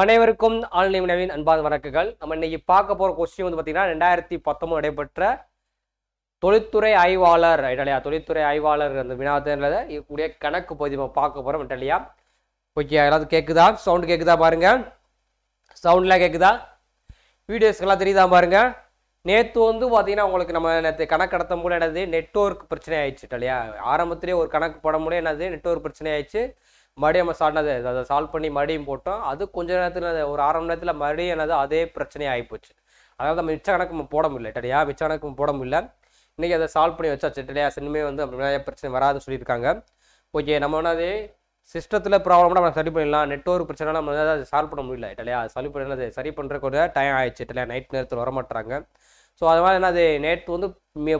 அனைவருக்கும் ஆன்லைன் அன்பான வணக்குகள் நம்ம இன்னைக்கு பார்க்க போகிற கொஸ்டின் வந்து பார்த்தீங்கன்னா ரெண்டாயிரத்தி பத்தொம்பது நடைபெற்ற தொழில்துறை ஆய்வாளர் இல்லையா தொழில்துறை ஆய்வாளர் அந்த வினாதில் இருக்கக்கூடிய கணக்கு பகுதி நம்ம பார்க்க போகிறோம் இல்லையா ஓகே எல்லாத்து கேட்குதா சவுண்டு கேட்குதா பாருங்க சவுண்ட்லாம் கேட்குதா வீடியோஸ்க்கெல்லாம் தெரியுதா பாருங்க நேற்று வந்து பார்த்தீங்கன்னா உங்களுக்கு நம்ம நேற்று கணக்கு நடத்த முடியும் என்னது நெட்ஒர்க் பிரச்சனை ஆயிடுச்சு இல்லையா ஆரம்பத்திலேயே ஒரு கணக்கு போட முடியும் என்னது நெட்ஒர்க் பிரச்சனை ஆயிடுச்சு மறுபடியும் நம்ம சாட்டினது அதை சால்வ் பண்ணி மறுபடியும் போட்டோம் அது கொஞ்ச நேரத்தில் ஒரு அரை மணி நேரத்தில் மறுபடியும் என்னது அதே பிரச்சனையாக ஆகிப்போச்சு அதனால் நம்ம மிச்ச கணக்கு நம்ம போட முடியல டடியா மிச்ச கணக்கு நம்ம போட முடியல இன்றைக்கி அதை சால்வ் பண்ணி வச்சாச்சு டடியா சின்னமே வந்து நிறைய பிரச்சனை வராதுன்னு சொல்லியிருக்காங்க ஓகே நம்ம என்னது சிஸ்டத்தில் ப்ராப்ளம் நம்ம சரி பண்ணிடலாம் நெட்ஒர்க் பிரச்சனை நம்ம அதை சால்வ் பண்ண முடியல இல்லையா சால்வ் பண்ணது சரி பண்ணுறதுக்கு ஒரு டைம் ஆயிடுச்சு இல்லையா நைட் நேரத்தில் வர மாட்டாங்க ஸோ அது மாதிரி என்னது நேற்று வந்து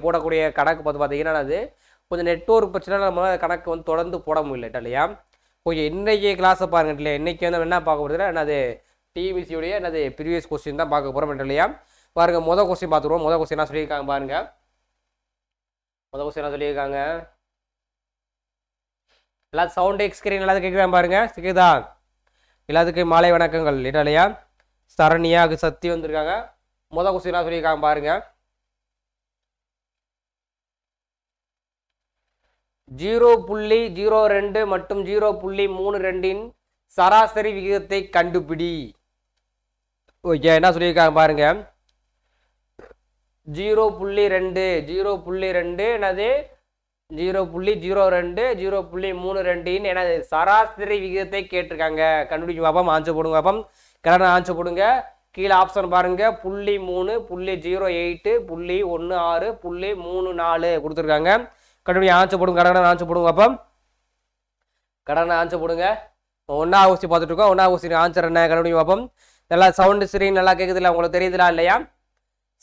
போடக்கூடிய கணக்கு பார்த்து பார்த்தீங்கன்னா அது கொஞ்சம் நெட்ஒர்க் பிரச்சனை நம்ம கணக்கு வந்து தொடர்ந்து போட முடியல இல்லையா கொஞ்சம் இன்றைக்கி கிளாஸை பாருங்கள் இல்லையா இன்றைக்கி வந்து என்ன பார்க்க போகிறதுல என்னது டிவிசியுடைய என்னது ப்ரீவியஸ் கொஸ்டின் தான் பார்க்க போகிறோம் இல்லையா பாருங்கள் மொதல் கொஸ்டின் பார்த்துருவோம் மொதல் கொஸ்டின் என்ன சொல்லியிருக்காங்க பாருங்கள் மொதல் கொஸ்டின் சொல்லியிருக்காங்க எல்லாத்து சவுண்டு எக்ஸ்கிரீன் எல்லாத்துக்கும் கேட்குறேன் பாருங்கள் கேக்குதா எல்லாத்துக்கும் மாலை வணக்கங்கள் இல்லையா சரணியாக சக்தி வந்திருக்காங்க மொதல் கொஸ்டின் என்ன சொல்லியிருக்காங்க பாருங்கள் ஜீரோ புள்ளி ஜீரோ ரெண்டு மற்றும் ஜீரோ புள்ளி மூணு ரெண்டின் சராசரி விகிதத்தை கண்டுபிடி ஓகே என்ன சொல்லியிருக்காங்க பாருங்க ஜீரோ புள்ளி ரெண்டு ஜீரோ புள்ளி ரெண்டு எனது ஜீரோ புள்ளி ஜீரோ ரெண்டு ஜீரோ புள்ளி மூணு ரெண்டின் எனது சராசரி விகிதத்தை கேட்டிருக்காங்க கண்டுபிடிக்க பார்ப்போம் ஆன்சர் போடுங்க பார்ப்போம் கரெக்டாக ஆன்சர் போடுங்க கீழே ஆப்ஷன் பாருங்க புள்ளி மூணு புள்ளி ஜீரோ எயிட்டு புள்ளி ஒன்று ஆறு புள்ளி மூணு நாலு கொடுத்துருக்காங்க கடைபடி ஆன்சர் போடுங்க கடனை ஆன்சர் போடுங்க அப்போ கடனை ஆன்சர் போடுங்க இப்போ ஒன்றா ஊசி பார்த்துட்டு இருக்கோம் ஒன்றா ஊசி ஆன்சர் என்ன கண்டுபிடிங்க பார்ப்போம் நல்லா சவுண்டு ஸ்க்ரீன் நல்லா கேட்குது இல்லை உங்களுக்கு தெரியுதுலா இல்லையா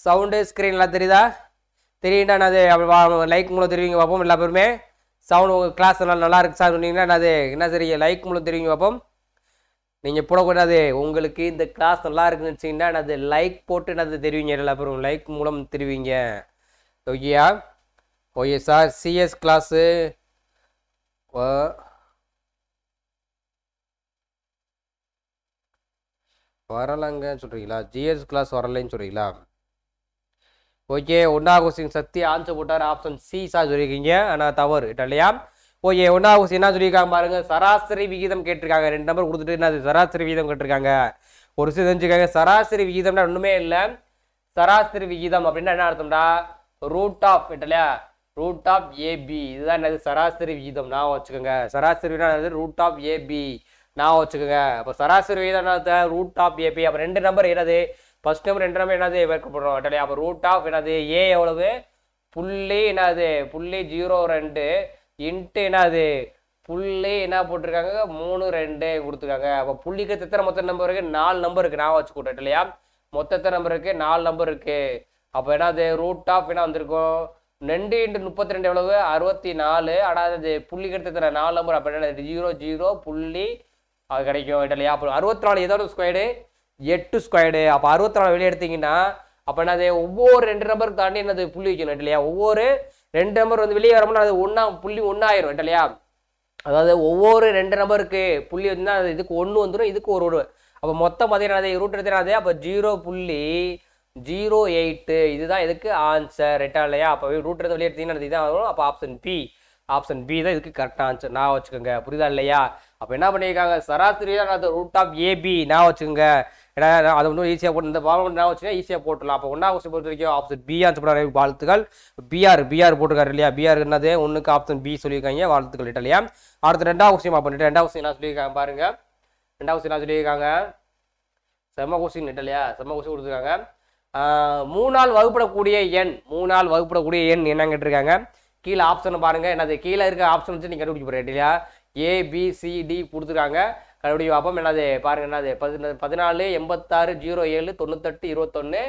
சவுண்டு ஸ்க்ரீன் நல்லா தெரியுதா தெரியுண்டா நான் அது லைக் மூலம் தெரிவிங்க பார்ப்போம் எல்லா பேருமே சவுண்ட் உங்கள் கிளாஸ் நல்லா நல்லா இருக்கு சார் சொன்னீங்கன்னா நான் அது என்ன சரிங்க லைக் மூலம் தெரிவிங்க பார்ப்போம் நீங்கள் போடக்கூடாது உங்களுக்கு இந்த கிளாஸ் நல்லா இருக்குன்னு வச்சிங்கன்னா நான் அது லைக் போட்டு நான் தெரிவிங்க எல்லா பேரும் லைக் மூலம் தெரிவிங்க ஓகேயா ஓகே சார் சிஎஸ் கிளாஸு வரலைங்க சொல்கிறீங்களா ஜிஎஸ் கிளாஸ் வரலைன்னு சொல்கிறீங்களா ஓகே ஒன்னா கொஸ்டின் சக்தி ஆன்சர் போட்டார் ஆப்ஷன் சி சார் சொல்லியிருக்கீங்க ஆனால் தவறு இல்லையா ஓகே ஒன்னா கொஸ்டின் என்ன சொல்லியிருக்காங்க பாருங்க சராசரி விகிதம் கேட்டிருக்காங்க ரெண்டு நம்பர் கொடுத்துட்டு என்ன சராசரி விகிதம் கேட்டிருக்காங்க ஒரு சில தெரிஞ்சுக்காங்க சராசரி விகிதம்னா ஒன்றுமே இல்லை சராசரி விகிதம் அப்படின்னா என்ன அர்த்தம்டா ரூட் ஆஃப் இல்லையா ரூட் ஆஃப் ஏபி இதுதான் என்னது சராசரி விகிதம் நான் வச்சுக்கோங்க சராசரி என்னது ரூட் ஆஃப் ஏபி நான் வச்சுக்கோங்க அப்போ சராசரி விகிதம் என்னது ரூட் ஆஃப் ஏபி அப்போ ரெண்டு நம்பர் என்னது ஃபர்ஸ்ட் நம்பர் ரெண்டு நம்பர் என்னது வைக்கப்படுறோம் இல்லையா அப்போ ரூட் ஆஃப் என்னது ஏ எவ்வளவு புள்ளி என்னது புள்ளி ஜீரோ ரெண்டு இன்ட்டு என்னது புள்ளி என்ன போட்டிருக்காங்க மூணு ரெண்டு கொடுத்துருக்காங்க அப்போ புள்ளிக்கு எத்தனை மொத்த நம்பர் இருக்குது நாலு நம்பர் இருக்குது நான் வச்சுக்கிட்டேன் இல்லையா மொத்தத்தை நம்பர் இருக்குது நாலு நம்பர் இருக்குது அப்போ என்னது ரூட் ஆஃப் என்ன வந்திருக்கும் ரெண்டு இன்ட்டு முப்பத்தி ரெண்டு எவ்வளவு அறுபத்தி நாலு ஆனால் அது புள்ளி எடுத்துக்கிற நாலு நம்பர் அப்போ என்ன ஜீரோ ஜீரோ புள்ளி அது கிடைக்கும் இல்லையா அப்போ அறுபத்தி நாலு ஏதாவது ஸ்கொயர்டு எட்டு ஸ்கொயர்டு அப்போ அறுபத்தி நாலு வெளியே எடுத்தீங்கன்னா அப்போ என்னது ஒவ்வொரு ரெண்டு நம்பருக்கு தாண்டி என்னது புள்ளி வைக்கணும் இல்லையா ஒவ்வொரு ரெண்டு நம்பர் வந்து வெளியே வரும்போது அது ஒன்றா புள்ளி ஒன்றாயிரும் இல்லையா அதாவது ஒவ்வொரு ரெண்டு நம்பருக்கு புள்ளி வந்துன்னா இதுக்கு ஒன்று வந்துடும் இதுக்கு ஒரு ஒரு அப்போ மொத்தம் பார்த்தீங்கன்னா ரூட் எடுத்துனா அது அப்போ ஜீரோ புள்ளி ஜீரோ எயிட்டு இதுதான் இதுக்கு ஆன்சர் ரெட்டா இல்லையா அப்போ எடுத்து வெளியே எடுத்தீங்கன்னா இதுதான் வரும் அப்போ ஆப்ஷன் பி ஆப்ஷன் பி தான் இதுக்கு கரெக்டாக ஆன்சர் நான் வச்சுக்கோங்க புரியுதா இல்லையா அப்போ என்ன பண்ணியிருக்காங்க சராசரியாக ரூட் ஆஃப் ஏபி நான் வச்சுக்கோங்க ஏன்னா அது ஒன்றும் ஈஸியாக போட்டு இந்த பாவம் நான் வச்சுக்கோங்க ஈஸியாக போட்டுடலாம் அப்போ ஒன்றா கொஸ்டின் பொறுத்த வரைக்கும் ஆப்ஷன் பி ஆன்சர் பண்ணுறாரு வாழ்த்துக்கள் பிஆர் பிஆர் போட்டுருக்காரு இல்லையா பிஆர் என்னது ஒன்றுக்கு ஆப்ஷன் பி சொல்லியிருக்காங்க வாழ்த்துக்கள் இல்லையா அடுத்து ரெண்டாவது கொஸ்டின் பண்ணிட்டு ரெண்டாவது என்ன சொல்லியிருக்காங்க பாருங்கள் ரெண்டாவது விஷயம் என்ன சொல்லியிருக்காங்க செம்ம கொஸ்டின் இல்லையா செம்ம கொஸ்டின் கொடுத்துருக்காங்க மூணால் வகுப்படக்கூடிய எண் மூணால் வகுப்படக்கூடிய எண் என்னன்னு கேட்டிருக்காங்க கீழே ஆப்ஷன் பாருங்க என்னது கீழே இருக்க ஆப்ஷன் வச்சு நீங்கள் கண்டுபிடிச்சு போகிறேன் இல்லையா ஏபிசிடி கொடுத்துருக்காங்க கண்டுபிடிக்கும் அப்போ என்னது பாருங்கள் என்னது பதின பதினாலு எண்பத்தாறு ஜீரோ ஏழு தொண்ணூத்தெட்டு இருபத்தொன்னு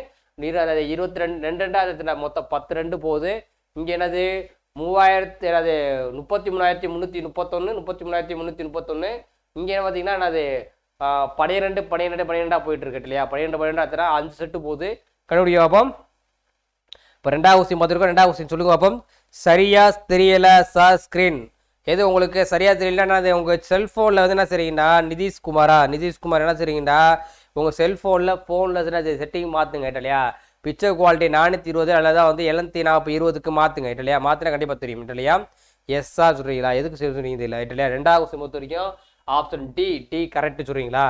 நீர் இருபத்தி ரெண்டு ரெண்டு ரெண்டாவது மொத்தம் பத்து ரெண்டு போகுது இங்கே என்னது மூவாயிரத்து என்னது முப்பத்தி மூணாயிரத்தி முந்நூற்றி முப்பத்தொன்று முப்பத்தி மூணாயிரத்தி முந்நூற்றி முப்பத்தொன்று இங்கே பார்த்தீங்கன்னா என்னது பனிரெண்டு பனிரெண்டு பன்னிரெண்டாக போயிட்டு இருக்கு இல்லையா பனிரெண்டு பனிரெண்டு அத்தனை அஞ்சு செட்டு போகுது கண்டுபிடிக்க பார்ப்போம் இப்போ ரெண்டாவது ஊசி பார்த்துருக்கோம் ரெண்டாவது ஊசி சொல்லுங்க பார்ப்போம் சரியா தெரியல சார் ஸ்க்ரீன் எது உங்களுக்கு சரியாக தெரியலன்னா அது உங்கள் செல்ஃபோனில் வந்து என்ன செய்றீங்கன்னா நிதிஷ்குமாரா நிதிஷ்குமார் என்ன செய்றீங்கன்னா உங்கள் செல்ஃபோனில் ஃபோனில் என்ன செட்டிங் மாற்றுங்க இல்லையா பிக்சர் குவாலிட்டி நானூற்றி இருபது அல்லது வந்து எழுநூத்தி நாற்பது இருபதுக்கு மாற்றுங்க இல்லையா மாற்றினா கண்டிப்பாக தெரியும் இல்லையா எஸ்ஸா சொல்கிறீங்களா எதுக்கு சரி சொல்கிறீங்க இல்லை இல்லையா ரெண்டாவது விஷயம் பொறுத்த வரைக்கும் ஆப்ஷன் டி டி கரெக்ட் சொல்கிறீங்களா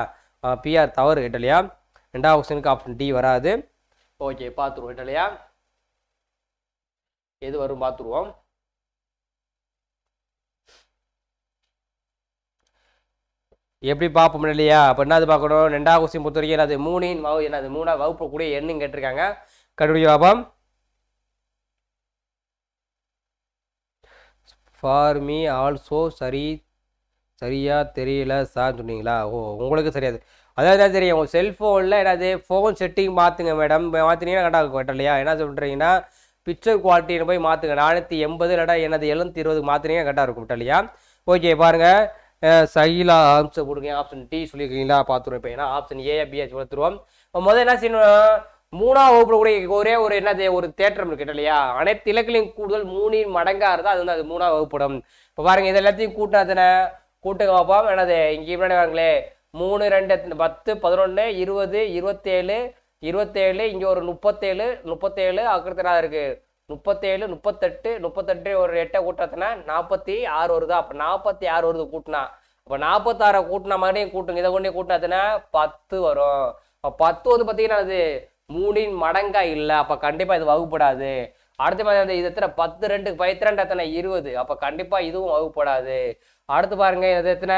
பிஆர் தவறு இல்லையா ரெண்டாவது ஆப்ஷனுக்கு ஆப்ஷன் டி வராது ஓகே பார்த்துருவோம் இல்லையா எது வரும் பார்த்துருவோம் எப்படி பார்ப்போம் இல்லையா அப்போ என்னது பார்க்கணும் ரெண்டாவது கொஸ்டின் பொறுத்த வரைக்கும் என்னது மூணின் வகு என்னது மூணா வகுப்பு கூட எண்ணுன்னு கேட்டிருக்காங்க கண்டுபிடிக்க பார்ப்போம் ஃபார் மீ ஆல்சோ சரி சரியாக தெரியல சார் சொன்னீங்களா ஓ உங்களுக்கு சரியாது அதாவது என்ன தெரியும் உங்கள் செல்ஃபோனில் என்னது ஃபோன் செட்டிங் மாற்றுங்க மேடம் மாற்றினீங்கன்னா கரெக்டாக இருக்கும் கரெக்ட் இல்லையா என்ன சொல்கிறீங்கன்னா பிக்சர் குவாலிட்டியில் போய் மாற்றுங்க நானூற்றி எண்பது இல்லாட்டா என்னது எழுநூத்தி இருபது மாற்றினீங்கன்னா கரெக்டாக இருக்கும் இல்லையா ஓகே பாருங்கள் சைலா ஆப்ஷன் கொடுங்க ஆப்ஷன் டி சொல்லியிருக்கீங்களா பார்த்துருவோம் இப்போ ஏன்னா ஆப்ஷன் ஏ பிஹெச் வளர்த்துருவோம் முதல் என்ன செய்யணும் மூணாவது வகுப்பு கூட ஒரே ஒரு என்னது ஒரு தேட்டர் இருக்கு இல்லையா அனைத்து இலக்கிலையும் கூடுதல் மூணின் மடங்கா இருந்தால் அது வந்து அது மூணாவது வகுப்புடும் இப்போ பாருங்கள் இது எல்லாத்தையும் கூட்டினா கூட்டுக்கு பார்ப்போம் எனது இங்கே முன்னாடி வாங்களே மூணு ரெண்டு பத்து பதினொன்று இருபது இருபத்தேழு இருபத்தேழு இங்கே ஒரு முப்பத்தேழு முப்பத்தேழு அக்கறத்தினாக இருக்குது முப்பத்தேழு முப்பத்தெட்டு முப்பத்தெட்டு ஒரு எட்டை கூட்டத்தினா நாற்பத்தி ஆறு வருதா அப்போ நாற்பத்தி ஆறு வருது கூட்டினா இப்போ நாற்பத்தாறை கூட்டினா மாதிரியும் கூட்டுங்க இதை கொண்டே கூட்டினாத்தினா பத்து வரும் இப்போ பத்து வந்து பார்த்தீங்கன்னா அது மூணின் மடங்கா இல்லை அப்போ கண்டிப்பாக இது வகுப்படாது அடுத்த மாதிரி இது எத்தனை பத்து ரெண்டு பயத்திரண்டு எத்தனை இருபது அப்போ கண்டிப்பாக இதுவும் வகுப்படாது அடுத்து பாருங்கள் இது எத்தனை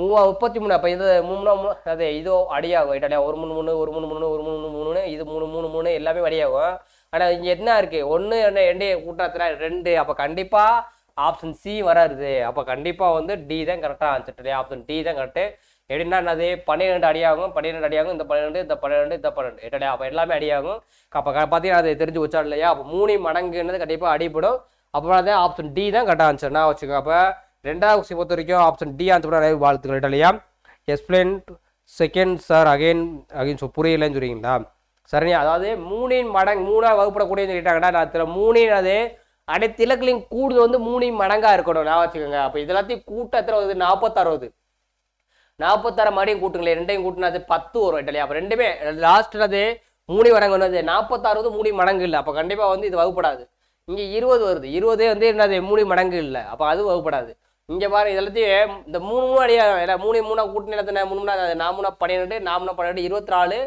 மூவா முப்பத்தி மூணு அப்போ இது மூணு மூணு அது இதோ அடியாகும் இட்டாலியா ஒரு மூணு மூணு ஒரு மூணு மூணு ஒரு மூணு மூணு இது மூணு மூணு மூணு எல்லாமே அடியாகும் ஆனால் இங்கே என்ன இருக்குது ஒன்று என்ன ரெண்டு கூட்டத்தில் ரெண்டு அப்போ கண்டிப்பாக ஆப்ஷன் சி வராது அப்போ கண்டிப்பாக வந்து டி தான் கரெக்டாக ஆன்சர் இல்லையா ஆப்ஷன் டி தான் கரெக்டு எப்படின்னா என்னது பன்னிரெண்டு அடியாகும் பன்னிரெண்டு அடியாகும் இந்த பன்னிரெண்டு இந்த பன்னிரெண்டு இந்த பன்னெண்டு இட்டாலியா அப்போ எல்லாமே அடியாகும் அப்போ பார்த்தீங்கன்னா அது தெரிஞ்சு வச்சாலும் இல்லையா அப்போ மூணு மடங்குன்றது கண்டிப்பாக அடிப்படும் அப்புறம் தான் ஆப்ஷன் டி தான் கரெக்டாக ஆன்சர்னா வச்சுக்கோ அப்போ ரெண்டாவது கொஸ்டின் பொறுத்த வரைக்கும் ஆப்ஷன் டி ஆன்சர் நிறைய வாழ்த்துக்கள் இல்லையா explain second sir again again சொல் புரியலன்னு சொல்றீங்களா சரியா அதாவது மூணின் மடங்கு மூணாக வகுப்படக்கூடியன்னு கேட்டாங்கன்னா நான் மூணின் அது அனைத்து இலக்குகளின் கூடுதல் வந்து மூணின் மடங்காக இருக்கணும் நான் வச்சுக்கோங்க அப்போ இதெல்லாத்தையும் கூட்டத்தில் வந்து நாற்பத்தறுபது நாற்பத்தாறு மாதிரியும் கூட்டுங்களே ரெண்டையும் கூட்டினா அது பத்து வரும் இல்லையா அப்போ ரெண்டுமே லாஸ்ட்டில் அது மூணு மடங்கு வந்து நாற்பத்தாறுவது மூணு மடங்கு இல்லை அப்போ கண்டிப்பாக வந்து இது வகுப்படாது இங்கே இருபது வருது இருபதே வந்து என்னது மூணு மடங்கு இல்லை அப்போ அது வகுப்படாது இங்கே பாரு இதெல்லாத்தையும் இந்த மூணு மூணு அடியா இல்ல மூணு மூணா கூட்டு நிலத்தின மூணு மூணா நாமுனா பன்னிரெண்டு நாமுனா பன்னிரெண்டு இருபத்தி நாலு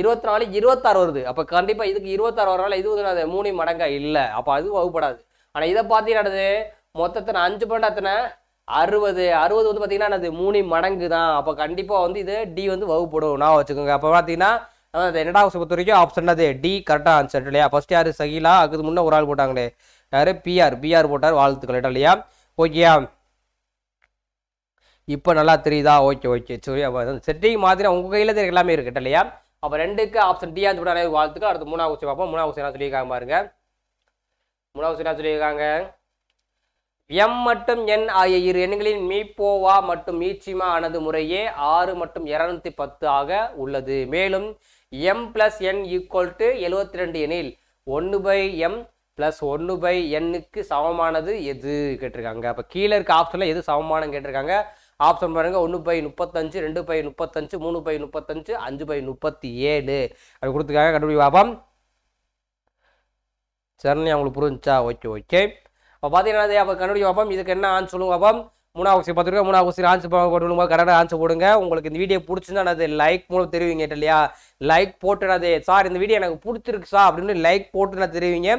இருபத்தி நாலு இருபத்தாறு வருது அப்போ கண்டிப்பாக இதுக்கு இருபத்தாறு வரனால இது வந்து மூணு மடங்கா இல்லை அப்போ அது வகுப்படாது ஆனால் இதை பாத்தீங்கன்னா மொத்தத்தின அஞ்சு பண்டத்தின அறுபது அறுபது வந்து பார்த்தீங்கன்னா அது மூணு மடங்கு தான் அப்போ கண்டிப்பாக வந்து இது டி வந்து வகுப்படும் நான் வச்சுக்கோங்க அப்போ பார்த்தீங்கன்னா அந்த வருஷம் பொறுத்த வரைக்கும் ஆப்ஷன் அது டி கரெக்டாக ஆன்சர் இல்லையா ஃபர்ஸ்ட் யார் சகிலா அதுக்கு முன்னே ஒரு ஆள் போட்டாங்களே யார் பிஆர் பிஆர் போட்டார் வாழ்த்துக்கள் இல்லையா ஓகேயா இப்போ நல்லா தெரியுதா ஓகே ஓகே சரி அப்போ செட்டிங் மாதிரி உங்கள் கையில் தான் எல்லாமே இருக்கட்டும் இல்லையா அப்போ ரெண்டுக்கு ஆப்ஷன் டியா விட வாழ்த்துக்கு அடுத்து மூணாவது விஷயம் பார்ப்போம் மூணாவது என்ன சொல்லியிருக்காங்க பாருங்க மூணாவது என்ன சொல்லியிருக்காங்க எம் மற்றும் என் ஆகிய இரு எண்களின் மீப்போவா மற்றும் மீச்சிமா ஆனது முறையே ஆறு மற்றும் இரநூத்தி பத்து ஆக உள்ளது மேலும் M plus N equal to எழுவத்தி ரெண்டு எனில் ஒன்று பை எம் ப்ளஸ் ஒன்று பை எண்ணுக்கு சமமானது எது கேட்டிருக்காங்க அப்போ கீழே இருக்க ஆப்ஷனில் எது சமமானு கேட்டிருக்காங்க ஆப்ஷன் பாருங்கள் ஒன்று பை முப்பத்தஞ்சு ரெண்டு பை முப்பத்தஞ்சு மூணு பை முப்பத்தஞ்சு அஞ்சு பை முப்பத்தி ஏழு அப்படி கொடுத்துக்காக கண்டுபிடி பார்ப்போம் சரணி அவங்களுக்கு புரிஞ்சா ஓகே ஓகே இப்போ பார்த்தீங்கன்னா அப்போ கண்டுபிடி பார்ப்போம் இதுக்கு என்ன ஆன்சர் சொல்லுங்க பார்ப்போம் மூணாவது கொஸ்டின் பார்த்துருக்கோம் மூணாவது கொஸ்டின் ஆன்சர் போடுங்க கரெக்டாக ஆன்சர் போடுங்க உங்களுக்கு இந்த வீடியோ பிடிச்சிருந்தா அது லைக் மூலம் தெரிவிங்க இல்லையா லைக் போட்டுடாது சார் இந்த வீடியோ எனக்கு பிடிச்சிருக்கு சார் அப்படின்னு லைக் போட்டு நான் தெரிவிங்க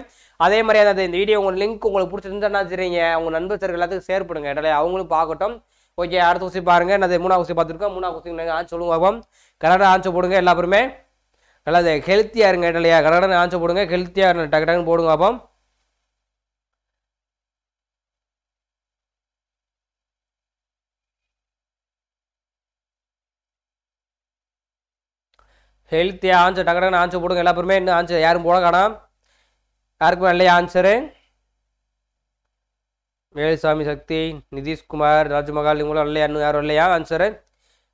அதே மாதிரி அதாவது இந்த வீடியோ உங்களுக்கு லிங்க் உங்களுக்கு பிடிச்சிருந்தா தெரியுங்க உங்கள் சார் எல்லாத்துக்கும் ஷேர் பண்ணுங்க இல்லையா அவங்களும் பார்க்கட்டும் ஓகே அடுத்த ஊசி பாருங்கள் என்னது மூணாவது ஊசி பார்த்துருக்கோம் மூணாவது ஊசி நீங்கள் ஆன்சர் சொல்லுங்க ஆகும் கரெக்டாக ஆன்சர் போடுங்க எல்லா பேருமே நல்லது ஹெல்த்தியாக இருங்க இல்லையா கரெக்டாக ஆன்சர் போடுங்க ஹெல்த்தியாக டக்கு டக்குன்னு போடுங்க பார்ப்போம் ஹெல்த்தியாக ஆன்சர் டக்கு டக்குன்னு ஆன்சர் போடுங்க எல்லாருமே இன்னும் ஆன்சர் யாரும் போட காணாம் யாருக்கும் இல்லையா ஆன்சரு வேலுசாமி சக்தி நிதிஷ்குமார் ராஜமகால் இவங்களும் இல்லையா இன்னும் யாரும் இல்லையா ஆன்சரு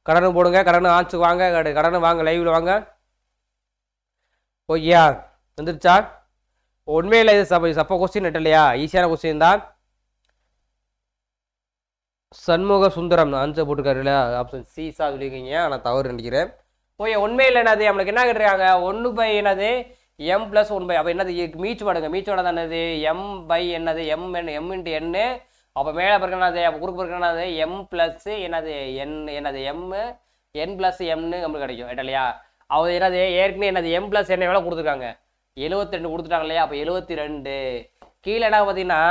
கடனை போடுங்க கடனை ஆச்சு வாங்க கடனை வாங்க லைவில் வாங்க ஓய்யா வந்துருச்சா உண்மையில் இது சப்ப சப்ப கொஸ்டின் இல்லையா ஈஸியான கொஸ்டின் தான் சண்முக சுந்தரம் ஆன்சர் போட்டுருக்காரு இல்லையா ஆப்ஷன் சீசா சொல்லியிருக்கீங்க ஆனால் தவறு நினைக்கிறேன் ஓய்யா உண்மையில் என்னது நம்மளுக்கு என்ன கேட்டிருக்காங்க ஒன்று பை என்னது எம் ப்ளஸ் ஒன் பை அப்போ என்னது வாடுங்க மீச்சு தான் என்னது எம் பை என்னது M N M into N அப்போ மேலே பிறகு அப்போ குறுக்கு பிறகு எம் பிளஸ் என்னது என் என்னது எம்மு என் ப்ளஸ் எம்னு நம்மளுக்கு கிடைக்கும் இல்லையா அவர் என்னது ஏற்கனவே என்னது எம் பிளஸ் என்ன வேலை கொடுத்துருக்காங்க எழுபத்தி ரெண்டு கொடுத்துட்டாங்க இல்லையா அப்போ எழுபத்தி ரெண்டு கீழே என்ன பார்த்தீங்கன்னா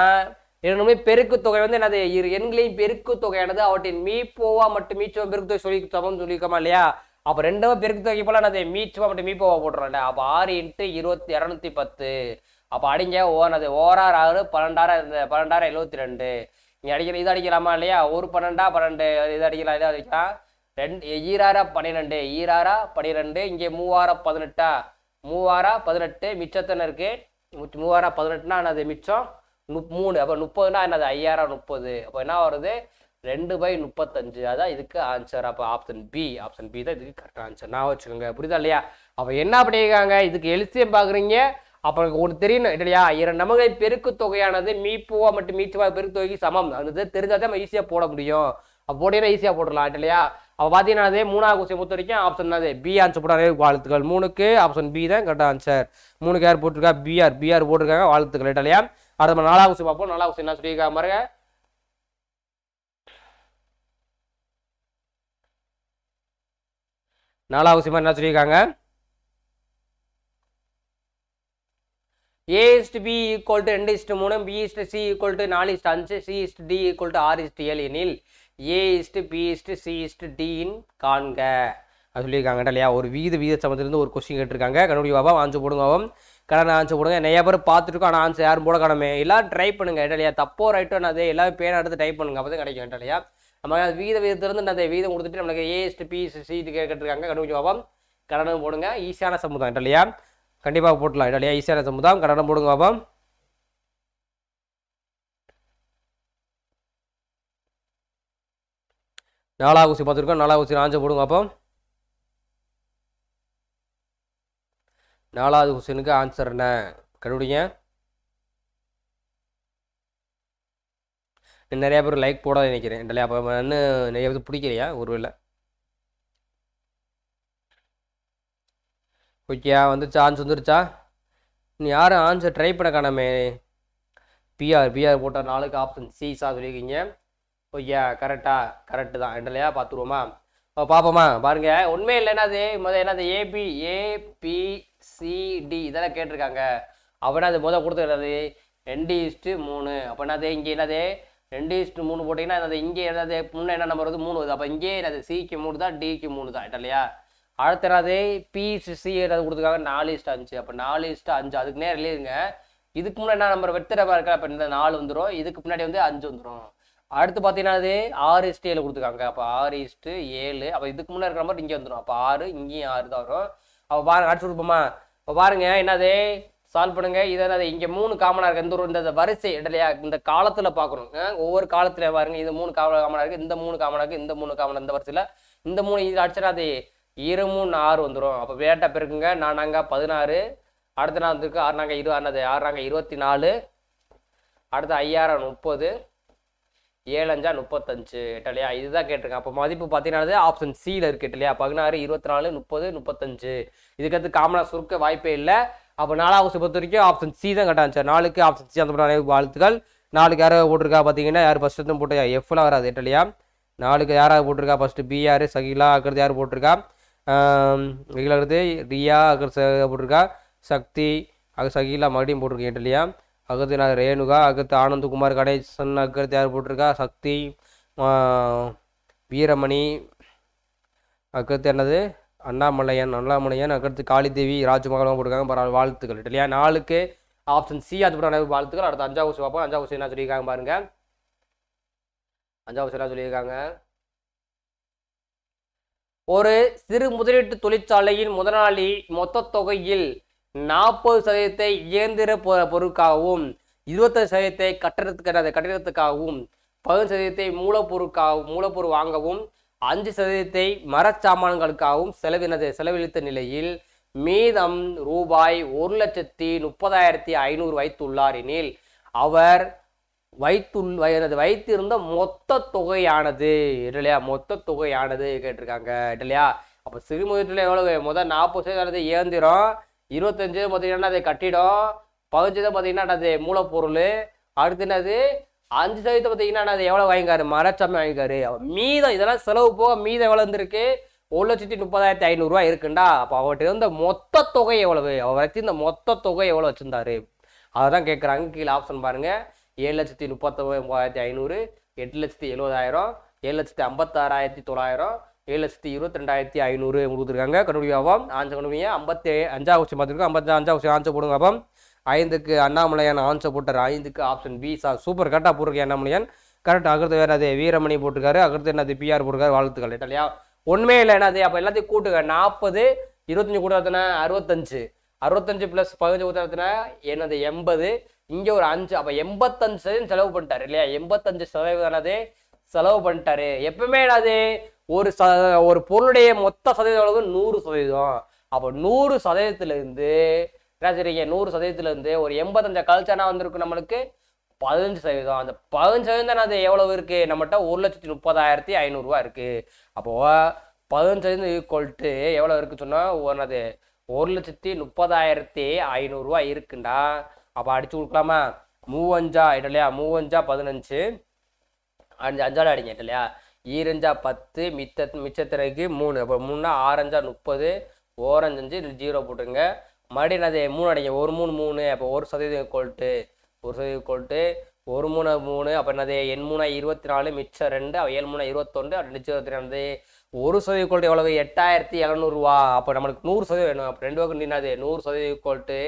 இரண்டுமே பெருக்கு தொகை வந்து என்னது இரு எண்களையும் பெருக்கு தொகையானது அவற்றின் மீப்போவா மட்டும் மீச்சோ பெருக்கு தொகை சொல்லி தவம் சொல்லியிருக்கோமா இல்லையா அப்போ ரெண்டவ பெருக்கு தொகை போல் என்னது மீச்சுவா மட்டும் மீப்போவா போட்டுறேன்டா அப்போ ஆறு இன்ட்டு இருபத்தி இரநூத்தி பத்து அப்போ அடிங்க ஓனது ஓராறு ஆறு பன்னெண்டாயிரம் இந்த பன்னெண்டாயிரம் எழுபத்தி ரெண்டு நீங்கள் அடிக்கிற இது அடிக்கலாமா இல்லையா ஒரு பன்னெண்டா பன்னெண்டு இது அடிக்கலாம் இது அடிக்கலாம் ரெண்டு ஈராரா பன்னிரெண்டு ஈராரா பன்னிரெண்டு இங்கே மூவாரா பதினெட்டா மூவாரா பதினெட்டு மிச்சத்தன இருக்குது மூவாயிரம் பதினெட்டுனா என்னது மிச்சம் மூணு அப்போ முப்பதுனா என்னது ஐயாயிரம் முப்பது அப்போ என்ன வருது ரெண்டு பை முப்பத்தஞ்சு அதான் இதுக்கு ஆன்சர் அப்போ ஆப்ஷன் பி ஆப்ஷன் பி தான் இதுக்கு கரெக்டாக ஆன்சர் நான் வச்சுக்கோங்க புரியுதா இல்லையா அப்போ என்ன பண்ணியிருக்காங்க இதுக்கு எலிசியம் பார்க்குறீங்க அப்புறம் உங்களுக்கு தெரியணும் இல்லையா இரண்டு நமகை பெருக்கு தொகையானது மீப்புவா மட்டும் மீச்சுவா பெருக்கு தொகைக்கு சமம் அது தெரிஞ்சால் தான் ஈஸியாக போட முடியும் அப்போ போட்டீங்கன்னா ஈஸியாக போட்டுடலாம் இல்லையா அப்போ பார்த்தீங்கன்னா மூணாவது கொஸ்டின் பொறுத்த வரைக்கும் ஆப்ஷன் தான் பி ஆன்சர் போட்டாங்க வாழ்த்துக்கள் மூணுக்கு ஆப்ஷன் பி தான் கரெக்டாக ஆன்சர் மூணுக்கு யார் போட்டிருக்கா பிஆர் பிஆர் போட்டிருக்காங்க வாழ்த்துக்கள் இல்லையா அடுத்த நாலாவது கொஸ்டின் பார்ப்போம் நாலாவது கொஸ்டின் என்ன சொல்லியிருக்காங்க பாருங்க நாலாவது சிம்மா என்ன சொல்லியிருக்காங்க ஏ பி ஈக்குவல் டு ரெண்டு இஸ்ட் மூணு B is to C equal to நாலு இஸ்ட் அஞ்சு C is to D equal to ஆறு இஸ்ட் ஏழு எனில் ஏ இஸ்ட் பி இஸ்ட் சி இஸ்ட் டின் காண்க அது சொல்லியிருக்காங்க இல்லையா ஒரு வீத வீத சமத்திலிருந்து ஒரு கொஸ்டின் கேட்டிருக்காங்க கண்டுபிடி பாபா ஆன்சர் போடுங்க பாபம் கடனை ஆன்சர் போடுங்க நிறைய பேர் பார்த்துருக்கோம் ஆனால் ஆன்சர் யாரும் போட கடமை எல்லாம் ட்ரை பண்ணுங்க இல்லையா தப்போ ரைட்டோ நான் அதே எல்லாமே பேனா எடுத்து ட்ரை பண்ணுங்க அப்போ தான் கிடைக்கும் இல்லையா நம்ம வீத வீதத்திலிருந்து அந்த வீதம் கொடுத்துட்டு நம்மளுக்கு ஏஎஸ்டி பீஸ் சீட்டு கேட்டுருக்காங்க பாபம் கடனும் போடுங்க ஈஸியான சமுதாயம் இல்லையா கண்டிப்பாக போட்டலாம் இல்லையா ஈஸியான சமுதாயம் கடனும் போடுங்க பாபம் நாலாவது ஊசி பார்த்துருக்கோம் நாலாவது ஊசி ஆஞ்சு போடுங்க அப்போ நாலாவது கொஸ்டினுக்கு ஆன்சர் என்ன கண்டுபிடிங்க நிறையா பேர் லைக் போட நினைக்கிறேன் இல்லையா அப்போ நிறைய பேர் பிடிக்கலையா ஒருவேளை ஓகேயா வந்துருச்சா ஆன்ஸ் வந்துருச்சா நீ யாரும் ஆன்சர் ட்ரை பண்ண காணாமே பிஆர் பிஆர் போட்டால் நாளுக்கு ஆப்ஷன் சிஸா சொல்லியிருக்கீங்க ஓகே கரெக்டா கரெக்டு தான் இல்லையா பார்த்துருவோமா ஓ பார்ப்போமா பாருங்க உண்மையில் இல்லை என்னது முதல் என்னது ஏபி ஏபிசிடி இதெல்லாம் கேட்டிருக்காங்க அப்படின்னா அது முதல் கொடுத்துருக்கிறது ரெண்டு இஸ்ட்டு மூணு அப்படின்னா அது இங்கே என்னது ரெண்டு இஸ்ட்டு மூணு போட்டிங்கன்னா அது இங்கே ஏதாவது முன்னே என்ன நம்பர் வருது மூணு வருது அப்போ இங்கே என்னது சிக்கு மூணு தான் டிக்கு மூணு தான் இல்லையா அடுத்த அதே பி சி ஏதாவது கொடுத்துருக்காங்க நாலு இஸ்ட்டு அஞ்சு அப்போ நாலு இஸ்ட்டு அஞ்சு அதுக்கு நேரம் எழுதிருங்க இதுக்கு முன்னாடி என்ன நம்பர் வெற்றி இருக்கா அப்போ இந்த நாலு வந்துடும் இதுக்கு முன்னாடி வந்து அஞ்சு வந்துடும் அடுத்து பார்த்தீங்கன்னா ஆறு இஸ்ட்டு ஏழு கொடுத்துருக்காங்க அப்போ ஆறு இஸ்ட்டு ஏழு அப்போ இதுக்கு முன்னாடி இருக்கிற நம்பர் இங்கே வந்துடும் அப்போ ஆறு இங்கேயும் ஆறு தான் வரும் அப்போ பாருங்க அடிச்சு கொடுப்போமா இப்போ பாருங்க என்னது சால்வ் பண்ணுங்கள் இதை அதை இங்கே மூணு காமனாக இருக்குது இந்த ஒரு இந்த வரிசை இடலையா இந்த காலத்தில் பார்க்கணும் ஒவ்வொரு காலத்தில் பாருங்க இது மூணு காம காமனாக இருக்குது இந்த மூணு காமனாக இருக்குது இந்த மூணு காமன் இந்த வரிசையில் இந்த மூணு இது அடிச்சுன்னா அது இரு மூணு ஆறு வந்துடும் அப்போ வேட்டா பெருக்குங்க நான் நாங்கள் பதினாறு அடுத்த நாள் வந்துருக்கு ஆறு நாங்கள் இரு ஆனது ஆறு நாங்கள் இருபத்தி நாலு அடுத்து ஐயாயிரம் முப்பது ஏழஞ்சா முப்பத்தஞ்சு இல்லையா இதுதான் கேட்டிருக்கேன் அப்போ மதிப்பு பார்த்தீங்கன்னா ஆப்ஷன் சியில் இருக்கு இல்லையா பதினாறு இருபத்தி நாலு முப்பது முப்பத்தஞ்சு இதுக்கடுத்து காமனாக சுருக்க வாய்ப்பே இல்லை அப்போ நாலாவது ஆகஸ்ட் பொறுத்த வரைக்கும் ஆப்ஷன் சி தான் கரெக்டாக சார் நாளுக்கு ஆப்ஷன் சி அந்த மாதிரி வாழ்த்துக்கள் நாளுக்கு யாராவது போட்டிருக்கா பார்த்தீங்கன்னா யார் ஃபஸ்ட்டு தான் போட்டு எஃப்லாம் வராது இட்டலியா நாளுக்கு யாராவது போட்டிருக்கா ஃபஸ்ட்டு பிஆர் சகிலா அக்கிறது யார் போட்டிருக்கா சகிலா ரியா அக்கிறது போட்டிருக்கா சக்தி அக சகிலா மறுபடியும் போட்டிருக்கேன் இட்டலியா அகத்து நான் ரேணுகா அகத்து ஆனந்தகுமார் கணேசன் அக்கிறது யார் போட்டிருக்கா சக்தி வீரமணி அக்கத்து என்னது அண்ணாமலையன் அண்ணாமலையன் அடுத்து காளிதேவி ராஜ்மகாலும் போட்டிருக்காங்க பரவாயில்ல வாழ்த்துக்கள் இல்லையா நாளுக்கு ஆப்ஷன் சி அது போட வாழ்த்துக்கள் அடுத்து அஞ்சாவது வருஷம் பார்ப்போம் அஞ்சாவது ஊசி என்ன சொல்லியிருக்காங்க பாருங்க அஞ்சாவது ஊசி என்ன சொல்லியிருக்காங்க ஒரு சிறு முதலீட்டு தொழிற்சாலையின் முதலாளி மொத்த தொகையில் நாற்பது சதவீதத்தை இயந்திர பொருட்காகவும் இருபத்தஞ்சு சதவீதத்தை கட்டிடத்துக்கு கட்டிடத்துக்காகவும் பதினஞ்சு சதவீதத்தை மூலப்பொருட்காகவும் மூலப்பொருள் வாங்கவும் அஞ்சு சதவீதத்தை மரச்சாமான்களுக்காகவும் செலவினது செலவழித்த நிலையில் மீதம் ரூபாய் ஒரு லட்சத்தி முப்பதாயிரத்தி ஐநூறு வைத்துள்ளார் எனில் அவர் வைத்து வைத்திருந்த மொத்த தொகையானது இல்லையா மொத்த தொகையானது கேட்டிருக்காங்க இல்லையா அப்போ சிறுமுகத்தில் எவ்வளவு முதல் நாற்பது சதவீதம் இயந்திரம் இருபத்தஞ்சு பார்த்தீங்கன்னா அது கட்டிடம் பதினஞ்சு பார்த்தீங்கன்னா அது மூலப்பொருள் அடுத்து என்னது அஞ்சு சதவீதம் பார்த்தீங்கன்னா அது எவ்வளோ வாங்கிக்காரு மரச்சாமி வாங்கிக்காரு மீதம் இதெல்லாம் செலவு போக மீதம் எவ்வளோ இருந்திருக்கு ஒரு லட்சத்தி முப்பதாயிரத்தி ஐநூறுரூவா இருக்குண்டா அப்போ அவர்கிட்ட இருந்த மொத்த தொகை எவ்வளவு அவர் இந்த மொத்த தொகை எவ்வளோ வச்சுருந்தாரு அதான் கேட்குறாங்க கீழே ஆப்ஷன் பாருங்கள் ஏழு லட்சத்தி முப்பத்தொம்பதாயிரத்தி ஐநூறு எட்டு லட்சத்தி எழுபதாயிரம் ஏழு லட்சத்தி ஐம்பத்தாறாயிரத்தி தொள்ளாயிரம் ஏழு லட்சத்தி இருபத்தி ரெண்டாயிரத்தி ஐநூறு கொடுத்துருக்காங்க கண்டுபிடிக்கும் ஆஞ்ச கண்டுபிடிங்க ஐம்பத்தி அஞ்சாவது கொஸ்டின் பார்த்துருக்கோம் ஐம்பத்தி அஞ்சாவது கொஸ்டின் ஆன்சர் போடுங்க அப்போ ஐந்துக்கு அண்ணாமலையான் ஆன்சர் போட்டார் ஐந்துக்கு ஆப்ஷன் பி சார் சூப்பர் கரெக்டாக போட்டிருக்கேன் அண்ணாமலையான் கரெக்ட் அடுத்து வேறு அது வீரமணி போட்டிருக்காரு அடுத்து என்னது பிஆர் போட்டிருக்காரு வாழ்த்துக்கள் இல்லையா ஒன்றுமே இல்லை என்னது அப்போ எல்லாத்தையும் கூட்டுங்க நாற்பது இருபத்தஞ்சி கூட்டாத்தினா அறுபத்தஞ்சு அறுபத்தஞ்சு ப்ளஸ் பதினஞ்சு கூட்டாத்தினா என்னது எண்பது இங்கே ஒரு அஞ்சு அப்போ எண்பத்தஞ்சு சதவீதம் செலவு பண்ணிட்டாரு இல்லையா எண்பத்தஞ்சு சதவீதம் என்னது செலவு பண்ணிட்டாரு எப்பவுமே என்னது ஒரு ச ஒரு பொருளுடைய மொத்த சதவீதம் அளவு நூறு சதவீதம் அப்போ நூறு சதவீதத்துலேருந்து கிராச்சரிய நூறு சதவீதத்துலேருந்து ஒரு எண்பத்தஞ்சு கல்ச்சனா வந்திருக்கு நம்மளுக்கு பதினஞ்சு சதவீதம் அந்த பதினஞ்சு சதவீதம் அது எவ்வளவு இருக்குது நம்மகிட்ட ஒரு லட்சத்தி முப்பதாயிரத்தி ஐநூறுரூவா இருக்கு அப்போது பதினஞ்சு சதவீதம் ஈக்குவல்ட்டு எவ்வளோ இருக்குன்னு சொன்னால் ஒன்னது ஒரு லட்சத்தி முப்பதாயிரத்தி ஐநூறுரூவா இருக்குண்டா அப்போ அடிச்சு கொடுக்கலாமா மூவஞ்சா இல்லையா மூவஞ்சா பதினஞ்சு அஞ்சு அஞ்சாலும் அடிங்க இல்லையா ஈரஞ்சா பத்து மிச்ச மிச்சத்திரைக்கு மூணு அப்போ மூணுனா ஆரஞ்சா முப்பது ஓரஞ்சு ஜீரோ போட்டுருங்க மறுபடியும் என்னது மூணு அடைங்க ஒரு மூணு மூணு அப்போ ஒரு சதவீதம் கோல்ட்டு ஒரு சதவீதம் கோல்ட்டு ஒரு மூணு மூணு அப்போ என்னது எண் மூணா இருபத்தி நாலு மிச்சம் ரெண்டு அவள் ஏழு மூணா இருபத்தொன்று நிச்சயம் இருபத்தி ரெண்டு ஒரு சதவீத கோல்ட்டு எவ்வளவு எட்டாயிரத்தி எழுநூறுவா அப்போ நம்மளுக்கு நூறு சதவீதம் வேணும் அப்போ ரெண்டு பக்கம் நின்னாது நூறு சதவீத கோல்ட்டு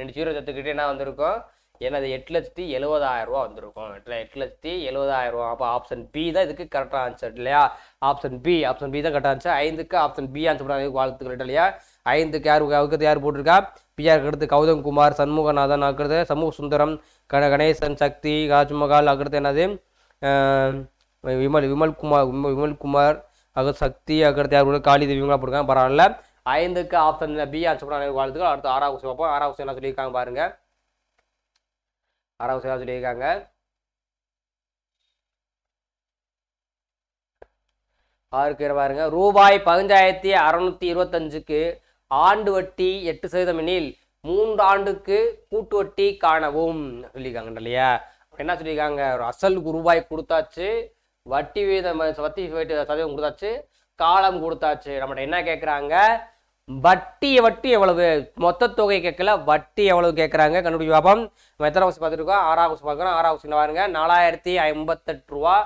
ரெண்டு ஜீரோ சத்துக்கிட்டே என்ன வந்திருக்கும் எனது எட்டு லட்சத்தி எழுபதாயிரம் ரூபா வந்திருக்கும் எட்டு எட்டு லட்சத்தி எழுபதாயிரம் ரூபா அப்போ ஆப்ஷன் பி தான் இதுக்கு கரெக்டாக ஆன்சர் இல்லையா ஆப்ஷன் பி ஆப்ஷன் பி தான் கரெக்டாக ஆன்சர் ஐந்துக்கு ஆப்ஷன் பி ஆன்சர் பண்ணுறாங்க வாழ்த்துக்கள் இல்லையா ஐந்துக்கு யார் அவருக்கு யார் போட்டிருக்கா பிஆருக்கு அடுத்து கௌதம் குமார் சண்முகநாதன் ஆக்கிறது சமூக சுந்தரம் கண கணேசன் சக்தி ராஜ்மகால் அக்கிறது என்னது விமல் விமல் குமார் விமல் குமார் அகர் சக்தி அக்கடுத்து யார் கூட காளி தெய்வங்களாக போட்டிருக்காங்க பரவாயில்ல ஐந்துக்கு ஆப்ஷன் பி ஆன்சர் பண்ணுறாங்க வாழ்த்துக்கள் அடுத்து ஆறாவது பார்ப்போம் ஆறாவது என்ன சொல்லியிருக்காங்க பாருங்கள் ஆறாவது செய்தாக சொல்லியிருக்காங்க ஆறுக்கு பாருங்க ரூபாய் பதினஞ்சாயிரத்தி அறுநூத்தி இருபத்தஞ்சுக்கு ஆண்டு வட்டி எட்டு சதவீதம் எனில் மூன்று ஆண்டுக்கு கூட்டு வட்டி காணவும் சொல்லியிருக்காங்க இல்லையா என்ன சொல்லியிருக்காங்க ஒரு அசல் ரூபாய் கொடுத்தாச்சு வட்டி வீதம் வட்டி சதவீதம் கொடுத்தாச்சு காலம் கொடுத்தாச்சு நம்மகிட்ட என்ன கேட்குறாங்க வட்டியை வட்டி எவ்வளவு மொத்த தொகை கேட்கல வட்டி எவ்வளவு கேட்குறாங்க கண்டுபிடிச்சு பார்ப்போம் எத்தனை வருஷம் பார்த்துருக்கோம் ஆறாம் வருஷம் பார்க்குறோம் ஆறாம் வருஷம் பாருங்க நாலாயிரத்தி ஐம்பத்தெட்டு ரூபா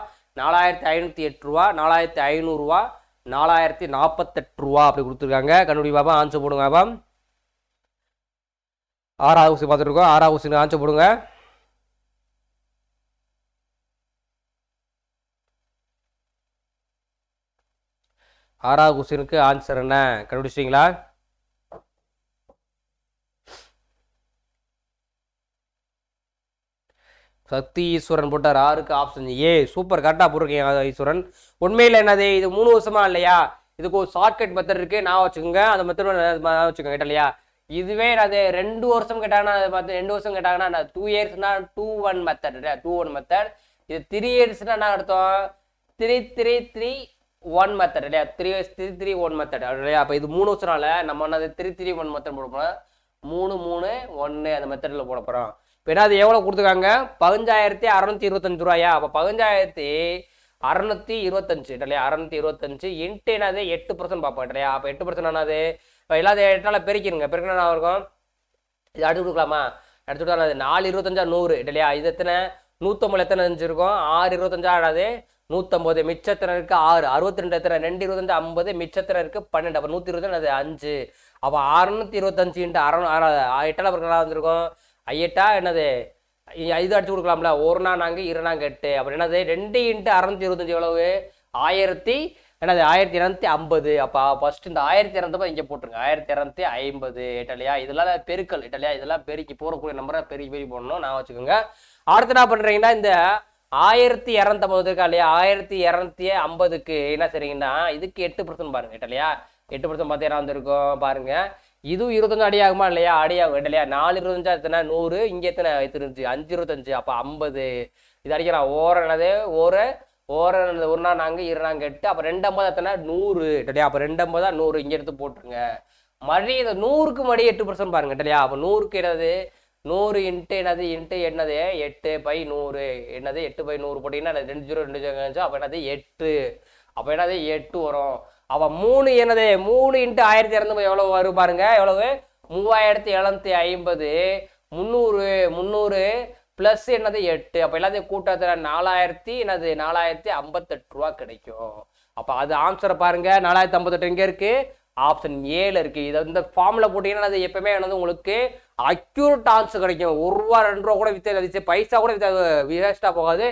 நாலாயிரத்தி ஐநூற்றி எட்டு ரூபா நாலாயிரத்தி ஐநூறுரூவா நாலாயிரத்தி நாற்பத்தெட்டு ரூபா அப்படி கொடுத்துருக்காங்க கண்டுபிடி பார்ப்போம் ஆன்சர் போடுங்க பார்ப்போம் ஆறாவது ஊசி பார்த்துருக்கோம் ஆறாவது ஊசி ஆன்சர் போடுங்க ஆறாவது கொஸ்டினுக்கு ஆன்சர் என்ன கண்டுபிடிச்சிட்டீங்களா சக்தி ஈஸ்வரன் போட்டார் ஆறுக்கு ஆப்ஷன் ஏ சூப்பர் கரெக்டாக போட்டிருக்கீங்க ஈஸ்வரன் உண்மையில் என்னது இது மூணு வருஷமா இல்லையா இதுக்கு ஒரு ஷார்ட்கட் மெத்தட் இருக்குது நான் வச்சுக்கோங்க அந்த மெத்தட் வச்சுக்கோங்க கேட்டேன் இல்லையா இதுவே அது ரெண்டு வருஷம் கேட்டாங்கன்னா பார்த்து ரெண்டு வருஷம் கேட்டாங்கன்னா டூ இயர்ஸ்னா two one method two one method இது த்ரீ இயர்ஸ்னா என்ன அர்த்தம் three three three one method இல்லையா three three three one method இல்லையா அப்போ இது மூணு வருஷனால நம்ம என்னது த்ரீ த்ரீ ஒன் மெத்தட் போட போனால் மூணு மூணு ஒன்று அந்த மெத்தடில் போட போகிறோம் இப்போ என்ன அது எவ்வளோ கொடுத்துருக்காங்க பதினஞ்சாயிரத்தி அறநூற்றி இருபத்தஞ்சு ரூபாயா அப்போ பதினஞ்சாயிரத்தி அறநூற்றி இருபத்தஞ்சு இல்லையா அறநூற்றி இருபத்தஞ்சு இன்ட்டு என்னது எட்டு பர்சன்ட் பார்ப்போம் இல்லையா அப்போ எட்டு பர்சன்ட் என்னது இப்போ எல்லாத்தையும் எட்டால் பெருக்கிடுங்க பெருக்கினா இருக்கும் இது அடுத்து கொடுக்கலாமா அடுத்து கொடுத்தா நாலு இருபத்தஞ்சா நூறு இல்லையா இது எத்தனை நூற்றம்பது எத்தனை அஞ்சு இருக்கும் ஆறு இருபத்தஞ்சா ஆடாது நூற்றம்பது இருக்கு ஆறு அறுபத்தி ரெண்டு எத்தனை ரெண்டு இருபத்தஞ்சு ஐம்பது இருக்கு பன்னெண்டு அப்போ நூற்றி இருபத்தஞ்சு அது அஞ்சு அப்போ அறுநூத்தி இருபத்தஞ்சு இன்ட்டு அறநூ எட்டாம் பிறகு வந்திருக்கும் ஐயட்டா என்னது இது அடிச்சு கொடுக்கலாம்ல ஒரு நாள் நாங்கள் இரு நாங்க எட்டு அப்புறம் என்னது ரெண்டு இன்ட்டு அறநூத்தி இருபத்தஞ்சு எவ்வளவு ஆயிரத்தி என்னது ஆயிரத்தி இரநூத்தி ஐம்பது அப்போ ஃபர்ஸ்ட் இந்த ஆயிரத்தி இரநூத்தி இங்கே போட்டுருங்க ஆயிரத்தி இரநூத்தி ஐம்பது இட்டலியா இதெல்லாம் பெருக்கல் இட்டலியா இதெல்லாம் பெருக்கி போகக்கூடிய நம்பரை பெருக்கி பெருக்கி போடணும் நான் வச்சுக்கோங்க அடுத்து என்ன பண்ணுறீங்கன்னா இந்த ஆயிரத்தி இரநூத்தம்பது இருக்கா இல்லையா ஆயிரத்தி இரநூத்தி ஐம்பதுக்கு என்ன சரிங்கன்னா இதுக்கு எட்டு பர்சன்ட் பாருங்க இல்லையா எட்டு பர்சன்ட் பார்த்தீங்கன்னா வந்திருக்கோம் பாருங்க இதுவும் இருபத்தஞ்சு அடி ஆகுமா இல்லையா அடி ஆகும் இல்லையா நாலு இருபத்தஞ்சா எத்தனை நூறு இங்கே எத்தனை இருந்துச்சு அஞ்சு இருபத்தஞ்சு அப்போ ஐம்பது இது வரைக்கும் நான் ஓரணது ஒரு ஓரணது ஒரு நாள் நாங்கள் இரு நாங்கள் எட்டு அப்போ ரெண்டம்பது எத்தனை நூறு இல்லையா அப்போ ரெண்டம்பதா நூறு இங்கே எடுத்து போட்டுருங்க மறுபடியும் இந்த நூறுக்கு மறுபடியும் எட்டு பர்சன்ட் பாருங்க இல்லையா அப்போ நூறுக்கு என்னது நூறு இன்ட்டு என்னது இன்ட்டு என்னது எட்டு பை நூறு என்னது எட்டு பை நூறு போட்டிங்கன்னா ரெண்டு ஜீரோ ரெண்டு ஜீரோ இருந்துச்சு அப்போ என்னது எட்டு அப்போ என்னது எட்டு வரும் அப்போ மூணு என்னது மூணு இன்ட்டு ஆயிரத்தி இரநூறு எவ்வளோ வரும் பாருங்க எவ்வளவு மூவாயிரத்தி எழுநூத்தி ஐம்பது முந்நூறு முந்நூறு ப்ளஸ் என்னது எட்டு அப்போ எல்லாத்தையும் கூட்டத்தில் நாலாயிரத்தி என்னது நாலாயிரத்தி ஐம்பத்தெட்டு ரூபா கிடைக்கும் அப்போ அது ஆன்சரை பாருங்கள் நாலாயிரத்தி ஐம்பத்தெட்டு இங்கே இருக்குது ஆப்ஷன் ஏல இருக்கு இதை இந்த ஃபார்மில் போட்டீங்கன்னா அது எப்பவுமே வந்து உங்களுக்கு அக்யூரட் ஆன்சர் கிடைக்கும் ஒரு ரூபா ரெண்டு ரூபா கூட வித்த வித்து பைசா கூட வித்த வேஸ்ட்டாக போகாது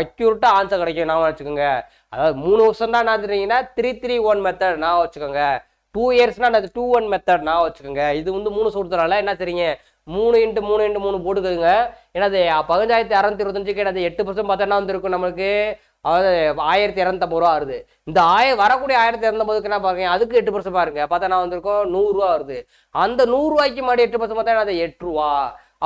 அக்யூரட்டாக ஆன்சர் கிடைக்கும் நான் வச்சுக்கோங்க அதாவது மூணு வருஷம் தான் என்ன த்ரீ த்ரீ ஒன் மெத்தட் நான் வச்சுக்கோங்க டூ இயர்ஸ்னா அது டூ ஒன் மெத்தட் நான் வச்சுக்கோங்க இது வந்து மூணு சொல்றதுனால என்ன தெரியுங்க மூணு இன்ட்டு மூணு இன்ட்டு மூணு போட்டுக்கோங்க என்னது பதினஞ்சாயிரத்தி அறநூத்தி இருபத்தஞ்சுக்கு என்னது எட்டு பர்சன்ட் பார்த்தோன்னா வந்துருக்கும் நம்மளுக்கு அதாவது ஆயிரத்தி இரநூத்தம்பது ரூபா வருது இந்த ஆய வரக்கூடிய ஆயிரத்தி இரநூத்தம்பதுக்கு என்ன பாருங்க அதுக்கு எட்டு பர்சன்ட் பாருங்க பார்த்தா நான் வந்திருக்கோம் நூறுரூவா வருது அந்த நூறுரூவாய்க்கு முன்னாடி எட்டு பர்சன்ட் பார்த்தா அது எட்டு ரூபா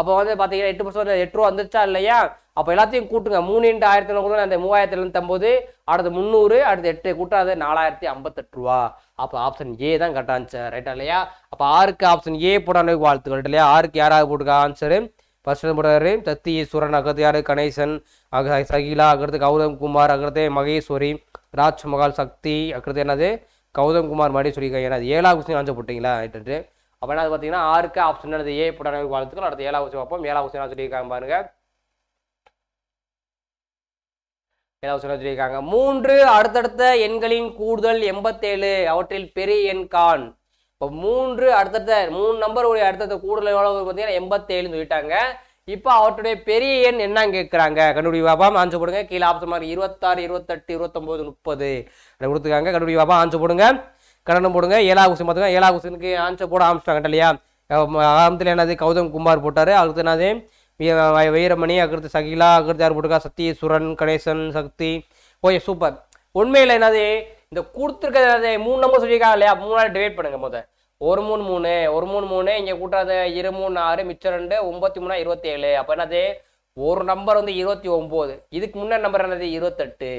அப்போ வந்து பார்த்தீங்கன்னா எட்டு பர்சன்ட் எட்டு ரூபா வந்துச்சா இல்லையா அப்போ எல்லாத்தையும் கூட்டுங்க மூணு இன்ட்டு ஆயிரத்தி கூட அந்த மூவாயிரத்தி எழுநூத்தம்பது அடுத்து முந்நூறு அடுத்து எட்டு கூட்டாது நாலாயிரத்தி ஐம்பத்தெட்டு ரூபா அப்போ ஆப்ஷன் ஏ தான் கரெக்டாக ஆன்சர் ரைட்டா இல்லையா அப்போ ஆருக்கு ஆப்ஷன் ஏ போட வாழ்த்துக்கள் இல்லையா ஆருக்கு யாராவது போட்டுருக்கா ஆன்சரு பர்ஷன் போடுறாரு தத்தி சுரன் அகத்தியார் கணேசன் அக சகிலா அக்கிறது கௌதம் குமார் அக்கிறது மகேஸ்வரி ராஜ் மகால் சக்தி அக்கிறது என்னது கௌதம் குமார் மாதிரி சொல்லியிருக்காங்க ஏன்னா ஏழா கொஸ்டின் ஆன்சர் போட்டிங்களா ஆகிட்டு அப்போ என்ன பார்த்தீங்கன்னா ஆறுக்கு ஆப்ஷன் அது ஏ போட்டான வாழ்த்துக்கள் அடுத்து ஏழா கொஸ்டின் பார்ப்போம் ஏழாவது கொஸ்டின் சொல்லியிருக்காங்க பாருங்க ஏழாவது சொல்லியிருக்காங்க மூன்று அடுத்தடுத்த எண்களின் கூடுதல் எண்பத்தேழு அவற்றில் பெரிய எண் கான் இப்போ மூன்று அடுத்தடுத்த மூணு நம்பர் உடைய அடுத்தடுத்த கூடுதல் எவ்வளவு பார்த்தீங்கன்னா எண்பத்தேழுன்னு சொல்லிட்டாங்க இப்போ அவற்றுடைய பெரிய எண் என்னன்னு கேட்குறாங்க கண்டுபிடி வாபா ஆஞ்சு போடுங்க கீழே ஆப்ஷன் மாதிரி இருபத்தாறு இருபத்தெட்டு இருபத்தொம்போது முப்பது அப்படி கொடுத்துருக்காங்க கண்டுபிடி வாபா ஆஞ்சு போடுங்க கடனம் போடுங்க ஏழா குசன் பார்த்துங்க ஏழா குசனுக்கு ஆஞ்சு போட ஆரம்பிச்சிட்டாங்க இல்லையா ஆரம்பத்தில் என்னது கௌதம் குமார் போட்டார் அடுத்து என்னது வீரமணி அடுத்து சகிலா அடுத்து யார் சக்தி சுரன் கணேசன் சக்தி ஓகே சூப்பர் உண்மையில் என்னது இந்த கொடுத்துருக்க மூணு நம்பர் சொல்லியிருக்காங்க இல்லையா மூணாவது டிவைட் பண்ணுங்க முதல் ஒரு மூணு மூணு ஒரு மூணு மூணு இங்கே கூட்டாத இரு மூணு ஆறு மிச்சம் ரெண்டு ஒம்பத்தி மூணா இருபத்தி ஏழு அப்போ என்னது ஒரு நம்பர் வந்து இருபத்தி ஒம்பது இதுக்கு முன்னே நம்பர் என்னது இருபத்தெட்டு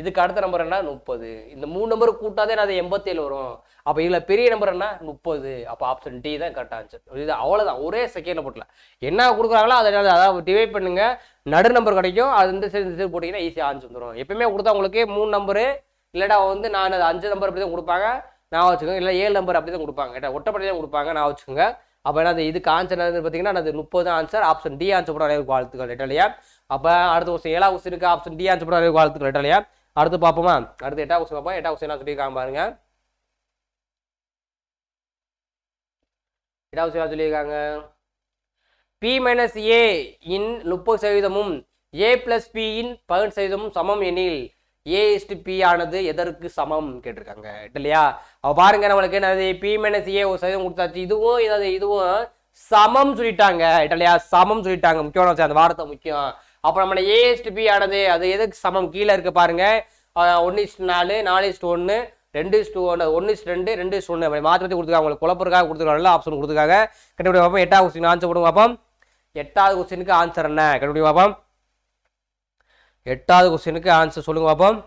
இதுக்கு அடுத்த நம்பர் என்ன முப்பது இந்த மூணு நம்பர் கூட்டாதே என்னது எண்பத்தேழு வரும் அப்போ இதில் பெரிய நம்பர் என்ன முப்பது அப்போ ஆப்ஷன் டி தான் கரெக்டாக ஆன்சர் இது அவ்வளோதான் ஒரே செகண்டில் போட்டல என்ன கொடுக்குறாங்களோ அதனால அதாவது டிவைட் பண்ணுங்கள் நடு நம்பர் கிடைக்கும் அது வந்து சேர்ந்து போட்டிங்கன்னா ஈஸியாக ஆன்சர் வந்துடும் எப்பயுமே கொடுத்தா உங்களுக்கு மூணு நம்பரு இல்லைடா வந்து நான் அது அஞ்சு நம்பர் அப்படி தான் கொடுப்பாங்க நான் வச்சுக்கோங்க இல்லை ஏழு நம்பர் அப்படி தான் கொடுப்பாங்க கேட்டா ஒட்டப்படி தான் கொடுப்பாங்க நான் வச்சுக்கோங்க அப்போ என்ன இதுக்கு ஆன்சர் பார்த்தீங்கன்னா நான் அது முப்பது ஆன்சர் ஆப்ஷன் டி ஆன்சர் போட அளவுக்கு வாழ்த்துக்கள் இல்லையா அப்போ அடுத்த வருஷம் ஏழா வருஷம் இருக்குது ஆப்ஷன் டி ஆன்சர் போட அளவுக்கு வாழ்த்துக்கள் இல்லையா அடுத்து பார்ப்போமா அடுத்து எட்டாம் வருஷம் பார்ப்போம் எட்டாவது வருஷம் என்ன சொல்லியிருக்காங்க பாருங்க எட்டாம் வருஷம் சொல்லியிருக்காங்க பி மைனஸ் ஏ இன் முப்பது சதவீதமும் ஏ பிளஸ் பி இன் பதினெட்டு சதவீதமும் சமம் எனில் ஏ பி ஆனது எதற்கு சமம் கேட்டிருக்காங்க இல்லையா அவ பாருங்க நம்மளுக்கு என்னது பி மைனஸ் ஏ ஒரு சதவீதம் கொடுத்தாச்சு இதுவும் இதாவது இதுவும் சமம் சொல்லிட்டாங்க இல்லையா சமம் சொல்லிட்டாங்க முக்கியமான அந்த வார்த்தை முக்கியம் அப்போ நம்ம ஏ பி ஆனது அது எதுக்கு சமம் கீழே இருக்க பாருங்க ஒன்று இஸ்டு நாலு நாலு இஸ்டு ஒன்று ரெண்டு இஸ்டு ஒன்று ஒன்று இஸ்டு ரெண்டு ரெண்டு இஸ்டு ஒன்று மாற்றி மாற்றி கொடுத்துருக்காங்க உங்களுக்கு குழப்பருக்காக கொடுத்துருக்காங்க ஆப்ஷன் கொடுத்துருக்காங்க கண்டுபிடி பார்ப்போம் எட்டாவது கொஸ்டின் ஆன்சர் போடுங்க பார்ப்போம் எட்டாவது கொஸ்டினுக்கு ஆன்சர் என்ன கண்டுபிடி பார்ப்போம் எட்டாவது கொஸ்டினுக்கு ஆன்சர் சொல்லுங்க பார்ப்போம்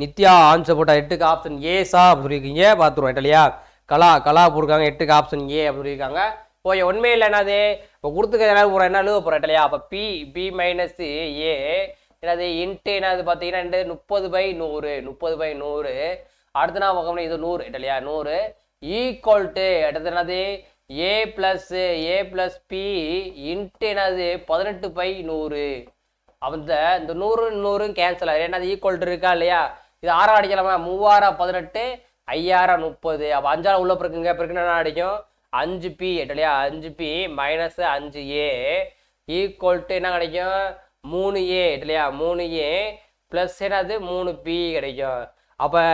நித்யா ஆன்சர் போட்டால் எட்டுக்கு ஆப்ஷன் ஏ சா அப்படின்னு சொல்லியிருக்கீங்க பார்த்துருவோம் இல்லையா கலா கலா போட்டுருக்காங்க எட்டுக்கு ஆப்ஷன் ஏ அப்படின்னு சொல்லியிருக்காங்க ஓகே இல்லை என்னது இப்போ கொடுத்துக்க என்ன போகிறோம் என்ன எழுத போகிறேன் இல்லையா அப்போ பி பி மைனஸ் ஏ என்னது இன்ட்டு என்னது பார்த்தீங்கன்னா ரெண்டு முப்பது பை நூறு முப்பது பை நூறு அடுத்த நான் பார்க்கணும் இது நூறு இல்லையா நூறு ஈக்குவல் டு அடுத்து என்னது A plus A plus B into என்னது பதினெட்டு பை நூறு அந்த இந்த நூறு நூறு கேன்சல் ஆகி ஏன்னா அது ஈக்குவல் இருக்கா இல்லையா இது ஆறாம் அடிக்கலாமா மூவாயிரம் பதினெட்டு ஐயாயிரம் முப்பது அப்போ அஞ்சாயிரம் உள்ள பிறகுங்க பிறகு என்ன அடிக்கும் அஞ்சு பி இல்லையா அஞ்சு பி மைனஸ் அஞ்சு ஏ ஈக்குவல் டு என்ன கிடைக்கும் மூணு ஏ இல்லையா மூணு ஏ ப்ளஸ் என்னது மூணு பி கிடைக்கும் அப்போ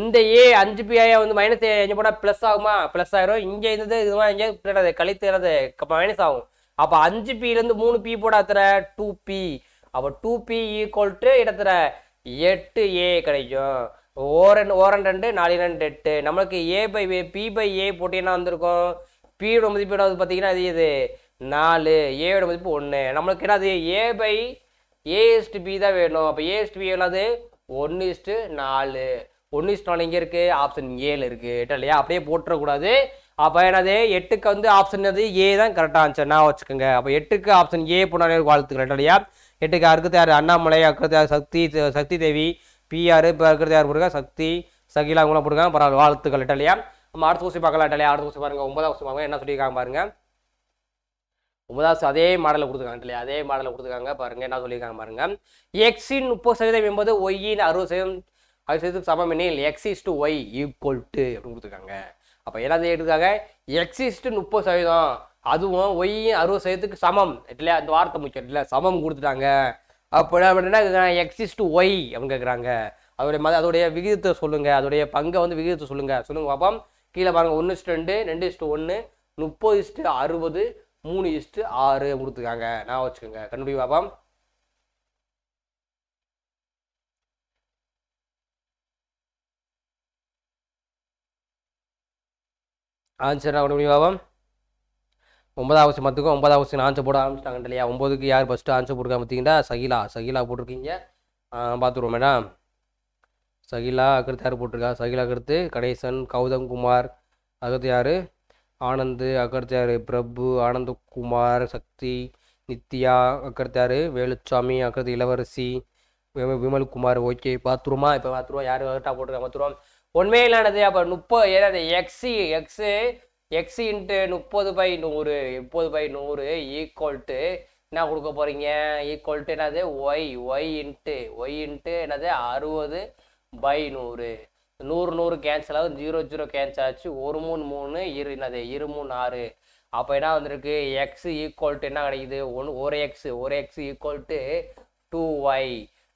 இந்த ஏ அஞ்சு ஐயா வந்து மைனஸ் அஞ்சு போனால் ப்ளஸ் ஆகுமா ப்ளஸ் ஆயிரும் இங்கே இருந்தது இதுவா இங்கே கழித்துறது மைனஸ் ஆகும் அப்போ அஞ்சு பிலேருந்து மூணு பி போட அத்துற டூ பி அப்போ டூ பி ஈக்குவல் டு இடத்துல எட்டு ஏ கிடைக்கும் ஓரன் ஓரன் ரெண்டு நாலு ரெண்டு எட்டு நம்மளுக்கு A by B by A போட்டிங்கன்னா வந்திருக்கும் பியோட மதிப்பு என்ன பார்த்தீங்கன்னா அது இது நாலு ஏயோட மதிப்பு ஒன்று நம்மளுக்கு என்னது ஏ பை ஏஎஸ்டி பி தான் வேணும் அப்போ ஏஎஸ்டி பி என்னது ஒன்று இஸ்ட்டு நாலு ஒன்று இஸ் இங்கே இருக்குது ஆப்ஷன் ஏல இருக்குது எட்டு இல்லையா அப்படியே போட்டுறக்கூடாது அப்போ என்னது எட்டுக்கு வந்து ஆப்ஷன் அது ஏ தான் கரெக்டாக இருந்துச்சுன்னா வச்சுக்கோங்க அப்போ எட்டுக்கு ஆப்ஷன் ஏ போனாலே வாழ்த்துக்கள் இல்லையா எட்டுக்கு அறுக்கிறது யார் அண்ணாமலை அக்கிறது யார் சக்தி சக்தி தேவி பிஆர் இப்போ இருக்கிறது யார் போடுங்க சக்தி சகிலா அவங்களாம் போடுங்க பரவாயில்ல வாழ்த்துக்கள் இல்லையா நம்ம அடுத்த ஊசி பார்க்கலாம் இல்லையா அடுத்த ஊசி பாருங்கள் ஒன்பதாம் வருஷம் என்ன சொல்லியிருக்காங்க பாருங்கள் ஒன்பதாவது அதே மாடலில் கொடுத்துருக்காங்க இல்லையா அதே மாடலில் கொடுத்துருக்காங்க பாருங்கள் என்ன சொல்லியிருக்காங்க பாருங்கள் எக்ஸின் முப்பது சதவீதம் என்பது ஒய்யின் அறுபது சதவீதம் அது சேர்த்து சமம் எண்ணில் X is to Y equal to அப்படின்னு கொடுத்துருக்காங்க அப்போ எல்லாத்தையும் எடுத்துக்காங்க எக்ஸ் இஸ் டு முப்பது சதவீதம் அதுவும் ஒய்யும் அறுபது சதவீதத்துக்கு சமம் இல்லையா அந்த வார்த்தை முக்கியம் இல்லை சமம் கொடுத்துட்டாங்க அப்போ என்ன அப்படின்னா எக்ஸ் இஸ் டு ஒய் அப்படின்னு கேட்குறாங்க அதோடைய மத அதோடைய விகிதத்தை சொல்லுங்கள் அதோடைய பங்கை வந்து விகிதத்தை சொல்லுங்கள் சொல்லுங்கள் பாப்போம் கீழே பாருங்கள் ஒன்று இஸ்ட்டு ரெண்டு ரெண்டு இஸ்ட்டு ஒன்று முப்பது இஸ்ட்டு அறுபது மூணு இஸ்ட்டு ஆறு கொடுத்துருக்காங்க நான் வச்சுக்கோங்க கண்டுபிடி பார்ப்போம் ஆன்சர் என்ன பண்ண முடியும் ஒன்பதாம் ஆவசி மத்துக்கும் ஒன்பதாம் ஆவசி ஆன்சர் போட ஆரம்பிச்சிட்டாங்க இல்லையா ஒம்பதுக்கு யார் ஃபஸ்ட்டு ஆன்சர் போட்டுருக்கா பார்த்தீங்கன்னா சகிலா சகிலா போட்டிருக்கீங்க பார்த்துருவோம் மேடம் சகிலா அக்கிறது யார் போட்டிருக்கா சகிலா அக்கடுத்து கணேசன் கௌதம் குமார் அக்கடுத்து யார் ஆனந்து அக்கிறது யார் பிரபு ஆனந்தகுமார் சக்தி நித்யா அக்கிறது யார் வேலுச்சாமி அக்கிறது இளவரசி விமல்குமார் ஓகே பார்த்துருமா இப்போ பார்த்துருவோம் யார் கரெக்டாக போட்டுருக்கா பார்த்துருவோம் உண்மையிலானது அப்போ முப்பது ஏதாவது எக்ஸி எக்ஸு எக்ஸு இன்ட்டு முப்பது பை நூறு முப்பது பை நூறு ஈக்குவல் டு என்ன கொடுக்க போகிறீங்க ஈக்குவல் டு என்னது Y Y into Y into என்னது அறுபது பை நூறு நூறு நூறு கேன்சல் ஆகும் ஜீரோ ஜீரோ கேன்சல் ஆச்சு ஒரு மூணு மூணு இரு என்னது இரு மூணு ஆறு அப்போ என்ன வந்திருக்கு எக்ஸ் ஈக்குவல் டு என்ன கிடைக்குது ஒன்று ஒரு எக்ஸ் ஒரு X equal to two Y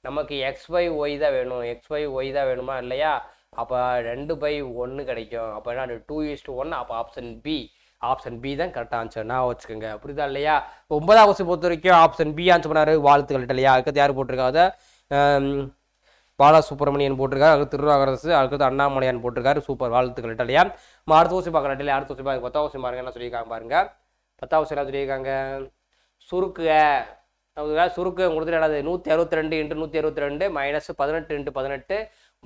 நமக்கு எக்ஸ் ஒய் ஒய் தான் வேணும் எக்ஸ் ஒய் ஒய் தான் வேணுமா இல்லையா அப்போ ரெண்டு பை ஒன்று கிடைக்கும் அப்போ என்ன டூ டூ ஒன் அப்போ ஆப்ஷன் பி ஆப்ஷன் பி தான் கரெக்டாக ஆன்சர் நான் வச்சுக்கோங்க புரியுதா இல்லையா ஒன்பதாம் கொஸ்டின் பொறுத்த வரைக்கும் ஆப்ஷன் பி ஆன்சர் பண்ணாரு வாழ்த்துக்கள் இல்லையா அதுக்கு யார் போட்டிருக்காத பாலா சுப்பிரமணியன் போட்டிருக்காரு அடுத்து திருநாகரசு அடுத்தது அண்ணாமலையான் போட்டிருக்காரு சூப்பர் வாழ்த்துக்கள்ட்ட இல்லையா அடுத்த வருஷம் பார்க்கணும் இல்லையா அடுத்த வருஷம் பார்க்க பத்தாம் வருஷம் பாருங்க என்ன சொல்லியிருக்காங்க பாருங்க பத்தாம் வருஷம் என்ன சொல்லியிருக்காங்க சுருக்கு சுருக்கு உங்களுக்கு என்னது நூற்றி அறுபத்தி ரெண்டு இன்ட்டு நூற்றி அறுபத்தி ரெண்டு மைனஸ் பதினெட்டு இன்ட்டு பதினெட்டு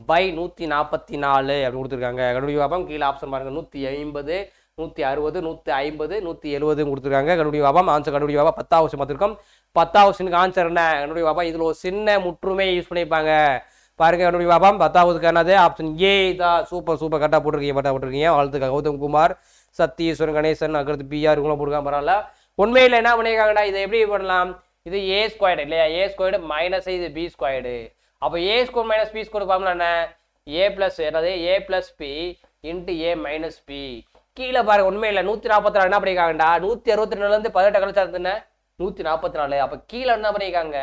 பை நூற்றி நாற்பத்தி நாலு அப்படின்னு கொடுத்துருக்காங்க கண்டுபிடி பாபம் கீழே ஆப்ஷன் பாருங்கள் நூற்றி ஐம்பது நூற்றி அறுபது நூற்றி ஐம்பது நூற்றி எழுபதுன்னு கொடுத்துருக்காங்க கண்டுபிடி பாபம் ஆன்சர் கண்டுபிடி பாபா பத்தாவது வருஷம் பார்த்துருக்கோம் பத்தாவது வருஷனுக்கு ஆன்சர் என்ன கண்டுபிடி பாபா இதில் ஒரு சின்ன முற்றுமை யூஸ் பண்ணியிருப்பாங்க பாருங்க கண்டுபிடி பாபா பத்தாவதுக்கு என்னது ஆப்ஷன் ஏ இதா சூப்பர் சூப்பர் கரெக்டாக போட்டிருக்கீங்க பட்டா போட்டிருக்கீங்க வாழ்த்து கௌதம் குமார் சத்தீஸ்வரன் கணேசன் அக்கிறது பிஆர் இவங்களும் போட்டுருக்காங்க பரவாயில்ல உண்மையில் என்ன பண்ணியிருக்காங்கடா இதை எப்படி பண்ணலாம் இது ஏ ஸ்கொயர்டு இல்லையா ஏ ஸ்கொயர்டு மைனஸ் இது பி ஸ்கொயர்டு அப்போ A score minus B score formula என்ன ஏ ப்ளஸ் என்னது A plus B into A minus B கீழே பாருங்க உண்மை இல்லை நூற்றி நாற்பத்தி நாலு என்ன பண்ணியிருக்காங்கடா நூற்றி அறுபத்தி ரெண்டுலேருந்து பதினெட்டு கழிச்சா இருந்தேன் நூற்றி நாற்பத்தி நாலு அப்போ கீழே என்ன பண்ணியிருக்காங்க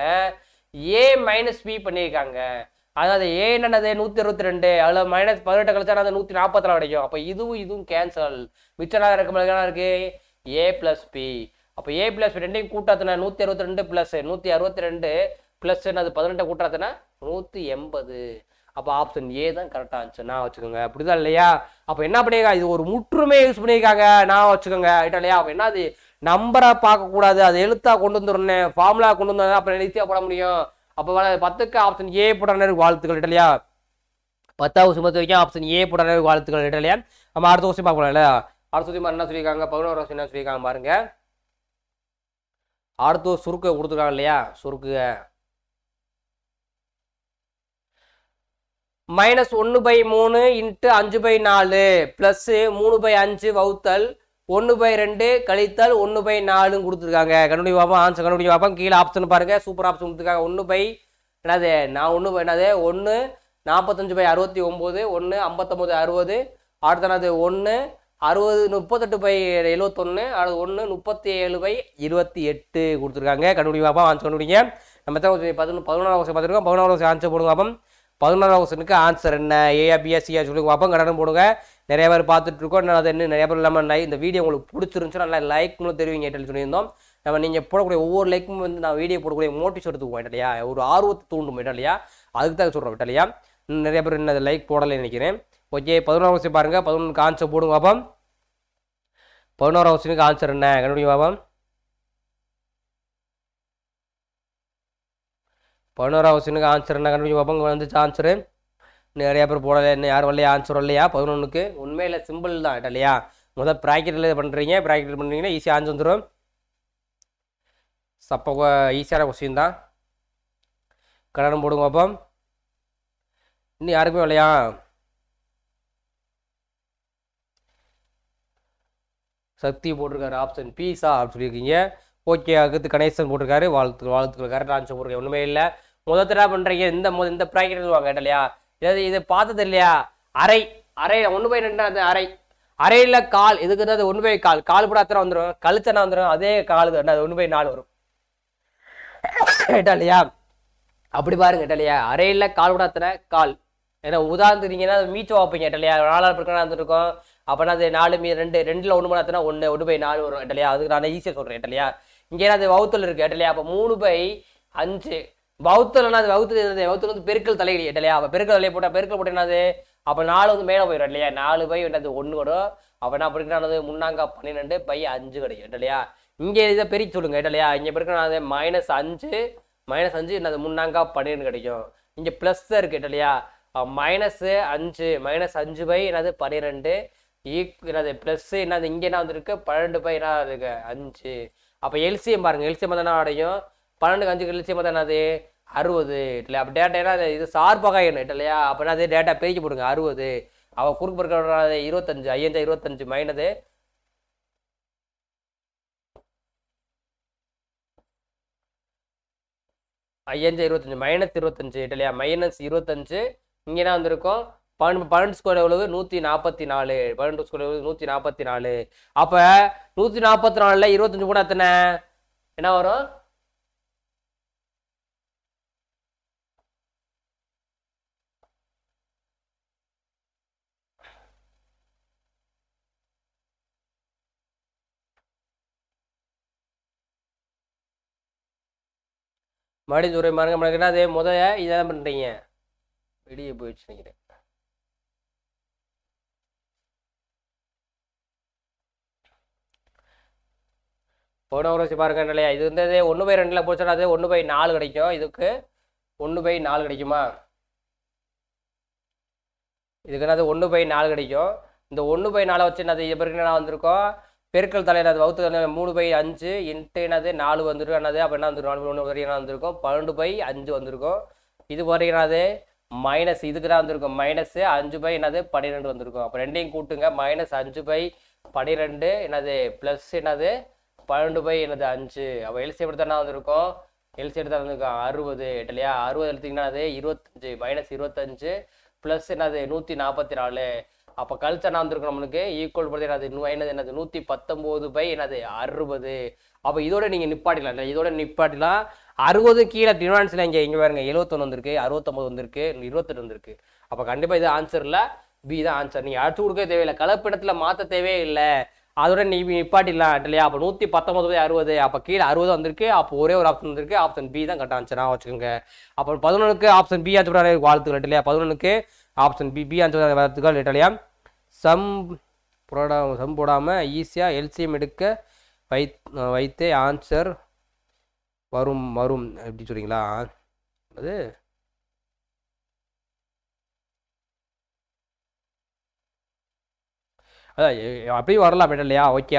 ஏ மைனஸ் பி பண்ணியிருக்காங்க அதாவது ஏ என்னது நூற்றி அறுபத்தி ரெண்டு அதில் மைனஸ் பதினெட்டு கழிச்சா அது நூற்றி நாற்பத்தி நாலு கிடைக்கும் அப்போ இதுவும் இதுவும் கேன்சல் மிச்சனாக மாதிரி இருக்கும் இருக்குது ஏ ப்ளஸ் பி அப்போ ஏ ப்ளஸ் ரெண்டையும் கூட்டாத்தின நூற்றி அறுபத்தி ரெண்டு ப்ளஸ் நூற்றி அறுபத்தி ரெண்டு ப்ளஸ் என்னது பதினெட்டை கூட்டுறதுன்னா நூற்றி எண்பது அப்போ ஆப்ஷன் ஏ தான் கரெக்டாக இருந்துச்சு நான் வச்சுக்கோங்க அப்படிதான் இல்லையா அப்போ என்ன பண்ணியிருக்காங்க இது ஒரு முற்றுமே யூஸ் பண்ணியிருக்காங்க நான் வச்சுக்கோங்க ஆகிட்டா இல்லையா அப்போ என்னது நம்பரை பார்க்கக்கூடாது அது எழுத்தா கொண்டு வந்துடணும் ஃபார்முலா கொண்டு வந்தோம் அப்புறம் ஈஸியாக போட முடியும் அப்போ பத்துக்கு ஆப்ஷன் ஏ போடுற வாழ்த்துக்கள் இல்லையா பத்தாவது சுமத்து வரைக்கும் ஆப்ஷன் ஏ போடுற வாழ்த்துக்கள் இல்லையா நம்ம அடுத்த வருஷம் பார்க்கலாம் இல்லையா அடுத்த மாதிரி என்ன சொல்லியிருக்காங்க பதினோரு வருஷம் என்ன சொல்லியிருக்காங்க பாருங்க அடுத்த சுருக்க கொடுத்துருக்காங்க இல்லையா சுருக்கு மைனஸ் ஒன்று பை மூணு இன்ட்டு அஞ்சு பை நாலு ப்ளஸ்ஸு மூணு பை அஞ்சு வவுத்தல் ஒன்று பை ரெண்டு கழித்தல் ஒன்று பை நாலுன்னு கொடுத்துருக்காங்க கண்ணுடி பார்ப்போம் ஆன்சர் கண்ணுடி பாப்பம் கீழே ஆப்ஷன் பாருங்கள் சூப்பர் ஆப்ஷன் கொடுத்துருக்காங்க ஒன்று பை என்னது நான் ஒன்று பை என்னது ஒன்று நாற்பத்தஞ்சு பை அறுபத்தி ஒம்பது ஒன்று ஐம்பத்தொம்போது அறுபது அடுத்தனது ஒன்று அறுபது முப்பத்தெட்டு பை எழுபத்தொன்று அடுத்து ஒன்று முப்பத்தி ஏழு பை இருபத்தி எட்டு கொடுத்துருக்காங்க கண்ணுடி பார்ப்போம் ஆன்சர் கண்டுபிடிங்க நம்ம தான் கொஞ்சம் பதினொன்று பதினொன்றாம் வருஷம் பார்த்துருக்கோம் பதினொன்றாம் வருஷம் ஆன்சர் போடுவோம் பதினொன்றாம் கொஸ்டனுக்கு ஆன்சர் என்ன ஏஆ பிஎஸ்சியா e, சொல்லுங்க அப்போ கடனும் போடுங்க நிறைய பேர் பார்த்துட்டு இருக்கோம் நான் அது என்ன நிறைய பேர் இல்லாமல் இந்த வீடியோ உங்களுக்கு பிடிச்சிருந்துச்சு நல்லா லைக் மூலம் தெரிவிங்க சொல்லியிருந்தோம் நம்ம நீங்கள் போடக்கூடிய ஒவ்வொரு லைக்கும் வந்து நான் வீடியோ போடக்கூடிய மோட்டிஸ் எடுத்துக்குவோம் இல்லையா ஒரு ஆர்வத்தை தூண்டும் இல்லையா அதுக்கு தான் சொல்கிறோம் இல்லையா நிறைய பேர் என்ன லைக் போடலை நினைக்கிறேன் ஓகே பதினோராம் வருஷம் பாருங்கள் பதினொன்றுக்கு ஆன்சர் போடுங்க பாபம் பதினோராம் வருஷத்துக்கு ஆன்சர் என்ன கண்டுபிடிங்க பாபம் பதினோரா கொஸ்டினுக்கு ஆன்சர் என்ன கண்டுபிடிச்சு பார்ப்போம் வந்துச்சு ஆன்சரு நிறையா பேர் போடலை இன்னும் யார் வரலையா ஆன்சர் வரலையா பதினொன்றுக்கு உண்மையில் சிம்பிள் தான் இல்லையா முதல் ப்ராக்கெட்டில் பண்ணுறீங்க ப்ராக்கெட் பண்ணுறீங்கன்னா ஈஸியாக ஆன்சர் வந்துடும் சப்போ ஈஸியான கொஸ்டின் தான் கடன் போடுங்க அப்போ இன்னும் யாருக்குமே வரலையா சக்தி போட்டிருக்காரு ஆப்ஷன் பீஸா அப்படின்னு சொல்லியிருக்கீங்க ஓகே அடுத்து கணேசன் போட்டிருக்காரு வாழ்த்து வாழ்த்துக்கள் கரெக்டாக ஆன்சர் போட்டிருக்காரு ஒன்றுமே இல்லை முத தடவை பண்ணுறீங்க இந்த முத இந்த ப்ராக்கெட் வாங்க இல்லையா இதாவது இது பார்த்தது இல்லையா அரை அரை ஒன்று பை ரெண்டு அது அரை அரையில் கால் இதுக்கு தான் அது ஒன்று பை கால் கால் கூட அத்தனை வந்துடும் கழுத்தனா வந்துடும் அதே காலு அது ஒன்று பை நாலு வரும் இல்லையா அப்படி பாருங்க இல்லையா அரையில் கால் கூட அத்தனை கால் ஏன்னா உதாரணத்துக்கிட்டீங்கன்னா மீச்சு வைப்பீங்க இல்லையா நாலாக பிரச்சனை இருந்துருக்கோம் அப்படின்னா அது நாலு மீ ரெண்டு ரெண்டில் ஒன்று மணி அத்தனை ஒன்று ஒன்று பை நாலு வரும் இல்லையா அதுக்கு நான் ஈஸியாக சொல்கிறேன் இல்லையா இங்கே அது வவுத்தல் இருக்குது இல்லையா அப்போ மூணு பை அஞ்சு வவுத்தல்னா அது வவுத்தல் என்னது வவுத்தல் வந்து பெருக்கல் தலையடி இல்லையா அப்போ பெருக்கல் தலையை போட்டால் பெருக்கல் போட்டு என்னது அப்போ நாலு வந்து மேலே போயிடும் இல்லையா நாலு பை என்னது ஒன்று வரும் அப்போ என்ன பெருக்கினானது முன்னாங்கா பன்னிரெண்டு பை அஞ்சு கிடைக்கும் இல்லையா இங்கே இதை பெருக்கி சொல்லுங்க இல்லையா இங்கே பெருக்கினானது மைனஸ் அஞ்சு மைனஸ் அஞ்சு என்னது முன்னாங்கா பன்னிரெண்டு கிடைக்கும் இங்கே ப்ளஸ் தான் இருக்குது இல்லையா மைனஸு அஞ்சு மைனஸ் அஞ்சு பை என்னது பன்னிரெண்டு ஈக் என்னது ப்ளஸ்ஸு என்னது இங்கே என்ன வந்துருக்கு பன்னெண்டு பை என்ன இருக்குது அஞ்சு அப்போ எல்சிஎம் பாருங்கள் எல்சிஎம் தான் அடையும் பன்னெண்டுக்கு அஞ்சு லட்சியம் பார்த்தா என்னது அறுபது இல்லையா அப்போ டேட்டா என்ன இது சார்பாக என்ன இல்லையா என்ன அதே டேட்டா பேஜ் போடுங்க அறுபது அவள் குறுக்கு பிறகு இருபத்தஞ்சு ஐயஞ்சா இருபத்தஞ்சு மைனது ஐயஞ்சா இருபத்தஞ்சு மைனஸ் இருபத்தஞ்சு இல்லையா மைனஸ் இருபத்தஞ்சு இங்கே என்ன வந்திருக்கும் பன்னெண்டு பன்னெண்டு ஸ்கொயர் எவ்வளவு நூற்றி நாற்பத்தி நாலு பன்னெண்டு ஸ்கொயர் எவ்வளவு நூற்றி நாற்பத்தி நாலு அப்போ நூற்றி நாற்பத்தி நாலில் இருபத்தஞ்சு கூட எத்தனை என்ன வரும் மறுபடியும் துறை மறங்க நடக்குன்னா அதே முத இதான் பண்ணுறீங்க வெளியே போயிடுச்சு நினைக்கிறேன் போன ஒரு பாருங்க இல்லையா இது வந்து அதே ஒன்று பை ரெண்டில் போச்சுனா அதே ஒன்று பை நாலு கிடைக்கும் இதுக்கு ஒன்று பை நாலு கிடைக்குமா இதுக்குன்னா அது ஒன்று பை நாலு கிடைக்கும் இந்த ஒன்று பை நாலு வச்சு நான் இது பிறகு என்ன வந்திருக்கோம் பெருக்கல் தலையில் அது வகுத்து தலையில் மூணு பை அஞ்சு இன்ட்டு என்னது நாலு வந்துருக்கும் என்னது அப்போ என்ன வந்துருக்கும் நாலு ஒன்று வரைக்கும் வந்திருக்கும் பன்னெண்டு பை அஞ்சு வந்திருக்கும் இது வரைக்கும் என்னது மைனஸ் இதுக்கு தான் வந்திருக்கும் மைனஸு அஞ்சு பை என்னது பன்னிரெண்டு வந்திருக்கும் அப்போ ரெண்டையும் கூட்டுங்க மைனஸ் அஞ்சு பை பன்னிரெண்டு என்னது ப்ளஸ் என்னது பன்னெண்டு பை என்னது அஞ்சு அப்போ எல்சி எப்படி தானே வந்திருக்கும் எல்சி எடுத்து வந்திருக்கும் அறுபது இல்லையா அறுபது எடுத்திங்கன்னா அது இருபத்தஞ்சு மைனஸ் இருபத்தஞ்சு ப்ளஸ் என்னது நூற்றி நாற்பத்தி நாலு அப்போ கழிச்சனா வந்திருக்கும் நம்மளுக்கு ஈக்குவல் பண்ணி என்னது என்னது என்னது நூற்றி பத்தொம்போது பை என்னது அறுபது அப்போ இதோட நீங்கள் நிப்பாட்டிலாம் இல்லை இதோட நிப்பாட்டிலாம் அறுபது கீழே டினான்ஸில் இங்கே இங்கே பாருங்க எழுபத்தொன்று வந்திருக்கு அறுபத்தொம்பது வந்திருக்கு இருபத்தெட்டு வந்திருக்கு அப்போ கண்டிப்பாக இது ஆன்சர் இல்லை பி தான் ஆன்சர் நீங்கள் அடுத்து கொடுக்க தேவையில்லை கலப்பிடத்தில் மாற்ற தேவையே இல்லை அதோட நீ நிப்பாட்டிடலாம் இல்லையா அப்போ நூற்றி பத்தொம்பது பை அறுபது அப்போ கீழே அறுபது வந்திருக்கு அப்போ ஒரே ஒரு ஆப்ஷன் வந்திருக்கு ஆப்ஷன் பி தான் கரெக்டாக ஆன்சர் வச்சுக்கோங்க அப்புறம் பதினொன்றுக்கு ஆப்ஷன் பி ஆச்சு வாழ்த்துக்கள் இல்லையா பதினொன்றுக்கு ஆப்ஷன் பி பி ஆன்சர் வாழ்த்துக்கள் இல்லையா சம் போட சம் போடாமல் ஈஸியாக எல்சிஎம் எடுக்க வை வைத்தே ஆன்சர் வரும் வரும் எப்படி சொல்கிறீங்களா அது அதான் அப்படியும் வரலாம் மேடம் இல்லையா ஓகே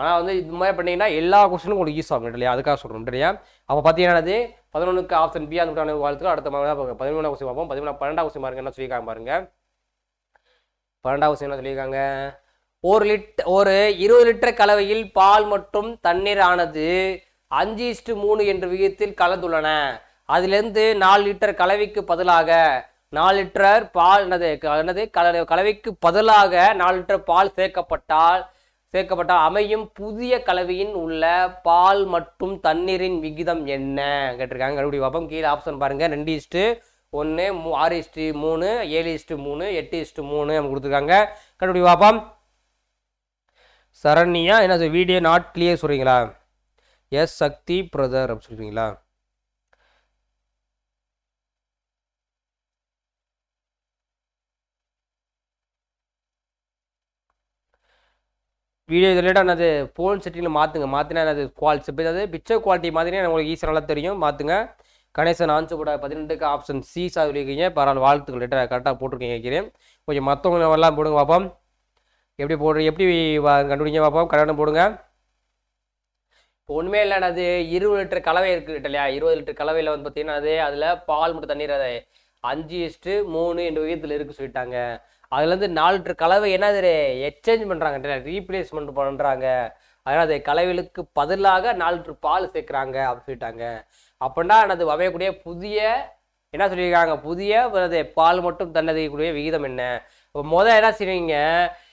ஆனால் வந்து இது மாதிரி பண்ணிங்கன்னா எல்லா கொஸ்டினும் உங்களுக்கு யூஸ் ஆகும் இல்லையா அதுக்காக சொல்கிறோம் இல்லையா அப்போ பார்த்தீங்கன்னா அது பதினொன்றுக்கு ஆப்ஷன் பி அந்த வாழ்த்துக்கள் அடுத்த மாதிரி தான் பதினொன்றாம் கொஸ்டின் பார்ப்போம் பதினொன்று பன்னெண்டாம் கொஸ்டின் பாருங்க என்ன சொல்லியிருக்காங்க பாருங்கள் பன்னெண்டாவது விஷயம் சொல்லியிருக்காங்க ஒரு லிட் ஒரு இருபது லிட்டர் கலவையில் பால் மற்றும் தண்ணீர் ஆனது அஞ்சு இஷ்டு மூணு என்ற விகிதத்தில் கலந்துள்ளன அதிலிருந்து நாலு லிட்டர் கலவைக்கு பதிலாக நாலு லிட்டர் பால் என்னது என்னது கல கலவைக்கு பதிலாக நாலு லிட்டர் பால் சேர்க்கப்பட்டால் சேர்க்கப்பட்டால் அமையும் புதிய கலவையின் உள்ள பால் மற்றும் தண்ணீரின் விகிதம் என்ன கேட்டிருக்காங்க கீழே ஆப்ஷன் பாருங்கள் ரெண்டு இஷ்டு ஒன்று மூ ஆறு இஸ்டு மூணு ஏழு இஸ்டு மூணு எட்டு இஸ்டு மூணு நம்ம கொடுத்துருக்காங்க கண்டுபிடி பார்ப்போம் சரண்யா என்ன வீடியோ நாட் கிளியர் சொல்கிறீங்களா எஸ் சக்தி பிரதர் அப்படின்னு சொல்கிறீங்களா வீடியோ இதில் என்னது ஃபோன் செட்டிங்கில் மாற்றுங்க மாற்றினா என்னது குவாலிட்டி இப்போ ஏதாவது பிக்சர் குவாலிட்டி மாதிரி உங்களுக்கு ஈஸியாக நல்லா தெரியும் மாற்றுங்க கணேசன் ஆன்சர் கூட பதினெண்டுக்கு ஆப்ஷன் சி சொல்லியிருக்கீங்க பரவாயில்ல வாழ்த்துக்கள் லெட்டர் கரெக்டாக போட்டிருக்கீங்க கேட்குறேன் கொஞ்சம் மற்றவங்க போடுங்க பார்ப்போம் எப்படி போடுற எப்படி கண்டுபிடிங்க பார்ப்போம் கரெக்டாக போடுங்க இப்போ ஒன்றுமே இல்லைன்னா அது இருபது லிட்டர் கலவை இருக்குது இல்லையா இருபது லிட்டர் கலவையில் வந்து பார்த்தீங்கன்னா அது அதில் பால் மட்டும் தண்ணீர் அதை அஞ்சு இஸ்ட்டு மூணு என்ற விகிதத்தில் இருக்குது சொல்லிட்டாங்க அதுலேருந்து நாலு லிட்டர் கலவை என்ன அது எக்ஸ்சேஞ்ச் பண்ணுறாங்க ரீப்ளேஸ்மெண்ட் பண்ணுறாங்க அதனால் அதை கலவைகளுக்கு பதிலாக நாலு லிட்டர் பால் சேர்க்குறாங்க அப்படின்னு சொல்லிட்டாங்க அப்படின்னா எனது அமையக்கூடிய புதிய என்ன சொல்லியிருக்காங்க புதிய பால் மட்டும் தன்னதிக்கக்கூடிய விகிதம் என்ன இப்போ மொதல் என்ன செய்வீங்க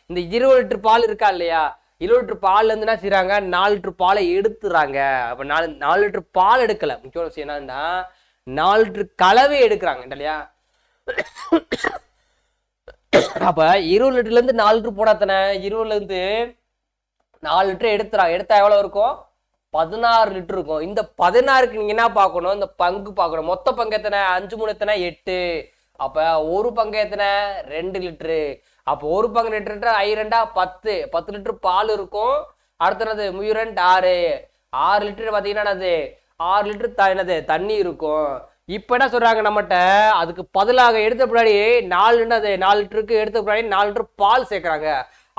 இந்த இருபது லிட்டர் பால் இருக்கா இல்லையா இருபது லிட்டர் பால் என்ன செய்கிறாங்க நாலு லிட்டர் பாலை எடுத்துறாங்க அப்போ நாலு நாலு லிட்டர் பால் எடுக்கலை முக்கியமான விஷயம் என்னன்னா நாலு லிட்டர் கலவை எடுக்கிறாங்க இல்லையா அப்போ இருபது லிட்டர்லேருந்து நாலு லிட்டர் போனா தானே இருபதுலேருந்து நாலு லிட்டர் எடுத்துறாங்க எடுத்தா எவ்வளோ இருக்கும் பதினாறு லிட்டர் இருக்கும் இந்த பதினாறுக்கு நீங்க என்ன பார்க்கணும் இந்த பங்கு பார்க்கணும் மொத்த பங்கு எத்தனை அஞ்சு மூணு எத்தனை எட்டு அப்ப ஒரு பங்கு எத்தனை ரெண்டு லிட்டரு அப்போ ஒரு பங்கு லிட்டர் ஐ ரெண்டா பத்து பத்து லிட்டர் பால் இருக்கும் அடுத்தது முயரண்ட் ஆறு ஆறு லிட்டர் பார்த்தீங்கன்னா என்னது ஆறு லிட்டர் த என்னது தண்ணி இருக்கும் இப்போ என்ன சொல்கிறாங்க நம்மகிட்ட அதுக்கு பதிலாக எடுத்த பின்னாடி நாலு என்னது நாலு லிட்டருக்கு எடுத்த பின்னாடி நாலு லிட்டர் பால் சேர்க்குறாங்க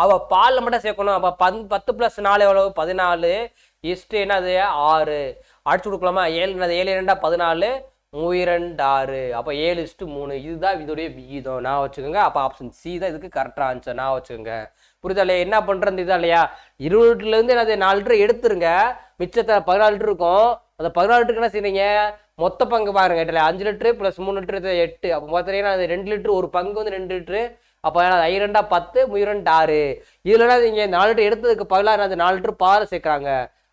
அவ பால் மட்டும் சேர்க்கணும் அப்போ பந் பத்து ப்ளஸ் நாலு எவ்வளவு பதினாலு இஷ்டு என்னது ஆறு அடிச்சு கொடுக்கலாமா ஏழு என்னது ஏழு இரண்டா பதினாலு உயிரண்டு ஆறு அப்போ ஏழு இஷ்டு மூணு இதுதான் இதோடைய விகிதம் நான் வச்சுக்கோங்க அப்போ ஆப்ஷன் சி தான் இதுக்கு கரெக்டாக ஆன்சர் நான் வச்சுக்கோங்க புரியுதா இல்லையா என்ன பண்ணுறது இதுதான் இல்லையா இருபதுலேருந்து என்னது நாலு லிட்டர் எடுத்துருங்க மிச்சத்தை பதினாலு லிட்டர் இருக்கும் அந்த பதினாலு லிட்டருக்கு என்ன செய்றீங்க மொத்த பங்கு பாருங்க இல்லை அஞ்சு லிட்டரு ப்ளஸ் மூணு லிட்டரு எட்டு அப்போ பார்த்தீங்கன்னா அது ரெண்டு லிட்டர் ஒரு பங்கு வந்து ரெண்டு லிட்டரு அப்போ ஐரெண்டா பத்து முயரெண்டு ஆறு இதில் நீங்கள் நாலு லிட்டர் எடுத்ததுக்கு பதிலாக என்னது நாலு லிட்டர் பால் சேர்க்குறாங்க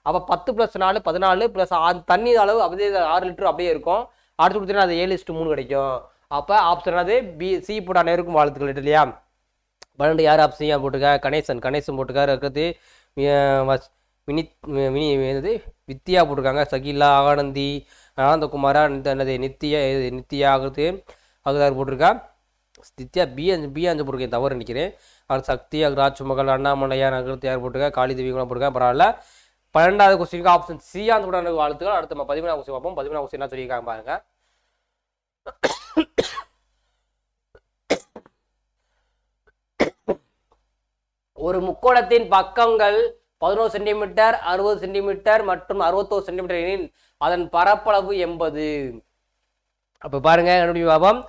அப்போ பத்து ப்ளஸ் நாலு பதினாலு ப்ளஸ் தண்ணி அளவு அப்படியே ஆறு லிட்டர் அப்படியே இருக்கும் அடுத்து கொடுத்தீங்கன்னா அது ஏழு லிஸ்ட்டு மூணு கிடைக்கும் அப்போ ஆப்ஷன் அது பி சி போட்டு அனைவருக்கும் வாழ்த்துக்கள் இல்லையா பன்னெண்டு யார் ஆப்ஷன் போட்டுக்க கணேசன் கணேசன் போட்டுக்கார் இருக்கிறது மினி மினி என்னது வித்தியா போட்டிருக்காங்க சகிலா ஆனந்தி ஆனந்தகுமாரா என்னது நித்தியா நித்தியா ஆகுது அகுதார் போட்டிருக்கா நித்யா பி அஞ்சு பி அஞ்சு போட்டிருக்கேன் தவறு நினைக்கிறேன் அவர் சக்தி ராஜ் மகள் அண்ணாமலையா நகரத்து யார் போட்டிருக்கா காளிதேவி கூட பரவாயில்ல பன்னெண்டாவது கொஸ்டின் ஆப்ஷன் சி அந்த உடனே வாழ்த்துக்கள் அடுத்து நம்ம பதிமூணாவது கொஸ்டின் பார்ப்போம் பதிமூணாவது கொஸ்டின் என்ன சொல்லியிருக்காங்க பாருங்க ஒரு முக்கோணத்தின் பக்கங்கள் பதினோரு சென்டிமீட்டர் அறுபது சென்டிமீட்டர் மற்றும் அறுபத்தோரு சென்டிமீட்டர் எனில் அதன் பரப்பளவு எண்பது அப்போ பாருங்க என்னுடைய பாபம்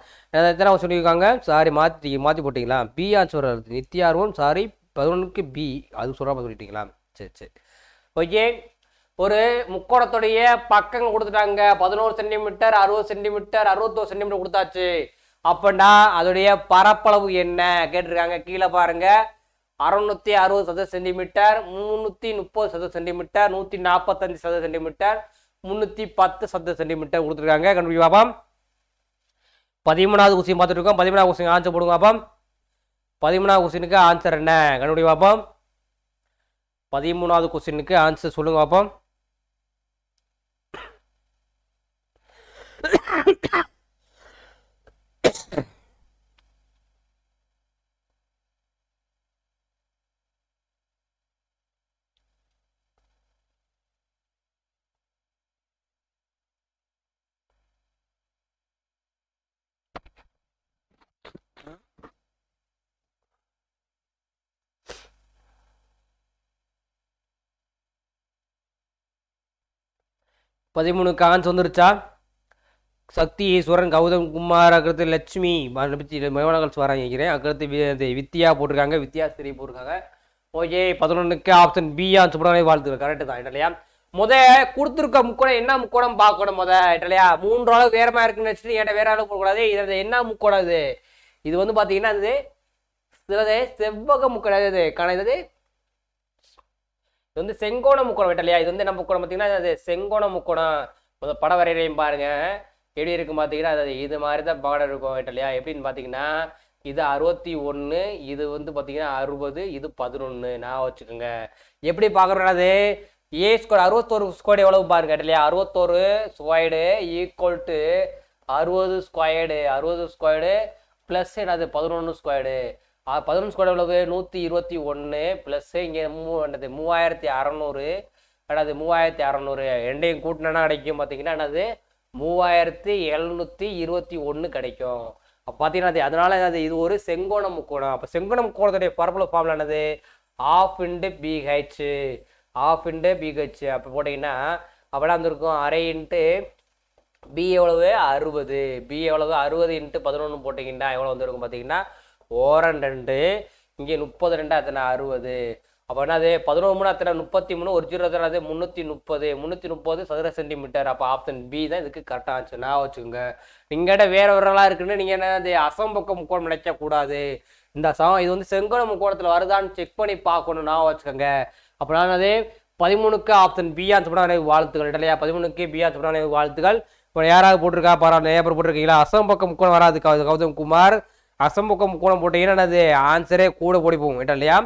எத்தனை சொல்லியிருக்காங்க சாரி மாற்றி மாற்றி போட்டீங்களா பி ஆன்சர் வருது சாரி பதினொன்றுக்கு பி அது சொல்கிறாம சொல்லிட்டீங்களா சரி சரி ஓகே ஒரு முக்கோணத்துடைய பக்கங்கள் கொடுத்துட்டாங்க பதினோரு சென்டிமீட்டர் அறுபது சென்டிமீட்டர் அறுபத்தோரு சென்டிமீட்டர் கொடுத்தாச்சு அப்படின்னா அதோடைய பரப்பளவு என்ன கேட்டிருக்காங்க கீழே பாருங்க அறுநூத்தி அறுபது சத சென்டிமீட்டர் முந்நூற்றி முப்பது சத சென்டிமீட்டர் நூற்றி நாற்பத்தஞ்சு சத சென்டிமீட்டர் முன்னூத்தி பத்து சத சென்டிமீட்டர் கொடுத்துருக்காங்க கண்டுபிடி பதிமூணாவது கொஸ்டின் பார்த்துட்டு இருக்கோம் பதிமூணாவது கொஸ்டின் ஆன்சர் போடுங்க பார்ப்போம் பதிமூணாவது குசினுக்கு ஆன்சர் என்ன கண்டுபிடி பார்ப்போம் பதிமூணாவது கொஸ்டினுக்கு ஆன்சர் சொல்லுங்க பார்ப்போம் பதிமூணு கான்ஸ் வந்துருச்சா சக்தி ஈஸ்வரன் கௌதம் குமார் அடுத்து லட்சுமி பற்றி மகனாக வர நினைக்கிறேன் அடுத்து வித்யா போட்டிருக்காங்க வித்யா ஸ்ரீ போட்டிருக்காங்க ஓகே பதினொன்றுக்கு ஆப்ஷன் பியா சுப்பிரமணிய வாழ்த்துக்கள் கரெக்டு தான் இல்லையா முத கொடுத்துருக்க முக்கோணம் என்ன முக்கோணம் பார்க்கணும் முத இல்லையா மூன்று அளவு வேறமா இருக்குன்னு நினச்சிட்டு என்கிட்ட வேற அளவு போடக்கூடாது இதில் என்ன முக்கோணம் இது இது வந்து பார்த்தீங்கன்னா அது சிலது செவ்வக முக்கோணம் இது கணக்கு இது வந்து செங்கோண முக்கோணம் வெட்ட இல்லையா இது வந்து நம்ம முக்கோணம் பார்த்தீங்கன்னா அது செங்கோண முக்கோணம் முதல் பட வரையிலையும் பாருங்க எப்படி இருக்கும் பார்த்தீங்கன்னா அது இது மாதிரி தான் பாடம் இருக்கும் வெட்ட இல்லையா எப்படின்னு பார்த்தீங்கன்னா இது அறுபத்தி ஒன்று இது வந்து பார்த்தீங்கன்னா அறுபது இது பதினொன்று நான் வச்சுக்கோங்க எப்படி பார்க்குறோன்னா அது ஏ ஸ்கோர் அறுபத்தோரு ஸ்கொயர் எவ்வளவு பாருங்க இல்லையா அறுபத்தோரு ஸ்கொயர்டு ஈக்குவல் டு அறுபது ஸ்கொயர்டு அறுபது ஸ்கொயர்டு ப்ளஸ் என்னது பதினொன்று ஸ்கொயர்டு பதினொன்று ஸ்கொயர் எவ்வளவு நூற்றி இருபத்தி ஒன்று ப்ளஸ்ஸு இங்கே மூ என்னது மூவாயிரத்தி அறநூறு என்னது மூவாயிரத்தி அறநூறு ரெண்டையும் கூட்டினா கிடைக்கும் பார்த்தீங்கன்னா என்னது மூவாயிரத்தி எழுநூற்றி இருபத்தி ஒன்று கிடைக்கும் அப்போ பார்த்தீங்கன்னா அதனால என்னது இது ஒரு செங்கோண முக்கோணம் அப்போ செங்கோண முக்கோணத்துடைய பரப்பளவு ஃபார்ம்ல என்னது half into BH half into BH அப்போ போட்டிங்கன்னா அப்படிலாம் வந்துருக்கும் அரை இன்ட்டு பி எவ்வளவு அறுபது பி எவ்வளவு அறுபது இன்ட்டு பதினொன்று போட்டிங்கன்னா எவ்வளோ வந்துருக்கும் பார்த்தீங்கன்னா ஓரன் ரெண்டு இங்கே முப்பது ரெண்டு அத்தனை அறுபது அப்போ என்னது பதினோரு மூணு அத்தனை முப்பத்தி மூணு ஒரு ஜீரோ அத்தனை முந்நூற்றி முப்பது முந்நூற்றி முப்பது சதுர சென்டிமீட்டர் அப்போ ஆப்ஷன் பி தான் இதுக்கு கரெக்டாக ஆச்சு நான் வச்சுக்கோங்க இங்கிட்ட வேற வேறலாம் இருக்குன்னு நீங்கள் என்னது அசம்பக்கம் முக்கோணம் நினைக்கக்கூடாது இந்த சம இது வந்து செங்கோண முக்கோணத்தில் வருதான்னு செக் பண்ணி பார்க்கணும் நான் வச்சுக்கோங்க அப்படின்னா என்னது பதிமூணுக்கு ஆப்ஷன் பியா எனக்கு வாழ்த்துக்கள் இல்லையா பதிமூணுக்கு பியா எனக்கு வாழ்த்துக்கள் இப்போ யாராவது போட்டிருக்கா பாரு நேபர் போட்டிருக்கீங்களா அசம்பக்கம் முக்கோணம் வராது கௌதம் குமார் அசம்புக்க முக்கோணம் போட்டீங்கன்னா அது ஆன்சரே கூட போடி போகும் இல்லையா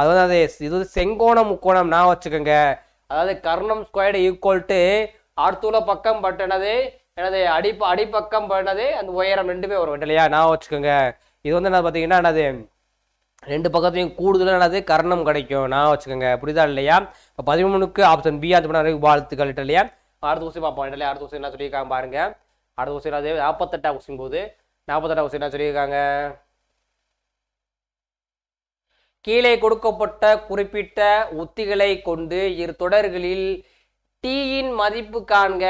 அது வந்து அது இது வந்து செங்கோண முக்கோணம் நான் வச்சுக்கோங்க அதாவது கர்ணம் ஸ்கொயர்டு ஈக்குவல் டு அடுத்துள்ள பக்கம் பட் என்னது எனது அடி அடிப்பக்கம் பண்ணது அந்த உயரம் ரெண்டுமே வரும் இல்லையா நான் வச்சுக்கோங்க இது வந்து என்ன பார்த்தீங்கன்னா என்னது ரெண்டு பக்கத்தையும் கூடுதலானது கர்ணம் கிடைக்கும் நான் வச்சுக்கோங்க புரிதா இல்லையா இப்போ பதிமூணுக்கு ஆப்ஷன் பி அந்த பண்ண வாழ்த்துக்கள் இல்லையா அடுத்த ஊசி பார்ப்போம் இல்லையா அடுத்த ஊசி என்ன சொல்லியிருக்காங்க பாருங்க அடுத்த ஊசி அதே நாற்பத்தெட்டாம் ஊசியும் போது நாற்பத்தெட்டாம் கொஸ்டின் சொல்லியிருக்காங்க கீழே கொடுக்கப்பட்ட குறிப்பிட்ட உத்திகளை கொண்டு இரு தொடர்களில் டீயின் மதிப்பு காண்க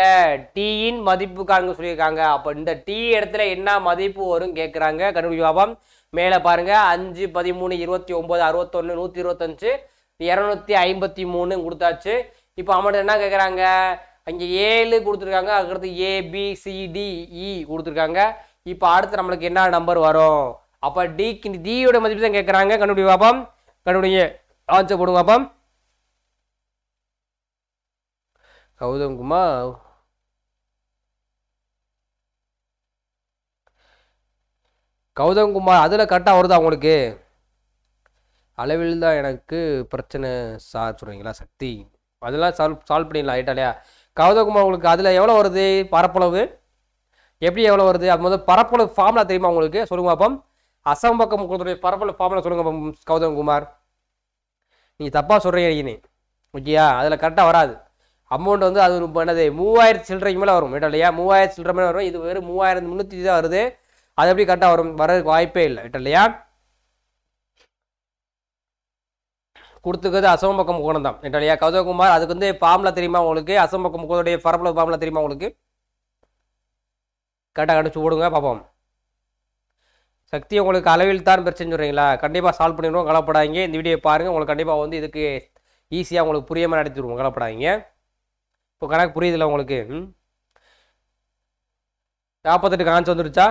டீயின் மதிப்பு காண்க சொல்லியிருக்காங்க அப்போ இந்த டீ இடத்துல என்ன மதிப்பு வரும் கேட்குறாங்க கண்டுபிடி பாபம் மேலே பாருங்கள் அஞ்சு பதிமூணு இருபத்தி ஒம்பது அறுபத்தொன்று நூற்றி இருபத்தஞ்சு இரநூத்தி ஐம்பத்தி மூணு கொடுத்தாச்சு இப்போ அவங்கள்ட்ட என்ன கேட்குறாங்க அங்கே ஏழு கொடுத்துருக்காங்க அதுக்கடுத்து ஏபிசிடிஇ e கொடுத்துருக்காங்க இப்போ அடுத்து நம்மளுக்கு என்ன நம்பர் வரும் அப்போ டி டியோட மதிப்பு தான் கேட்குறாங்க கண்டுபிடி பாப்பம் கண்டுபிடிங்க ஆன்சர் போடுங்க பாப்பம் கௌதம் குமார் கௌதம் குமார் அதில் கரெக்டாக வருதா உங்களுக்கு அளவில் தான் எனக்கு பிரச்சனை சார் சொல்கிறீங்களா சக்தி அதெல்லாம் சால்வ் சால்வ் பண்ணிடலாம் இல்லையா கௌதம் குமார் உங்களுக்கு அதில் எவ்வளோ வருது பரப்பளவு எப்படி எவ்வளோ வருது அது வந்து பரப்பளவு ஃபார்முலா தெரியுமா உங்களுக்கு சொல்லுங்க பாப்போம் அசம் பக்கம் உங்களுடைய பரப்பளவு ஃபார்முலா சொல்லுங்க பாப்போம் கௌதம் குமார் நீங்கள் தப்பாக சொல்கிறீங்க நீ ஓகேயா அதில் கரெக்டாக வராது அமௌண்ட் வந்து அது என்னது மூவாயிரத்து சில்லறைக்கு மேலே வரும் வேட்டா இல்லையா மூவாயிரத்து சில்லறை மேலே வரும் இது வெறும் மூவாயிரத்து முந்நூற்றி தான் வருது அது எப்படி கரெக்டாக வரும் வர்றதுக்கு வாய்ப்பே இல்லை வேட்டா இல்லையா கொடுத்துக்கிறது அசம்பக்கம் முக்கோணம் தான் இல்லையா கௌதவகுமார் அதுக்கு வந்து ஃபார்முலா தெரியுமா உங்களுக்கு அசம்பக்கம் முகத்துடைய பரப்பளவு ஃபார்முலா தெரியுமா உங்களுக்கு கேட்டால் கடிச்சு விடுங்க பார்ப்போம் சக்தி உங்களுக்கு அளவில் தான் பிரச்சனை சொல்கிறீங்களா கண்டிப்பாக சால்வ் பண்ணிடுவோம் கலப்படாதீங்க இந்த வீடியோ பாருங்கள் உங்களுக்கு கண்டிப்பாக வந்து இதுக்கு ஈஸியாக உங்களுக்கு புரிய மாதிரி விடுவோம் கலப்படாதீங்க இப்போ கணக்கு புரியுதுல்ல உங்களுக்கு நாற்பத்தெட்டுக்கு ஆன்சர் வந்துருச்சா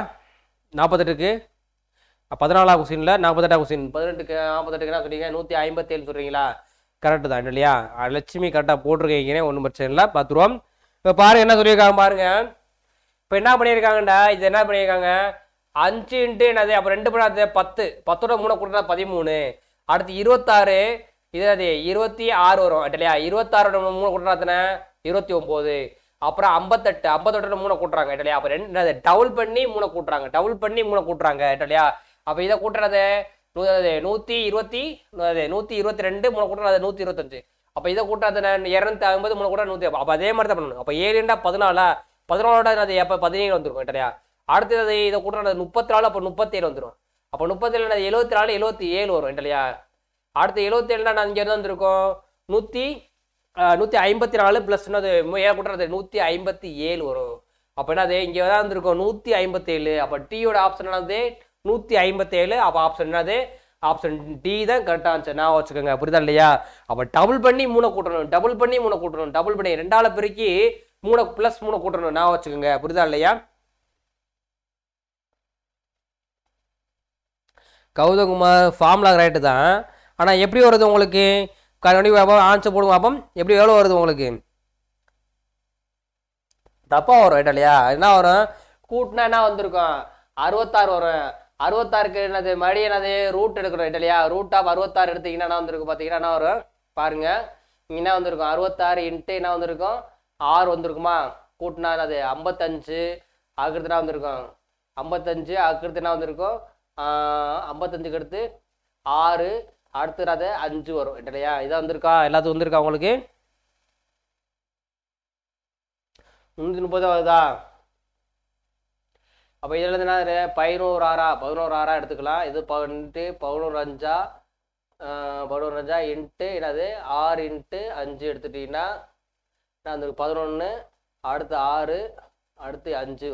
நாற்பத்தெட்டுக்கு பதினாலாம் கொஸ்டினில் நாற்பத்தெட்டா கொஸ்டின் பதினெட்டுக்கு நாற்பத்தெட்டுக்கு என்ன நூற்றி ஐம்பத்தேழு சொல்கிறீங்களா கரெக்டு தான் இல்லையா லட்சுமி கரெக்டாக போட்டிருக்கீங்கன்னே ஒன்றும் பிரச்சனை இல்லை பார்த்துருவோம் இப்போ பாருங்கள் என்ன சொல்லியிருக்காங்க பாருங்கள் இப்போ என்ன பண்ணியிருக்காங்கடா இது என்ன பண்ணியிருக்காங்க அஞ்சு இன்ட்டு என்னது அப்போ ரெண்டு பண்ணாது பத்து பத்தோட மூணு கொடுத்தா பதிமூணு அடுத்து இருபத்தாறு இது அது இருபத்தி ஆறு வரும் இல்லையா இருபத்தாறோட மூணு கூட்டினா இருபத்தி ஒம்பது அப்புறம் ஐம்பத்தெட்டு ஐம்பத்தெட்டோட மூணு கூட்டுறாங்க இல்லையா அப்போ ரெண்டு டவுல் பண்ணி மூணு கூட்டுறாங்க டவுல் பண்ணி மூணு கூட்டுறாங்க இல்லையா அப்போ இதை கூட்டுறது நூற்றி இருபத்தி நூற்றி இருபத்தி ரெண்டு மூணு கூட்டுறது நூற்றி இருபத்தஞ்சு அப்போ இதை கூட்டுறது இரநூத்தி ஐம்பது மூணு கூட நூற்றி அப்போ அதே மாதிரி தான் பண்ணணும் அப்போ ஏழுண்டா பதினாலா பதினோராவது அது எப்போ பதினேழு வந்துருக்கும் கட்டரையா அடுத்தது இதை கூட்டினா முப்பத்தி நாலு அப்போ முப்பத்தேழு வந்துடும் அப்போ முப்பத்தேழு அது எழுபத்தி நாலு எழுபத்தி ஏழு வரும் இல்லையா அடுத்து எழுபத்தேழுனா நான் இங்கே வந்திருக்கோம் நூற்றி நூற்றி ஐம்பத்தி நாலு ப்ளஸ் என்னது ஏன் கூட்டுறது நூற்றி ஐம்பத்தி ஏழு வரும் அப்போ என்னது இங்கே தான் வந்துருக்கோம் நூற்றி ஐம்பத்தேழு அப்போ டீயோட ஆப்ஷன் என்னது நூற்றி ஐம்பத்தேழு அப்போ ஆப்ஷன் என்னது ஆப்ஷன் டி தான் கரெக்டாக ஆன்சர் நான் வச்சுக்கோங்க புரியுதா இல்லையா அப்போ டபுள் பண்ணி மூணை கூட்டணும் டபுள் பண்ணி மூணை கூட்டணும் டபுள் பண்ணி ரெண்டாவது பெருக்கி மூணு ப்ளஸ் மூணு கூட்டணும் நான் வச்சுக்கோங்க புரிதா இல்லையா கௌதகுமார் ஃபார்முலா ரைட்டு தான் ஆனால் எப்படி வருது உங்களுக்கு கண்டிப்பாக ஆன்சர் போடுங்க அப்போ எப்படி எவ்வளோ வருது உங்களுக்கு தப்பாக வரும் ரைட்டா இல்லையா என்ன வரும் கூட்டினா என்ன வந்திருக்கும் அறுபத்தாறு வரும் அறுபத்தாறுக்கு என்னது மறுபடியும் என்னது ரூட் எடுக்கிறோம் ரைட் இல்லையா ரூட் ஆஃப் அறுபத்தாறு எடுத்தீங்கன்னா என்ன வந்திருக்கும் பார்த்தீங்கன்னா என்ன வரும் பாருங்கள் என்ன வந்திருக்கும் அறுபத்தாறு இன்ட்டு என்ன வந்திருக்கும் ஆறு வந்திருக்குமா கூட்டினா அது ஐம்பத்தஞ்சு ஆக்கிறதுனா வந்திருக்கும் ஐம்பத்தஞ்சு ஆக்கிறதுனா வந்திருக்கும் ஐம்பத்தஞ்சுக்கு அடுத்து ஆறு அடுத்து அது அஞ்சு வரும் இல்லையா இதாக வந்திருக்கா எல்லாத்துக்கும் வந்திருக்கா உங்களுக்கு முந்நூற்றி முப்பது வருதா அப்போ இதில் என்ன பதினோரு ஆறா பதினோரு ஆறா எடுத்துக்கலாம் இது பண்ணிட்டு பதினோரு அஞ்சா பதினோரு அஞ்சா இன்ட்டு என்னது ஆறு இன்ட்டு அஞ்சு எடுத்துட்டிங்கன்னா அந்த பதினொன்று அடுத்து ஆறு அடுத்து அஞ்சு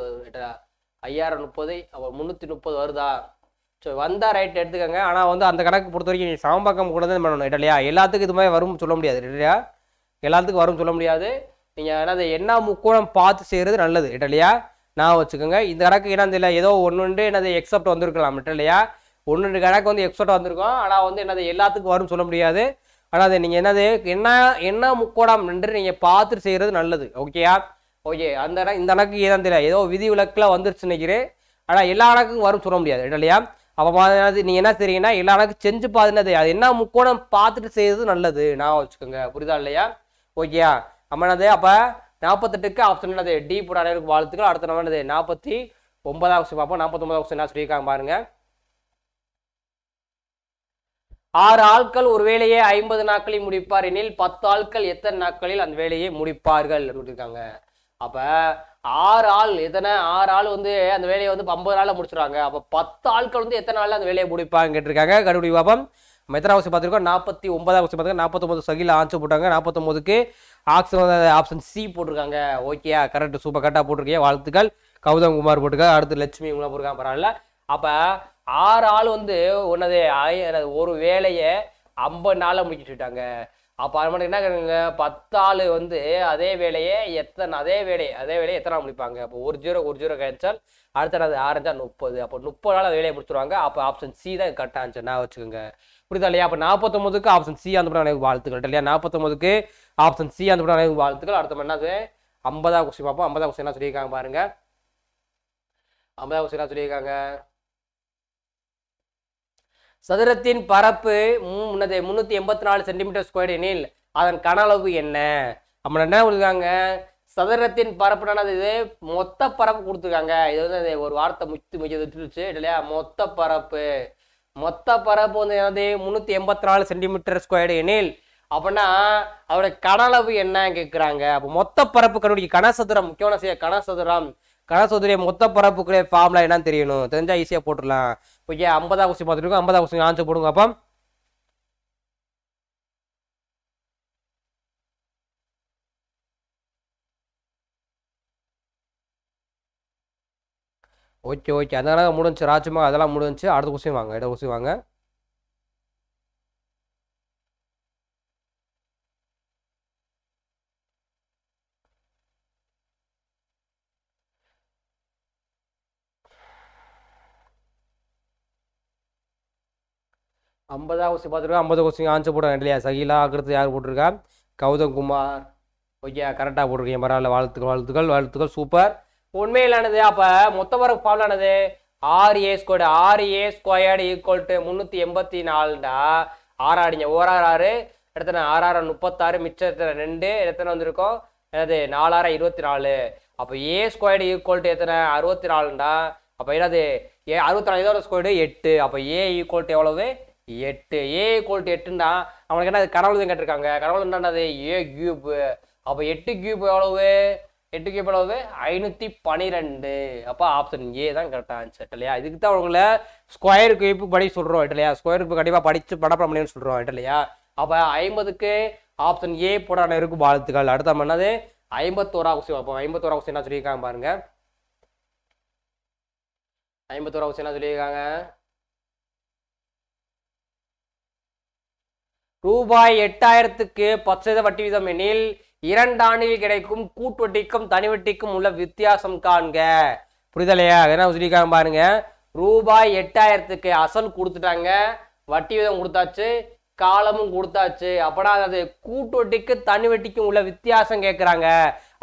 ஐயாயிரம் முப்பது முந்நூற்றி முப்பது வருதா ஸோ வந்தால் ரைட் எடுத்துக்கோங்க ஆனால் வந்து அந்த கணக்கு பொறுத்த வரைக்கும் நீ சாம்பாக்கம் கூட தான் பண்ணணும் இல்லையா எல்லாத்துக்கும் இது மாதிரி வரும் சொல்ல முடியாது இல்லையா எல்லாத்துக்கும் வரும் சொல்ல முடியாது நீங்கள் ஆனால் அதை என்ன முக்கோணம் பார்த்து செய்கிறது நல்லது இல்லையா நான் வச்சுக்கோங்க இந்த கணக்கு என்ன தெரியல ஏதோ ஒன்று ஒன்று என்னது எக்ஸப்ட் வந்திருக்கலாம் இல்லையா ஒன்று ரெண்டு கணக்கு வந்து எக்ஸப்ட் வந்திருக்கோம் ஆனால் வந்து என்னது எல்லாத்துக்கும் வரும் சொல்ல முடியாது ஆனால் அது நீங்கள் என்னது என்ன என்ன முக்கோடம் என்று நீங்கள் பார்த்துட்டு செய்கிறது நல்லது ஓகேயா ஓகே அந்த இந்த அணக்கு ஏதாவது தெரியல ஏதோ விதி விலக்கில் வந்துருச்சு நினைக்கிறேன் ஆனால் எல்லா அணக்கும் வரும் சொல்ல முடியாது இல்லையா அப்போ மாதிரி நீங்கள் என்ன செய்றீங்கன்னா எல்லா அணக்கு செஞ்சு பார்த்துனது அது என்ன முக்கோணம் பார்த்துட்டு செய்கிறது நல்லது நான் வச்சுக்கோங்க புரியுதா இல்லையா ஓகேயா அம்மனது அப்போ நாற்பத்தெட்டுக்கு ஆப்ஷன் என்னது டி போட வாழ்த்துக்கள் அடுத்த நம்ம என்னது நாற்பத்தி ஒன்பதாம் ஆப்ஷன் பார்ப்போம் நாற்பத்தொம்பதாவது ஆப்ஷன் என்ன சொல்லியிருக்காங்க பாருங்கள் ஆறு ஆட்கள் ஒரு வேலையை ஐம்பது நாட்களில் முடிப்பார் எனில் பத்து ஆட்கள் எத்தனை நாட்களில் அந்த வேலையை முடிப்பார்கள் இருக்காங்க அப்போ ஆறு ஆள் எத்தனை ஆறு ஆள் வந்து அந்த வேலையை வந்து ஐம்பது நாள்ல முடிச்சிருவாங்க அப்போ பத்து ஆட்கள் வந்து எத்தனை நாளில் அந்த வேலையை முடிப்பாங்க கேட்டிருக்காங்க கடுபடி பாபம் எத்தனை ஆப்ஷன் பார்த்துருக்கோம் நாற்பத்தி ஒன்பதாம் ஆப்ஷன் பார்த்துருக்கோம் நாற்பத்தொம்பது சகில ஆன்சர் போட்டாங்க நாற்பத்தொம்பதுக்கு ஆப்ஷன் ஆப்ஷன் சி போட்டிருக்காங்க ஓகேயா கரெக்ட் சூப்பர் கரெக்டாக போட்டிருக்கீங்க வாழ்த்துக்கள் கௌதம் குமார் போட்டிருக்காங்க அடுத்து லட்சுமி இவங்களாம் போட்டிருக்காங்க பரவாயில்ல அப்போ ஆறு ஆள் வந்து உன்னது ஒரு வேலையை ஐம்பது நாளில் முடிச்சுட்டாங்க அப்போ அது மட்டும் என்ன பத்து ஆள் வந்து அதே வேலையை எத்தனை அதே வேலையை அதே வேலையை எத்தனை நாள் முடிப்பாங்க அப்போ ஒரு ஜீரோ ஒரு ஜீரோ கழிச்சால் அடுத்த நாள் ஆரஞ்சா முப்பது அப்போ முப்பது நாள் வேலையை முடிச்சுருவாங்க அப்போ ஆப்ஷன் சி தான் கரெக்டாக இருந்துச்சு நான் வச்சுக்கோங்க புரியுதா இல்லையா அப்போ நாற்பத்தொம்பதுக்கு ஆப்ஷன் சி அந்த படம் வாழ்த்துக்கள் இல்லையா நாற்பத்தொம்பதுக்கு ஆப்ஷன் சி அந்த படம் வாழ்த்துக்கள் அடுத்த என்னது ஐம்பதாவது கொஸ்டின் பார்ப்போம் ஐம்பதாவது கொஸ்டின் என்ன சொல்லியிருக்காங்க பாருங்கள் ஐம்பதாவது கொஸ்டின் என்ன சொல்லியிருக்காங்க சதுரத்தின் பரப்பு முன்னது முந்நூற்றி எண்பத்தி நாலு சென்டிமீட்டர் ஸ்கொயர் எனில் அதன் கனளவு என்ன அப்படி என்ன கொடுத்துருக்காங்க சதுரத்தின் பரப்புனா இது மொத்த பரப்பு கொடுத்துருக்காங்க இது வந்து அது ஒரு வார்த்தை முத்து முச்சு இல்லையா மொத்த பரப்பு மொத்த பரப்பு வந்து என்னது முந்நூற்றி எண்பத்தி நாலு சென்டிமீட்டர் ஸ்கொயர் எனில் அப்படின்னா அவருடைய கனளவு என்ன கேட்குறாங்க அப்போ மொத்த பரப்பு கண்டுபிடிக்க கனசதுரம் முக்கியமான செய்ய கனசதுரம் கலாசோதரிய மொத்த பரப்புக்குரிய ஃபார்ம்லாம் என்னன்னு தெரியணும் தெரிஞ்சால் ஈஸியாக போட்டுடலாம் இப்போ ஏன் ஐம்பதா கொஸ்டின் பார்த்துருக்கோம் ஐம்பதா கொஸ்டின் ஆன்சர் போடுங்க அப்போ ஓகே ஓகே அதனால முடிஞ்சு ராஜ்மா அதெல்லாம் முடிஞ்சு அடுத்த கொஸ்டின் வாங்க இடம் கொஸ்டின் வாங்க ஐம்பதாவது கொஸ்டின் பார்த்துருக்கா ஐம்பது கொஸ்டின் ஆன்சர் போடுறாங்க இல்லையா சகிலா அடுத்து யார் போட்டிருக்கா கௌதம் குமார் ஓகே கரெக்டாக போட்டிருக்கீங்க பரவாயில்ல வாழ்த்துக்கள் வாழ்த்துக்கள் வாழ்த்துக்கள் சூப்பர் உண்மையிலானது அப்போ மொத்த வரக்கு ஃபார்ம்லானது ஆறு ஏ ஸ்கொயர்டு ஆறு ஏ ஸ்கொயர்டு ஈக்குவல் டு முந்நூற்றி எண்பத்தி நாலுடா ஆறாடிங்க ஓராறு ஆறு எடுத்தன ஆறாயிரம் முப்பத்தாறு மிச்சத்தில் ரெண்டு எத்தனை வந்திருக்கோம் என்னது நாலாயிரம் இருபத்தி நாலு அப்போ ஏ ஸ்கொயர்டு ஈக்குவல் டு எத்தனை அறுபத்தி நாலுண்டா அப்போ என்னது ஏ அறுபத்தி நாலு இதோட ஸ்கொயர்டு எட்டு அப்போ ஏ ஈக்குவல் டு எவ்வளவு எட்டு ஏ கோல் டு எட்டுன்னா அவனுக்கு என்ன அது கடவுள் தான் கேட்டிருக்காங்க கடவுள் அது ஏ கியூப் அப்போ எட்டு கியூப் எவ்வளவு எட்டு கியூப் எவ்வளவு ஐநூற்றி பனிரெண்டு அப்போ ஆப்ஷன் ஏ தான் கரெக்டாக ஆன்சர் இல்லையா இதுக்கு தான் அவங்கள ஸ்கொயர் கியூப் படி சொல்கிறோம் இல்லையா ஸ்கொயர் கியூப் கண்டிப்பாக படித்து படப்பட முடியும்னு சொல்கிறோம் இல்லையா அப்போ ஐம்பதுக்கு ஆப்ஷன் ஏ போடான இருக்கும் வாழ்த்துக்கள் அடுத்த என்னது ஐம்பத்தோரா கொஸ்டின் பார்ப்போம் ஐம்பத்தோரா கொஸ்டின் என்ன சொல்லியிருக்காங்க பாருங்க ஐம்பத்தோரா கொஸ்டின் என்ன சொல்லியிருக்காங்க ரூபாய் எட்டாயிரத்துக்கு பத்து வட்டி வீதம் எனில் ஆண்டில் கிடைக்கும் கூட்டுவட்டிக்கும் தனி வட்டிக்கும் உள்ள வித்தியாசம் காண்க புரிதலையா என்ன சொல்லியிருக்காங்க பாருங்க ரூபாய் எட்டாயிரத்துக்கு அசல் கொடுத்துட்டாங்க வட்டி விதம் கொடுத்தாச்சு காலமும் கொடுத்தாச்சு அப்படின்னா அது கூட்டு வட்டிக்கு தனி வட்டிக்கும் உள்ள வித்தியாசம் கேட்குறாங்க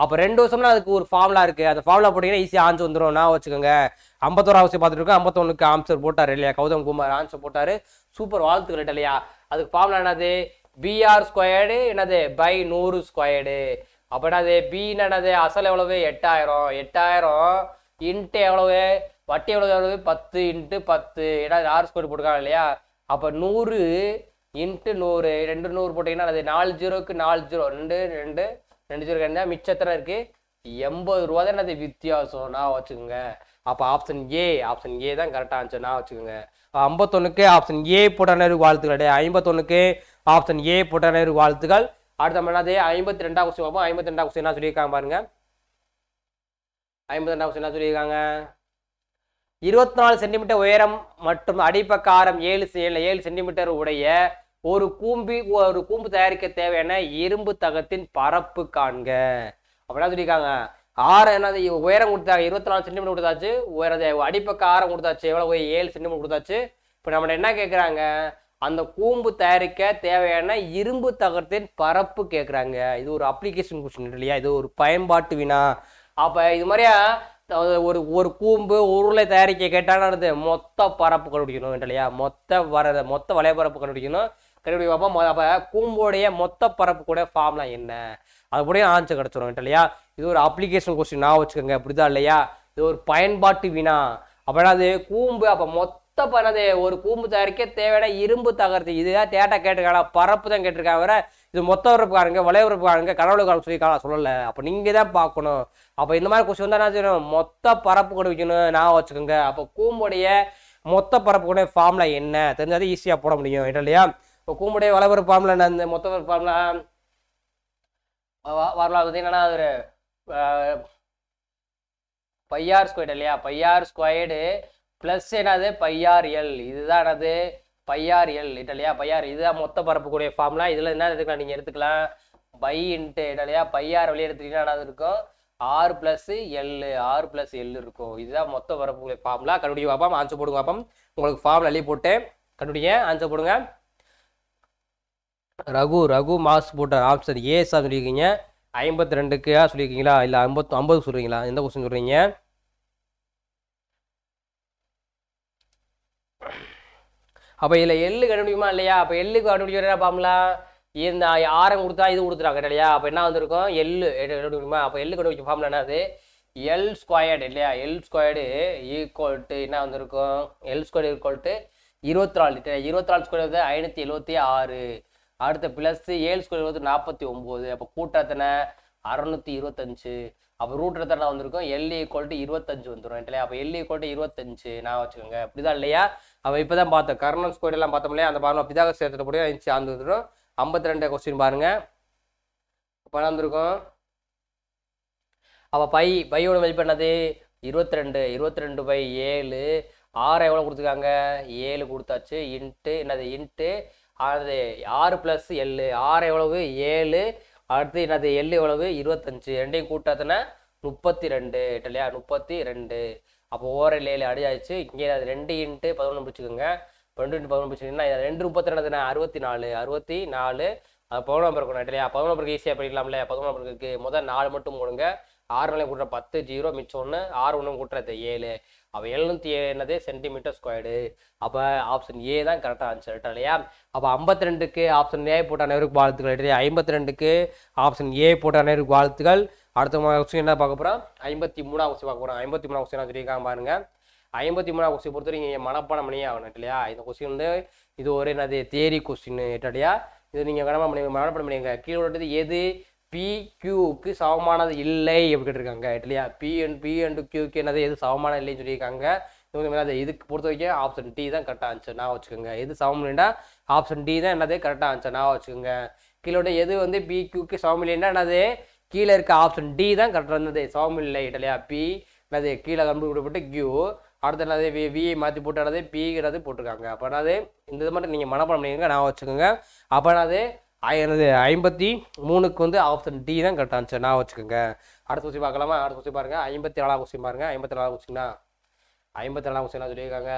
அப்போ ரெண்டு வருஷம்னா அதுக்கு ஒரு ஃபார்முலா இருக்கு அந்த ஃபார்முலா போட்டீங்கன்னா ஈஸியாக ஆன்சர் வந்துடும் நான் வச்சுக்கோங்க ஐம்பத்தோரா அவசியம் பார்த்துட்டு இருக்கோம் ஐம்பத்தொன்னுக்கு ஆன்சர் போட்டார் இல்லையா கௌதம் குமார் ஆன்சர் போட்டார் சூப்பர் வாழ்த்துக்கள் இல்லையா அதுக்கு ஃபார்முலா என்னது பிஆர் ஸ்கொயர்டு என்னது பை நூறு ஸ்கொயர்டு அப்போ என்னது பி என்னது அசல் எவ்வளவு எட்டாயிரம் எட்டாயிரம் இன்ட்டு எவ்வளவு வட்டி எவ்வளவு எவ்வளவு பத்து இன்ட்டு பத்து ஏன்னா ஆறு ஸ்கொயர் போட்டுக்காங்க இல்லையா அப்போ நூறு இன்ட்டு நூறு ரெண்டு நூறு போட்டிங்கன்னா அது நாலு ஜீரோக்கு நாலு ஜீரோ ரெண்டு ரெண்டு ரெண்டு ஜீரோ ரெண்டு மிச்சத்தில் இருக்குது எண்பது ரூபா தான் என்னது வித்தியாசம் நான் வச்சுக்கோங்க அப்போ ஆப்ஷன் ஏ ஆப்ஷன் ஏ தான் கரெக்டாக இருந்துச்சு நான் வச்சுக்கோங்க ஐம்பத்தொன்னுக்கு ஆப்ஷன் ஏ போட்டானருக்கு வாழ்த்துக்கள் ஐம்பத்தொன்றுக்கு ஆப்ஷன் ஏ போட்டானருக்கு வாழ்த்துக்கள் அடுத்த மணி ஐம்பத்தி ரெண்டாம் கொஸ்டின் பார்ப்போம் ஐம்பத்தி ரெண்டாம் கொஸ்டின் என்ன சொல்லியிருக்காங்க பாருங்க ஐம்பத்தி ரெண்டாம் கொஸ்டின் என்ன சொல்லியிருக்காங்க இருபத்தி நாலு சென்டிமீட்டர் உயரம் மற்றும் அடிப்பக்க ஆரம் ஏழு ஏழு சென்டிமீட்டர் உடைய ஒரு கூம்பி ஒரு கூம்பு தயாரிக்க தேவையான இரும்பு தகத்தின் பரப்பு காண்க அப்படின்னா சொல்லியிருக்காங்க ஆறு என்னது உயரம் கொடுத்தாங்க இருபத்தி நாலு சென்டிமீட்டர் கொடுத்தாச்சு உயரம் அடிப்பக்க ஆரம் கொடுத்தாச்சு எவ்வளோ ஏழு சென்டிமீட்டர் கொடுத்தாச்சு இப்போ நம்ம என்ன கேட்குறாங்க அந்த கூம்பு தயாரிக்க தேவையான இரும்பு தகரத்தின் பரப்பு கேட்குறாங்க இது ஒரு அப்ளிகேஷன் கொஸ்டின் இல்லையா இது ஒரு பயன்பாட்டு வினா அப்போ இது மாதிரியா ஒரு ஒரு கூம்பு உருளை தயாரிக்க கேட்டானது மொத்த பரப்பு கண்டுபிடிக்கணும் இல்லையா மொத்த வர மொத்த வலைபரப்பு கண்டுபிடிக்கணும் கண்டுபிடிக்கப்போ அப்போ கூம்போடைய மொத்த பரப்பு கூட ஃபார்ம்லாம் என்ன அது கூட ஆன்சர் கிடச்சிடும் இல்லையா இது ஒரு அப்ளிகேஷன் கொஸ்டின் நான் வச்சுக்கோங்க அப்படிதான் இல்லையா இது ஒரு பயன்பாட்டு வினா அப்படின்னா அது கூம்பு அப்போ மொத்த பண்ணது ஒரு கூம்பு தயாரிக்க தேவையான இரும்பு தகர்த்து இதுதான் தேட்டா கேட்டிருக்காங்க பரப்பு தான் கேட்டிருக்காங்க வர இது மொத்த உறுப்புக்காரங்க வளைய உறுப்புக்காரங்க சொல்லி காலம் சொல்லலை அப்போ நீங்கள் தான் பார்க்கணும் அப்போ இந்த மாதிரி கொஸ்டின் வந்தால் என்ன செய்யணும் மொத்த பரப்பு கூட வைக்கணும் நான் வச்சுக்கோங்க அப்போ கூம்புடைய மொத்த பரப்பு கூட ஃபார்முலா என்ன தெரிஞ்சால் ஈஸியாக போட முடியும் இல்லையா இப்போ கூம்புடைய வளைவரப்பு ஃபார்முலா என்ன மொத்த ஃபார்ம்ல வரலாறு என்னன்னா ஒரு பையார் ஸ்கொயர்டு இல்லையா பையார் ஸ்கொயர்டு ப்ளஸ் என்னது பையார் எல் இதுதான் என்னது பையார் எல் இல்லையா பையார் இதுதான் மொத்த பரப்பக்கூடிய ஃபார்ம்லாம் இதில் என்ன எடுத்துக்கலாம் நீங்கள் எடுத்துக்கலாம் பை இன்ட்டு இல்லையா பையார் வழியாக எடுத்துக்கிட்டீங்கன்னா என்னது இருக்கும் ஆறு பிளஸ் எல்லு ஆறு பிளஸ் எல் இருக்கும் இதுதான் மொத்த பரப்புக்கூடிய ஃபார்ம்லாம் கண்டுபிடிக்க பார்ப்போம் ஆன்சர் போடுங்க பார்ப்போம் உங்களுக்கு ஃபார்ம் எழுதி போட்டேன் கண்டுபிடிங்க ஆன்சர் போடுங்க ரகு ரகு மாஸ் போட்டார் ஆப்ஷன் ஏ சார் சொல்லியிருக்கீங்க ஐம்பத்தி ரெண்டுக்கா சொல்லியிருக்கீங்களா இல்லை ஐம்பத்து ஐம்பது சொல்கிறீங்களா எந்த கொஸ்டின் சொல்கிறீங்க அப்போ இதில் எள்ளு கண்டுபிடிக்குமா இல்லையா அப்போ எள்ளுக்கு என்ன பாம்பலாம் இந்த ஆரம் கொடுத்தா இது கொடுத்துறாங்க இல்லையா அப்போ என்ன வந்திருக்கும் எள்ளு கண்டுபிடிக்குமா அப்போ எள்ளு கண்டுபிடிச்ச ஃபார்ம்ல என்னது எல் ஸ்கொயர்டு இல்லையா எல் ஸ்கொயர்டு ஈக்குவல் டு என்ன வந்திருக்கும் எல் ஸ்கொயர்டு ஈக்குவல் டு இருபத்தி நாலு இருபத்தி நாலு ஸ்கொயர் வந்து ஐநூற்றி எழுபத்தி ஆறு அடுத்த பிளஸ் ஏழு ஸ்கொயர் வந்து நாற்பத்தி ஒம்பது அப்போ கூட்டத்தனை அறநூற்றி இருபத்தஞ்சு அப்போ ரூட் எடுத்தா வந்திருக்கும் எல் கோல்ட்டு இருபத்தஞ்சு வந்துடும் இல்லையா அப்போ எல்இ கோல்ட்டு இருபத்தஞ்சு நான் வச்சுக்கோங்க அப்படிதான் இல்லையா அவள் இப்போ தான் பார்த்தோம் கர்ணன் ஸ்கொயர் எல்லாம் பார்த்தோம் இல்லையா அந்த பார்த்து பிதாக சேர்த்துட்டு போய் இருந்துச்சு அந்த வந்துடும் ஐம்பத்தி ரெண்டு கொஸ்டின் பாருங்க இப்போ நடந்திருக்கும் அப்போ பை பையோட மதிப்பு என்னது இருபத்தி ரெண்டு இருபத்தி ரெண்டு பை ஏழு ஆறு எவ்வளோ கொடுத்துருக்காங்க ஏழு கொடுத்தாச்சு இன்ட்டு என்னது இன்ட்டு அது ஆறு ப்ளஸ் எல்லு ஆறு எவ்வளவு ஏழு அடுத்து என்னது எள்ளு எவ்வளவு இருபத்தஞ்சு ரெண்டையும் கூட்டாத்தினா முப்பத்தி ரெண்டு இல்லையா முப்பத்தி ரெண்டு அப்போ ஓரில் ஏழு அடியாச்சு இங்கே அது ரெண்டு இன்ட்டு பதினொன்று பிடிச்சிக்கோங்க ரெண்டு இன்ட்டு பதினொன்று பிடிச்சிங்கன்னா ரெண்டு முப்பத்தி ரெண்டு அறுபத்தி நாலு அறுபத்தி நாலு அது பதினொன்று நம்பர் இருக்கணும் இல்லையா பதினொன்று பிறகு ஈஸியாக இல்லையா பதினொன்று நம்பருக்கு முதல் நாலு மட்டும் போடுங்க ஆறு நாளையும் கூட்டுற பத்து ஜீரோ மிச்சம் ஒன்று ஆறு ஒன்று கூட்டுறது ஏழு அப்போ எழுநூற்றி என்னது சென்டிமீட்டர் ஸ்கொயர்டு அப்போ ஆப்ஷன் ஏ தான் கரெக்டாக ஆன்சர் இல்லையா அப்போ ஐம்பத்தி ரெண்டுக்கு ஆப்ஷன் ஏ போட்ட அனைவருக்கு வாழ்த்துக்கள் இல்லையா ஐம்பத்தி ரெண்டுக்கு ஆப்ஷன் ஏ போட்ட அனைவருக்கு வாழ்த்துக்கள் அடுத்த கொஸ்டின் என்ன பார்க்க போகிறோம் ஐம்பத்தி மூணாவது கொஸ்டின் பார்க்க போகிறோம் ஐம்பத்தி மூணாவது கொஸ்டின் சொல்லியிருக்காங்க பாருங்க ஐம்பத்தி மூணாவது கொஸ்டின் பொறுத்தவரைக்கும் நீங்கள் மனப்பாடம் பண்ணியே ஆகணும் இல்லையா இந்த கொஸ்டின் வந்து இது ஒரு என்னது தேரி கொஸ்டின் இல்லையா இது நீங்கள் கனமா பண்ணி மனப்பாடம் பண்ணிங்க கீழே விட்டது எது பிக்யூக்கு சமமானது இல்லை அப்படி கேட்டிருக்காங்க இல்லையா பி அண்ட் பி அண்ட் கியூக்கு என்னது எது சமமான இல்லைன்னு சொல்லியிருக்காங்க அது இதுக்கு பொறுத்த வரைக்கும் ஆப்ஷன் டி தான் கரெக்டாக ஆச்சு நான் வச்சுக்கோங்க எது சமம் இல்லைன்னா ஆப்ஷன் டி தான் என்னது கரெக்டாக ஆச்சு நான் வச்சுக்கோங்க கீழோட எது வந்து பி கியூக்கு சமம் இல்லைன்னா என்னது கீழே இருக்க ஆப்ஷன் டி தான் கரெக்டாக இருந்தது சமம் இல்லை இல்லையா பி என்னது கீழே கண்டுபிடிக்கப்பட்டு கியூ அடுத்த என்னது வி விஐ மாற்றி போட்டு என்னது பிங்கிறது போட்டிருக்காங்க அப்போ என்னது இந்த இது மட்டும் நீங்கள் மனப்பாடம் பண்ணிக்கோங்க நான் வச்சுக்கோங்க அப்போ என்னது ஆயிரது ஐம்பத்தி மூணுக்கு வந்து ஆப்ஷன் டி தான் கரெக்டாக இருந்துச்சு நான் வச்சுக்கோங்க அடுத்த கொஸ்டின் பார்க்கலாமா அடுத்த கொஸ்டின் பாருங்கள் ஐம்பத்தி நாலாம் கொஸ்டின் பாருங்கள் ஐம்பத்தி நாலாம் கொஸ்டின்னா ஐம்பத்தி நாலாம் கொஸ்டின் சொல்லியிருக்காங்க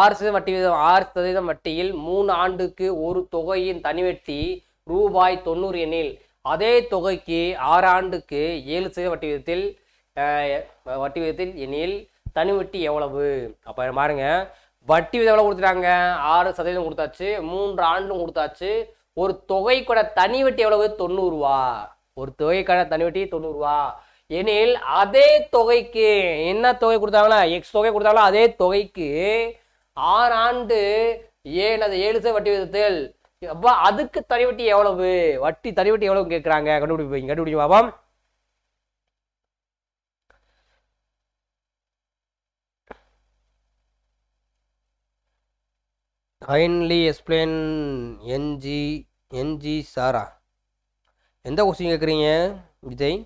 ஆறு சதவீதம் வட்டி வீதம் ஆறு சதவீதம் வட்டியில் மூணு ஆண்டுக்கு ஒரு தொகையின் தனிவெட்டி ரூபாய் தொண்ணூறு எண்ணில் அதே தொகைக்கு ஆறு ஆண்டுக்கு ஏழு சதவீத வட்டி விதத்தில் வட்டி விதத்தில் எண்ணில் வெட்டி எவ்வளவு அப்போ பாருங்கள் வட்டி எவ்வளோ கொடுத்துட்டாங்க ஆறு சதவீதம் கொடுத்தாச்சு மூன்று ஆண்டும் கொடுத்தாச்சு ஒரு கூட தனி வட்டி எவ்வளவு தொண்ணூறுவா ஒரு தொகைக்கான தனி வட்டி தொண்ணூறுவா எனில் அதே தொகைக்கு என்ன தொகை கொடுத்தாங்களா எக்ஸ் தொகை கொடுத்தாங்களா அதே தொகைக்கு ஆறு ஆண்டு ஏழு அது ஏழு சதவீத வட்டி விதத்தில் அப்போ அதுக்கு தனி வட்டி எவ்வளவு வட்டி தனி வட்டி எவ்வளவு கேட்குறாங்க கண்டுபிடிப்பீங்க கண்டுபிடிக்கும் பாபம் கைண்ட்லி எக்ஸ்பிளைன் என்ஜி என்ஜி சாரா எந்த கொஸ்டின் கேட்குறீங்க விஜய்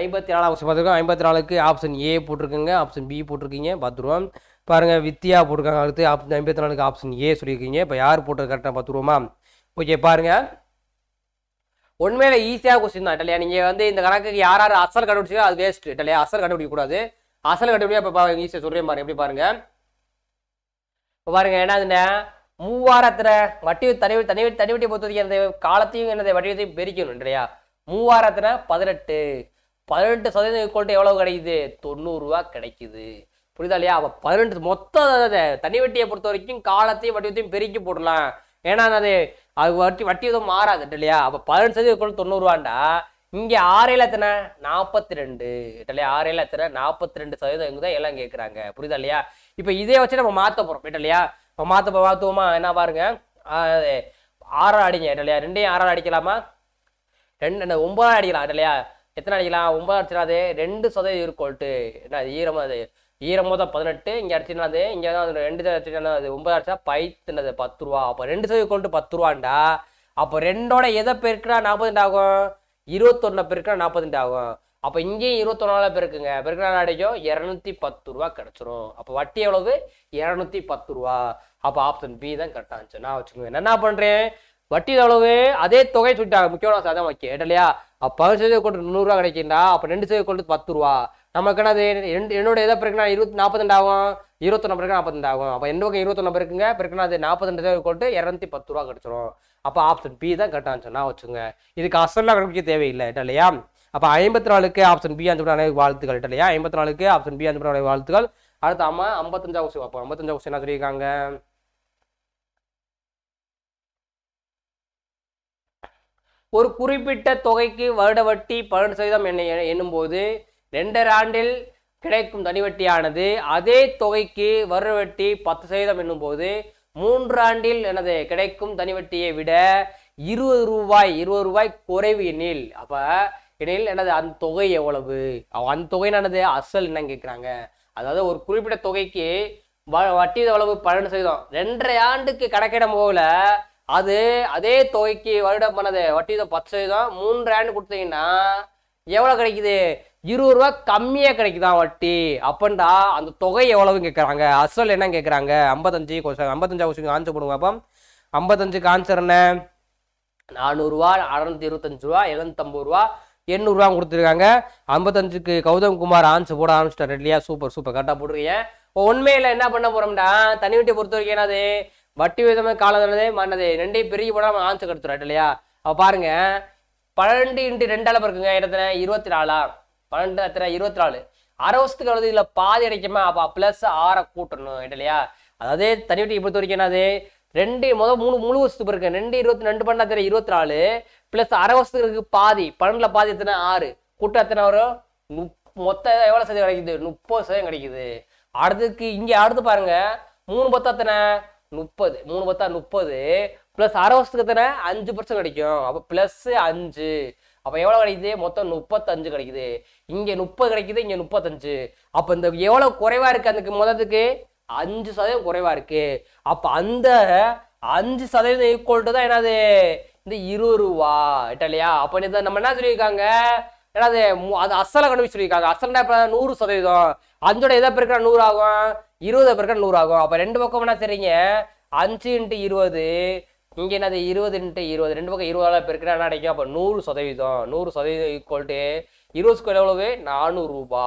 ஐம்பத்தி நாலு ஆப்ஷன் பார்த்துருக்கோம் ஐம்பத்தி நாலுக்கு ஆப்ஷன் ஏ போட்டிருக்கீங்க ஆப்ஷன் பி போட்டிருக்கீங்க பார்த்துருவோம் பாருங்கள் வித்தியா போட்டிருக்காங்க அடுத்து ஆப்ஷன் ஐம்பத்தி நாலுக்கு ஆப்ஷன் ஏ சொல்லியிருக்கீங்க இப்போ யார் போட்டது கரெக்டாக பார்த்துருவோமா ஓகே பாருங்கள் உண்மையில ஈஸியாக கொஸ்டின் தான் இல்லையா நீங்கள் வந்து இந்த கணக்குக்கு யார் யார் அசல் கண்டுபிடிச்சிக்கோ அது வேஸ்ட்டு இல்லையா அசல் கண்டுபிடிக்கக்கூடாது அசல் இப்ப இப்போ ஈஸியாக சொல்றேன் பாருங்க எப்படி பாருங்க இப்போ பாருங்க என்னதுன்னா மூவாரத்துல வட்டி தனி தனி தனி வட்டி பொறுத்தவரைக்கும் அந்த காலத்தையும் என்னது வட்டியத்தையும் பெருக்கணும் இல்லையா மூவாரத்துல பதினெட்டு பதினெட்டு சதவீதம் ஈக்குவல்ட்டு எவ்வளவு கிடைக்குது தொண்ணூறுரூவா கிடைக்குது புரியுதா இல்லையா அப்போ பதினெட்டு மொத்த தனி வட்டியை பொறுத்த வரைக்கும் காலத்தையும் வட்டியத்தையும் பெருக்கி போடலாம் ஏன்னா அது அது வட்டி வட்டி எதுவும் மாறாது இல்லையா அப்போ பதினெட்டு சதவீதம் தொண்ணூறு தொண்ணூறுவாண்டா இங்கே ஆறேல எத்தனை நாற்பத்தி ரெண்டு இட்டாலியா ஆறையில எத்தனை நாற்பத்தி ரெண்டு சதவீதம் இங்கே தான் எல்லாம் கேட்குறாங்க புரியுதா இல்லையா இப்போ இதே வச்சு நம்ம மாற்ற போகிறோம் இட்டாலியா இப்போ மாத்த மாத்துவோமா என்ன பாருங்க ஆறு அடிங்க இட்டலியா ரெண்டையும் ஆறு அடிக்கலாமா ரெண்டு ஒன்பதால் அடிக்கலாம் இல்லையா எத்தனை அடிக்கலாம் ஒன்பதால் அடிச்சிடாது ரெண்டு சதவீதம் இருக்கோல்ட்டு என்ன ஈரம் அது ஈரம் போதா பதினெட்டு இங்கே அடிச்சுனா அது இங்கே தான் ரெண்டு அடிச்சுன்னா அது ஒன்பது அடிச்சா பைத்துனது பத்து ரூபா அப்போ ரெண்டு சதவீதம் கோல்ட்டு பத்து ரூபாண்டா அப்போ ரெண்டோட எதை பெருக்குனா நாற்பது ஆகும் இருபத்தொன்னில் பெருக்கினா நாற்பத்தெண்டு ஆகும் அப்போ இங்கேயும் இருபத்தொன்னாவில் பெருக்குங்க பெருக்கினா அடைக்கும் இரநூத்தி பத்து ரூபா கிடச்சிரும் அப்போ வட்டி எவ்வளவு இரநூத்தி பத்து ரூபா அப்போ ஆப்ஷன் பி தான் கரெக்டாக இருந்துச்சு நான் வச்சுக்கோங்க என்ன பண்ணுறேன் வட்டி எவ்வளவு அதே தொகை சொல்லிட்டாங்க முக்கியமான சாதம் வைக்க இல்லையா அப்போ பதினஞ்சு சதவீதம் கொண்டு நூறுரூவா கிடைக்கின்றா அப்போ ரெண்டு சதவீதம் கொண்டு பத்து ரூபா நமக்கு என்னது ரெண்டு என்னோட எதை பிறகுனா இருபத்தி நாற்பத்தெண்டு ஆகும் இருபத்தொன்னு பிறகு நாற்பத்தெண்டு ஆகும் அப்போ எந்த பக்கம் இருபத்தொன்னு பிறகுங்க பிறகுனா அது நாற்பத்தெண்டு சதவீதம் கொண்டு இரநூத்தி பத்து ரூபா கிடச்சிரும் அப்போ ஆப்ஷன் பி தான் கரெக்டாக சொன்னால் வச்சுங்க இதுக்கு அசலாக கிடைக்க தேவையில்லை இல்லையா அப்போ ஐம்பத்தி நாலுக்கு ஆப்ஷன் பி அஞ்சு அனைவருக்கு வாழ்த்துக்கள் இல்லையா ஐம்பத்தி நாலுக்கு ஆப்ஷன் பி அஞ்சு அனைவரு வாழ்த்துக்கள் அடுத்த அம்மா ஐம்பத்தஞ்சாவது கொஸ்டின் பார்ப்போம் ஐம்பத்தஞ்சாவது கொஸ்டின் என்ன சொல்லியிருக்காங்க ஒரு குறிப்பிட்ட தொகைக்கு வருட வட்டி பன்னெண்டு சதவீதம் என்ன போது ரெண்டரை ஆண்டில் கிடைக்கும் தனி வட்டியானது அதே தொகைக்கு வருட வட்டி பத்து சதவீதம் போது மூன்றாண்டில் எனது கிடைக்கும் தனிவட்டியை விட இருபது ரூபாய் இருபது ரூபாய் குறைவு எனில் அப்போ எனில் எனது அந்த தொகை எவ்வளவு அந்த தொகைனானது அசல் என்ன கேட்குறாங்க அதாவது ஒரு குறிப்பிட்ட தொகைக்கு வட்டி எவ்வளவு பன்னெண்டு செய்தோம் ரெண்டரை ஆண்டுக்கு கணக்கிடும் போகல அது அதே தொகைக்கு வருடம் பண்ணது வட்டி பத்து சதவீதம் மூன்று ஆண்டு கொடுத்தீங்கன்னா எவ்வளோ கிடைக்குது இருபது ரூபா கம்மியாக கிடைக்குதான் வட்டி அப்பண்டா அந்த தொகை எவ்வளவு கேட்குறாங்க அசல் என்ன கேட்குறாங்க ஐம்பத்தஞ்சு கொஸ்டின் ஐம்பத்தஞ்சா கொஸ்டின் ஆன்சர் பண்ணுங்க அப்போ ஐம்பத்தஞ்சுக்கு ஆன்சர் என்ன நானூறுரூவா அறநூத்தி இருபத்தஞ்சு ரூபா எழுநூத்தம்பது ரூபா எண்ணூறுரூவா கொடுத்துருக்காங்க ஐம்பத்தஞ்சுக்கு கௌதம் குமார் ஆன்சர் போட ஆரம்பிச்சிட்டார் இல்லையா சூப்பர் சூப்பர் கரெக்டாக போட்டுருக்கீங்க இப்போ உண்மையில் என்ன பண்ண போகிறோம்டா தனி வட்டி பொறுத்த வரைக்கும் என்னது வட்டி விதமாக காலதானது மன்னது ரெண்டையும் பெருகி போனால் ஆன்சர் கெடுத்துறோம் இல்லையா அப்போ பாருங்கள் பன்னெண்டு இன்ட்டு ரெண்டால இருக்குங்க இடத்துல இருபத்தி நாலா பன்னெண்டு அத்தனை இருபத்தி நாலு அரை வருஷத்துக்கு வருது இதில் பாதி அடைக்குமா அப்போ ப்ளஸ் ஆறை கூட்டணும் இல்லையா அதாவது தனிவட்டி பொறுத்த வரைக்கும் என்னது ரெண்டு முதல் மூணு முழு வருஷத்துக்கு இருக்கு ரெண்டு இருபத்தி ரெண்டு பன்னெண்டு அத்தனை இருபத்தி நாலு ப்ளஸ் அரை வருஷத்துக்கு இருக்கு பாதி பன்னெண்டுல பாதி எத்தனை ஆறு கூட்டம் எத்தனை வரும் முப் மொத்த எவ்வளோ சதவீதம் கிடைக்குது முப்பது சதவீதம் கிடைக்குது அடுத்துக்கு இங்கே அடுத்து பாருங்க மூணு பத்தா எத்தனை முப்பது மூணு பத்தா முப்பது ப்ளஸ் அரை வருஷத்துக்கு எத்தனை அஞ்சு பர்சன்ட் கிடைக்கும் அப்போ ப்ளஸ் அஞ்சு அப்போ எவ்வளோ கிடைக்குது மொத்தம் முப்பத்தஞ்சு கிடைக்குது இங்கே முப்பது கிடைக்குது இங்கே முப்பத்தஞ்சு அப்போ இந்த எவ்வளோ குறைவாக இருக்குது அதுக்கு மொத்தத்துக்கு அஞ்சு சதவீதம் குறைவாக இருக்குது அப்போ அந்த அஞ்சு சதவீதம் ஈக்குவல் டு தான் என்னது இந்த இருபது ரூபா இல்லையா அப்போ நம்ம என்ன சொல்லியிருக்காங்க என்னது அது அசலை கணக்கு சொல்லியிருக்காங்க அசல்னா இப்போ நூறு சதவீதம் அஞ்சோட எதை பெருக்கிற நூறு ஆகும் இருபது பெருக்கிற நூறு ஆகும் அப்போ ரெண்டு பக்கம் என்ன தெரியுங்க அஞ்சு இன்ட்டு இருபது இங்கே என்னது இருபது இன்ட்டு இருபது ரெண்டு பக்கம் இருபதாவது பெருக்கிற என்ன கிடைக்கும் அப்போ நூறு சதவீதம் நூறு சதவீதம் ஈக்குவல் டு இருபது ஸ்கொயர் எவ்வளவு நானூறுரூபா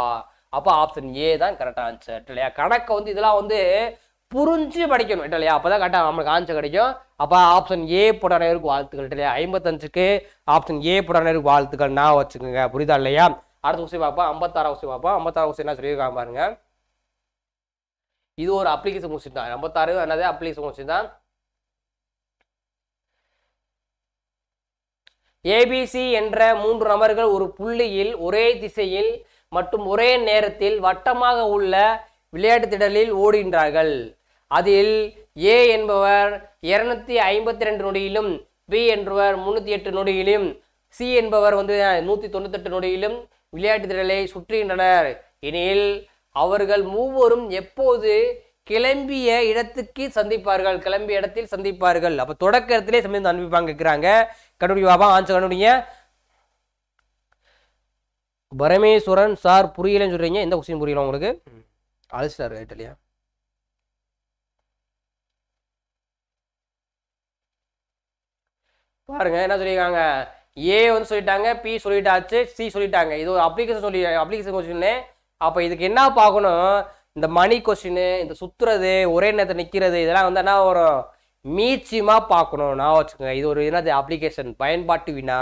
அப்போ ஆப்ஷன் ஏ தான் கரெக்டாக ஆன்சர் இல்லையா கணக்கை வந்து இதெல்லாம் வந்து புரிஞ்சு படிக்கணும் இல்லையா அப்போ தான் கரெக்டாக நம்மளுக்கு ஆன்சர் கிடைக்கும் அப்போ ஆப்ஷன் ஏ போட நேருக்கு வாழ்த்துக்கள் இல்லையா ஐம்பத்தஞ்சுக்கு ஆப்ஷன் ஏ போட நேருக்கு வாழ்த்துக்கள் நான் வச்சுக்கோங்க புரியுதா இல்லையா அடுத்த ஊசி பார்ப்போம் ஐம்பத்தாறு ஊசி பார்ப்போம் ஐம்பத்தாறு கொஸ்டின் என்ன சொல்லியிருக்காங்க பாருங்க இது ஒரு அப்ளிகேஷன் கொஸ்டின் தான் ஐம்பத்தாறு என்னது அப்ளிகேஷன் கொஸ்டின் தான் ஏபிசி என்ற மூன்று நபர்கள் ஒரு புள்ளியில் ஒரே திசையில் மற்றும் ஒரே நேரத்தில் வட்டமாக உள்ள விளையாட்டு திடலில் ஓடுகின்றார்கள் அதில் ஏ என்பவர் இருநூத்தி ஐம்பத்தி ரெண்டு நொடியிலும் பி என்பவர் முந்நூற்றி எட்டு நொடியிலும் சி என்பவர் வந்து நூற்றி தொண்ணூத்தெட்டு நொடியிலும் விளையாட்டு திடலை சுற்றுகின்றனர் எனில் அவர்கள் மூவரும் எப்போது கிளம்பிய இடத்துக்கு சந்திப்பார்கள் கிளம்பிய இடத்தில் சந்திப்பார்கள் அப்ப இடத்திலே சம்பந்தம் அனுப்பிப்பாங்க கேட்கிறாங்க கண்டுபிடி பாபா ஆன்சர் கண்டுபிடிங்க பரமேஸ்வரன் சார் புரியலன்னு சொல்றீங்க எந்த கொஸ்டின் புரியல உங்களுக்கு அழைச்சிட்டாரு ரைட் இல்லையா பாருங்க என்ன சொல்லியிருக்காங்க ஏ வந்து சொல்லிட்டாங்க பி சொல்லிட்டாச்சு சி சொல்லிட்டாங்க இது ஒரு அப்ளிகேஷன் சொல்லி அப்ளிகேஷன் சொன்னேன் அப்போ இதுக்கு என்ன பார்க்கணும் இந்த மணி கொஷின் இந்த சுற்றுறது ஒரே நேரத்தை நிற்கிறது இதெல்லாம் வந்து என்ன ஒரு மீட்சியமாக பார்க்கணும் நான் வச்சுக்கோங்க இது ஒரு என்னது அப்ளிகேஷன் பயன்பாட்டு வினா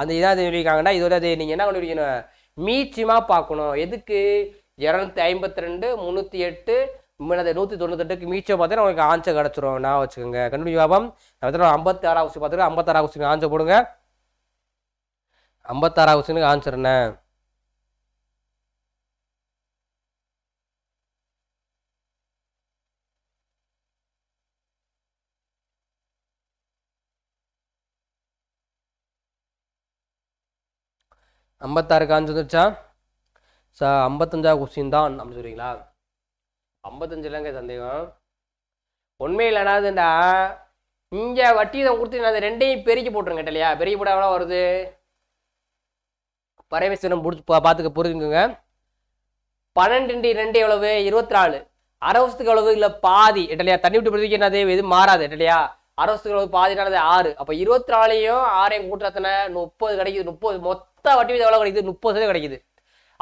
அந்த இதாக சொல்லியிருக்காங்கன்னா இது வந்து நீங்கள் என்ன கண்டுபிடிக்கணும் மீட்சியமாக பார்க்கணும் எதுக்கு இரநூத்தி ஐம்பத்தி ரெண்டு முந்நூற்றி எட்டு என்னது நூற்றி தொண்ணூத்தெட்டுக்கு மீச்சை பார்த்தீங்கன்னா உங்களுக்கு ஆன்சர் கிடச்சிரும் நான் வச்சுக்கோங்க கண்டுபிடி பாபம் நான் ஐம்பத்தி ஆறாவது பார்த்துட்டு ஐம்பத்தாறாவது ஆன்சர் போடுங்க ஐம்பத்தாறாவது ஆன்சர் என்ன ஐம்பத்தாறுக்கான்னு வந்துருச்சா சா ஐம்பத்தஞ்சா கொஸ்டின் தான் அப்படின்னு சொல்கிறீங்களா ஐம்பத்தஞ்சுலங்க சந்தேகம் உண்மை இல்லைனாதுண்டா இங்கே வட்டியை இதை கொடுத்து அந்த ரெண்டையும் பெருக்கி போட்டுருங்க இல்லையா பெருக்கி போட எவ்வளோ வருது பறவைசனம் பிடிச்சி பா பார்த்துக்க புரிஞ்சுக்கோங்க பன்னெண்டு ரெண்டு எவ்வளவு இருபத்தி நாலு அரை வருஷத்துக்கு எவ்வளவு இல்லை பாதி இல்லையா தண்ணி விட்டு பிடிக்க என்னது எதுவும் மாறாது இல்லையா அரசுகள் பாதி நடந்தது ஆறு அப்போ இருபத்தி நாலையும் ஆறையும் கூட்டுறத்தனை முப்பது கிடைக்குது முப்பது மொத்த வட்டி வீதம் எவ்வளோ கிடைக்குது முப்பது சதவீதம் கிடைக்குது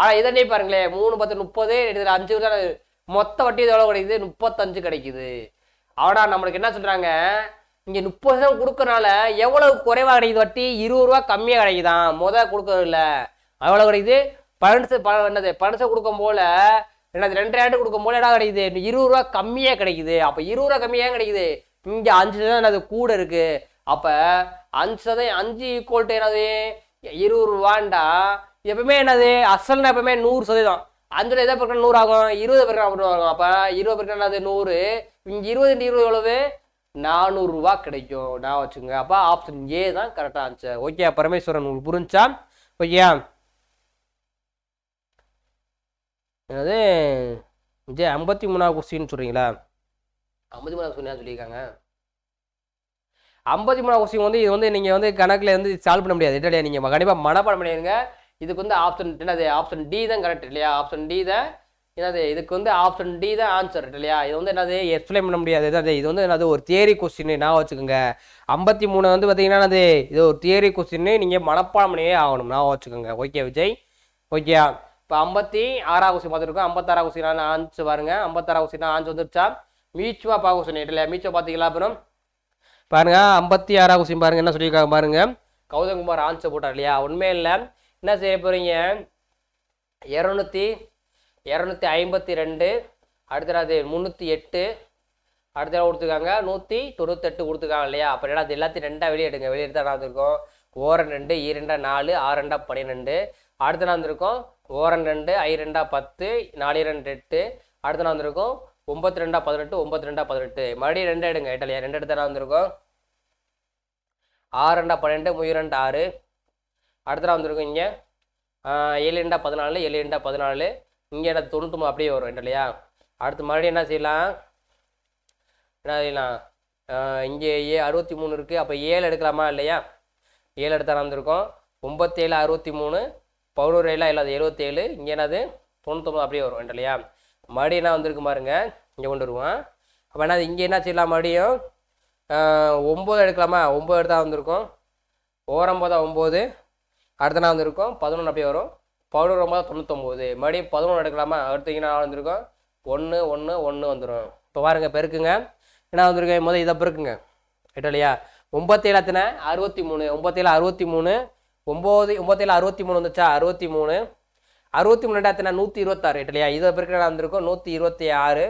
ஆனால் இதனே பாருங்களேன் மூணு பத்து முப்பது இதில் அஞ்சு வருஷம் மொத்த வட்டி வீதம் எவ்வளோ கிடைக்குது முப்பத்தஞ்சு கிடைக்குது ஆனால் நம்மளுக்கு என்ன சொல்கிறாங்க இங்கே முப்பது சதவீதம் கொடுக்கறனால எவ்வளவு குறைவாக கிடைக்குது வட்டி இருபது ரூபா கம்மியாக கிடைக்குதான் கொடுக்கறது கொடுக்கறதில்ல எவ்வளோ கிடைக்குது பன்னெண்டு ப என்னது பன்னெண்டு கொடுக்கும் போல் என்னது ரெண்டு ஆண்டு கொடுக்கும் போல என்ன கிடைக்குது இருபது ரூபா கம்மியாக கிடைக்குது அப்போ இருபது ரூபா கம்மியாக கிடைக்குது இங்கே அஞ்சு தான் என்னது கூட இருக்குது அப்போ அஞ்சு சதவீதம் அஞ்சு ஈக்குவல் டு என்னது இருபது ரூபாண்டா எப்பவுமே என்னது அசல்னா எப்பவுமே நூறு சதவீதம் அஞ்சில் எதை பெருக்கணும் நூறு ஆகும் இருபது பெருக்கணும் அப்படி ஆகும் அப்போ இருபது பெருக்கணும் என்னது நூறு இங்கே இருபது இருபது எவ்வளவு நானூறுரூவா கிடைக்கும் நான் வச்சுங்க அப்போ ஆப்ஷன் ஏ தான் கரெக்டாக இருந்துச்சு ஓகே பரமேஸ்வரன் உங்களுக்கு புரிஞ்சா ஓகே என்னது இது ஐம்பத்தி மூணாவது கொஸ்டின்னு சொல்கிறீங்களா ஐம்பத்தி மூணாவது சொன்னா சொல்லியிருக்காங்க ஐம்பத்தி மூணாவது கொஸ்டின் வந்து இது வந்து நீங்கள் வந்து கணக்கில் வந்து சால்வ் பண்ண முடியாது இல்லையா நீங்கள் கண்டிப்பாக மனப்பாடம் பண்ணிடுங்க இதுக்கு வந்து ஆப்ஷன் என்னது ஆப்ஷன் டி தான் கரெக்ட் இல்லையா ஆப்ஷன் டி தான் என்னது இதுக்கு வந்து ஆப்ஷன் டி தான் ஆன்சர் இல்லையா இது வந்து என்னது எக்ஸ்பிளைன் பண்ண முடியாது என்னது இது வந்து என்னது ஒரு தியரி கொஸ்டின் நான் வச்சுக்கோங்க ஐம்பத்தி மூணு வந்து பார்த்தீங்கன்னா அது இது ஒரு தியரி கொஸ்டின் நீங்கள் மனப்பாடம் பண்ணியே ஆகணும் நான் வச்சுக்கோங்க ஓகே விஜய் ஓகே இப்போ ஐம்பத்தி ஆறாவது கொஸ்டின் பார்த்துருக்கோம் ஐம்பத்தாறாவது கொஸ்டின் ஆன்சர் பாருங்க ஐம்பத்தாறாவது கொஸ்டின் ஆன்சர் வந்துருச்சா மீச்சுவா பாகு சொன்னேன் இல்லை மீச்சுவா பார்த்தீங்களா அப்புறம் பாருங்க ஐம்பத்தி ஆறாவது கொஸ்டின் பாருங்க என்ன சொல்லியிருக்காங்க பாருங்க கௌதம்குமார் ஆன்சர் போட்டார் இல்லையா உண்மையே இல்லை என்ன செய்ய போகிறீங்க இரநூத்தி இரநூத்தி ஐம்பத்தி ரெண்டு அடுத்தது முந்நூற்றி எட்டு அடுத்த கொடுத்துருக்காங்க நூற்றி தொண்ணூத்தெட்டு கொடுத்துருக்காங்க இல்லையா அப்போ என்ன அது எல்லாத்தையும் ரெண்டாக வெளியே எடுங்க தான் இருக்கும் ஓரன் ரெண்டு ஈரெண்டா நாலு ஆறு ரெண்டா பன்னிரெண்டு அடுத்த நாள் வந்துருக்கும் ஓரன் ரெண்டு ஐ ரெண்டா பத்து நாலு ரெண்டு எட்டு அடுத்த நாள் வந்துருக்கும் ஒம்பத்தி ரெண்டா பதினெட்டு ஒம்பத்தி ரெண்டா பதினெட்டு மறுபடியும் ரெண்டு எடுங்க எட்டலையா ரெண்டு இடத்துல வந்திருக்கோம் ஆறு ரெண்டா பன்னெண்டு ரெண்டு ஆறு அடுத்த வந்திருக்கும் இங்கே ஏழு ரெண்டா பதினாலு ஏழு ரெண்டா பதினாலு இங்கே எனக்கு தொண்ணூற்றி அப்படியே வரும் இல்லையா அடுத்து மறுபடியும் என்ன செய்யலாம் என்ன செய்யலாம் இங்கே ஏ அறுபத்தி மூணு இருக்குது அப்போ ஏழு எடுக்கலாமா இல்லையா ஏழு எடுத்தாலும் வந்திருக்கோம் ஒம்பத்தேழு அறுபத்தி மூணு பதினோரு ஏழு இல்லாத எழுபத்தேழு இங்கே என்னது தொண்ணூத்தொம்பது அப்படியே வரும் இல்லையா மறுபடியும் என்ன வந்திருக்கு பாருங்க இங்கே கொண்டு வருவோம் அப்போ என்ன இங்கே என்ன செய்யலாம் மறுபடியும் ஒம்பது எடுக்கலாமா ஒம்பது எடுத்தால் வந்திருக்கும் ஓரம்பதா ஒம்பது அடுத்த நாள் வந்திருக்கும் பதினொன்று அப்படியே வரும் பதினொரு ஒம்பது தொண்ணூத்தொம்பது மறுபடியும் பதினொன்று எடுக்கலாமா அடுத்தீங்கன்னா வந்திருக்கும் ஒன்று ஒன்று ஒன்று வந்துடும் இப்போ பாருங்கள் பெருக்குங்க என்ன வந்திருக்கு முதல் இதை பெருக்குங்க இல்லையா ஒம்பத்தேழு அத்தனை அறுபத்தி மூணு ஒம்பத்தேழு அறுபத்தி மூணு ஒம்பது ஒம்பத்தேழு அறுபத்தி மூணு வந்துச்சா அறுபத்தி மூணு அறுபத்தி மூணு ரெண்டாத்தினா நூற்றி இருபத்தாறு இல்லையா இதை பிறகு வந்திருக்கோம் நூற்றி இருபத்தி ஆறு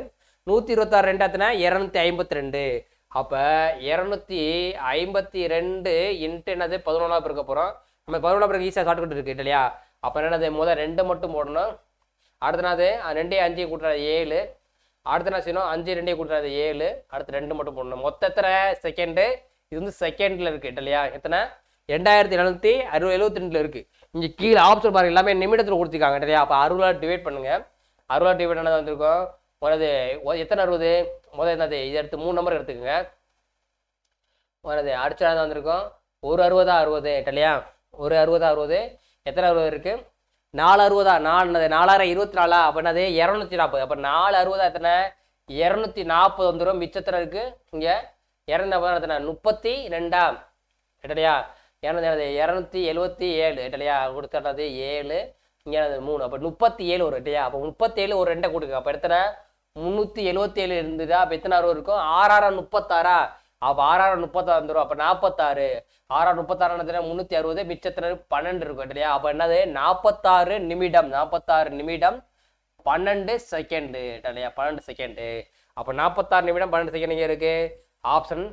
நூற்றி இருபத்தாறு ரெண்டாயிரத்தினா இரநூத்தி ஐம்பத்தி ரெண்டு அப்போ இரநூத்தி ஐம்பத்தி ரெண்டு இன்ட்டு என்னது பதினொன்றாவது பிறக்க போகிறோம் நம்ம பதினொன்றாவது பிறகு ஈஸியாக ஷார்ட் இருக்கு இல்லையா அப்போ என்னது முதல் ரெண்டு மட்டும் போடணும் அடுத்த ரெண்டே அஞ்சு கூட்டுறது ஏழு அடுத்த என்ன செய்யணும் அஞ்சு ரெண்டே கூட்டுறது ஏழு அடுத்து ரெண்டு மட்டும் போடணும் மொத்தத்தனை செகண்டு இது வந்து செகண்டில் இருக்குது இல்லையா எத்தனை ரெண்டாயிரத்தி எழுநூற்றி அறுபது எழுபத்தி ரெண்டில் இருக்குது இங்கே கீழே ஆப்ஷன் பாருங்கள் எல்லாமே நிமிடத்தில் கொடுத்துருக்காங்க நிறையா அப்போ அறுபது டிவைட் பண்ணுங்கள் அறுபது டிவைட் என்ன வந்திருக்கும் உனது எத்தனை அறுபது முதல் என்னது இதை எடுத்து மூணு நம்பர் எடுத்துக்கோங்க உனது அடுத்த நாள் வந்திருக்கும் ஒரு அறுபதா அறுபது இல்லையா ஒரு அறுபதா அறுபது எத்தனை அறுபது இருக்குது நாலு அறுபதா நாலு நாலாயிரம் இருபத்தி நாலா அப்போ என்னது இரநூத்தி நாற்பது அப்போ நாலு அறுபதா எத்தனை இரநூத்தி நாற்பது வந்துடும் மிச்சத்தில் இருக்குது இங்கே இரநூத்தி நாற்பது எத்தனை முப்பத்தி ரெண்டா இல்லையா இரநூத்தி இரநூத்தி எழுபத்தி ஏழு இல்லையா கொடுத்துறது ஏழு இங்கே மூணு அப்போ முப்பத்தி ஏழு ஒரு இல்லையா அப்போ முப்பத்தி ஏழு ஒரு ரெண்டை கொடுக்கு அப்போ எத்தனை முந்நூற்றி எழுபத்தி ஏழு இருந்ததா அப்போ எத்தனை அறுபது இருக்கும் ஆறாயிரம் முப்பத்தாறா அப்போ ஆறாயிரம் முப்பத்தாறு வந்துடும் அப்போ நாற்பத்தாறு ஆறாயிரம் முப்பத்தாறு முந்நூற்றி அறுபது மிச்சத்தினர் பன்னெண்டு இருக்கும் இல்லையா அப்போ என்னது நாற்பத்தாறு நிமிடம் நாற்பத்தாறு நிமிடம் பன்னெண்டு செகண்டு இல்லையா பன்னெண்டு செகண்டு அப்போ நாற்பத்தாறு நிமிடம் பன்னெண்டு செகண்ட் இங்கே இருக்குது ஆப்ஷன்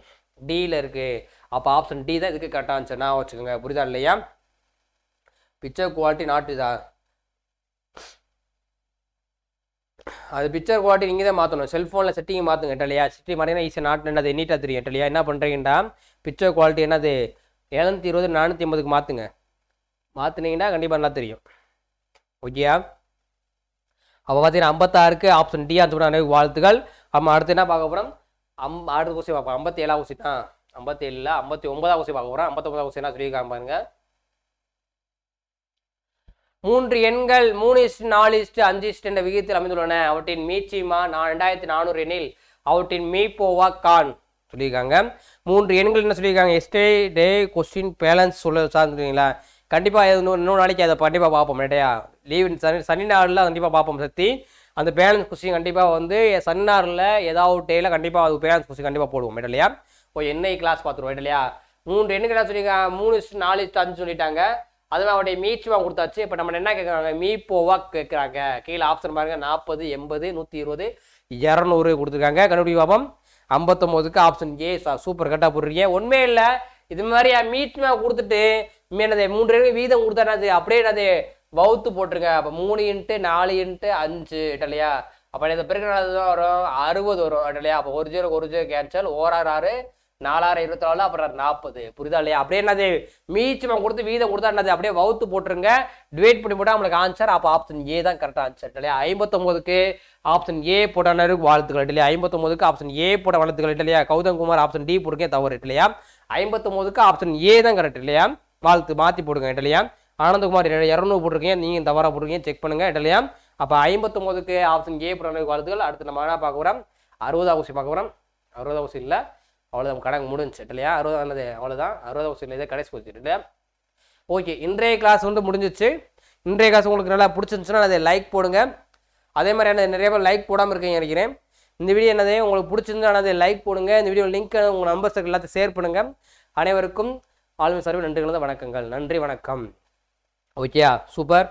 டியில் இருக்குது அப்போ ஆப்ஷன் டி தான் இதுக்கு கரெக்டாக ஆன்சர் நான் வச்சுக்கோங்க புரியுதா இல்லையா பிக்சர் குவாலிட்டி நாட் இதா அது பிக்சர் குவாலிட்டி நீங்கள் தான் மாற்றணும் செல்ஃபோனில் செட்டிங் மாற்றுங்க இல்லையா செட்டிங் மாட்டிங்கன்னா ஈஸியாக நாட் என்னது நீட்டாக தெரியும் இல்லையா என்ன பண்ணுறீங்கன்னா பிக்சர் குவாலிட்டி என்னது ஏழுநூற்றி இருபது நானூற்றி ஐம்பதுக்கு மாற்றுங்க மாற்றினீங்கன்னா கண்டிப்பாக நல்லா தெரியும் ஓகேயா அப்போ பார்த்தீங்கன்னா ஐம்பத்தாறுக்கு ஆப்ஷன் டி ஆன்சர் பண்ண வாழ்த்துக்கள் நம்ம அடுத்து என்ன பார்க்க போகிறோம் அம் அடுத்த ஊசி பார்ப்போம் ஐம்பத்தி ஏழாவது தான் ஐம்பத்தி ஏழில் ஐம்பத்தி ஒன்பதாவது கொஸ்டின் பார்க்க போகிறோம் ஐம்பத்தொம்பதாவது கொஸ்டின் சொல்லியிருக்காங்க பாருங்க மூன்று எண்கள் மூணு இஸ்ட் நாலு இஸ்ட் அஞ்சு இஸ்ட் என்ற விகிதத்தில் அமைந்துள்ளன அவற்றின் மீச்சிமா நான் ரெண்டாயிரத்தி நானூறு எண்ணில் அவற்றின் மீப்போவா கான் சொல்லியிருக்காங்க மூன்று எண்கள் என்ன சொல்லியிருக்காங்க எஸ்டே டே கொஸ்டின் பேலன்ஸ் சொல்ல சார்ந்துருக்கீங்களா கண்டிப்பாக இன்னொரு இன்னொரு நாளைக்கு அதை கண்டிப்பாக பார்ப்போம் நிறையா லீவ் சனி சனி நாளில் கண்டிப்பாக பார்ப்போம் சக்தி அந்த பேலன்ஸ் கொஸ்டின் கண்டிப்பாக வந்து சனி நாளில் ஏதாவது டேயில் கண்டிப்பாக அது பேலன்ஸ் கொஸ்டின் கண்டிப்பாக போடுவோம் இல்லையா இப்போ என்ஐ கிளாஸ் பார்த்துருவோம் இல்லையா மூன்று என்ன கிளாஸ் சொல்லியிருக்காங்க மூணு நாலு அஞ்சு சொல்லிட்டாங்க அதுவும் அவருடைய மீச்சுவா கொடுத்தாச்சு இப்போ நம்ம என்ன கேட்குறாங்க மீப்போவா கேட்குறாங்க கீழே ஆப்ஷன் பாருங்கள் நாற்பது எண்பது நூற்றி இருபது இரநூறு கொடுத்துருக்காங்க கண்டுபிடி பாபம் ஐம்பத்தொம்போதுக்கு ஆப்ஷன் ஏ சார் சூப்பர் கரெக்டாக போடுறீங்க ஒன்றுமே இல்லை இது மாதிரியா மீட்மா கொடுத்துட்டு என்னது மூன்று வீதம் கொடுத்தா என்னது அப்படியே என்னது வவுத்து போட்டிருங்க அப்போ மூணு இன்ட்டு நாலு இன்ட்டு அஞ்சு இல்லையா அப்போ இந்த பிறகு வரும் அறுபது வரும் இல்லையா அப்போ ஒரு ஜீரோ ஒரு ஜீரோ கேன்சல் ஓராறு ஆறு நாலாயிரம் இருபத்தி நாலு அப்புறம் நாற்பது புரியுதா இல்லையா அப்படியே என்னது மீச்சமாக கொடுத்து வீதம் கொடுத்தா என்னது அப்படியே வகுத்து போட்டுருங்க டிவைட் பண்ணி போட்டால் அவங்களுக்கு ஆன்சர் அப்போ ஆப்ஷன் ஏ தான் கரெக்டாக ஆன்சர் இல்லையா ஐம்பத்தொம்போதுக்கு ஆப்ஷன் ஏ போட்டானருக்கு வாழ்த்துக்கள் இல்லையா ஐம்பத்தொம்போதுக்கு ஆப்ஷன் ஏ போட வாழ்த்துக்கள் இல்லையா கௌதம் குமார் ஆப்ஷன் டி போடுங்க தவறு இல்லையா ஐம்பத்தொம்போதுக்கு ஆப்ஷன் ஏ தான் கரெக்ட் இல்லையா வாழ்த்து மாற்றி போடுங்க இல்லையா ஆனந்தகுமார் இரநூறு போட்டிருக்கீங்க நீங்கள் தவறாக போட்டிருக்கீங்க செக் பண்ணுங்க இல்லையா அப்போ ஐம்பத்தொம்போதுக்கு ஆப்ஷன் ஏ போட்டானருக்கு வாழ்த்துக்கள் அடுத்து நம்ம என்ன பார்க்க போகிறோம் அறுபதாவது பார்க்க போகிறோம் அறுபதாவது இல்லை அவ்வளோதான் கணக்கு முடிஞ்சு இல்லையா ஆனது அவ்வளோதான் அறுபது சொல்ல இதே கடைசி போச்சு இல்லையா ஓகே இன்றைய கிளாஸ் வந்து முடிஞ்சிச்சு இன்றைய கிளாஸ் உங்களுக்கு நல்லா பிடிச்சிருந்துச்சுன்னா அதை லைக் போடுங்க அதே மாதிரி நிறைய பேர் லைக் போடாமல் இருக்கீங்க நினைக்கிறேன் இந்த வீடியோ என்னதே உங்களுக்கு பிடிச்சிருந்தா அதை லைக் போடுங்க இந்த வீடியோ லிங்க் உங்கள் நம்பர்ஸ்க்கு எல்லாத்தையும் ஷேர் பண்ணுங்க அனைவருக்கும் ஆளுமை சார்பில் நன்றி வணக்கங்கள் நன்றி வணக்கம் ஓகேயா சூப்பர்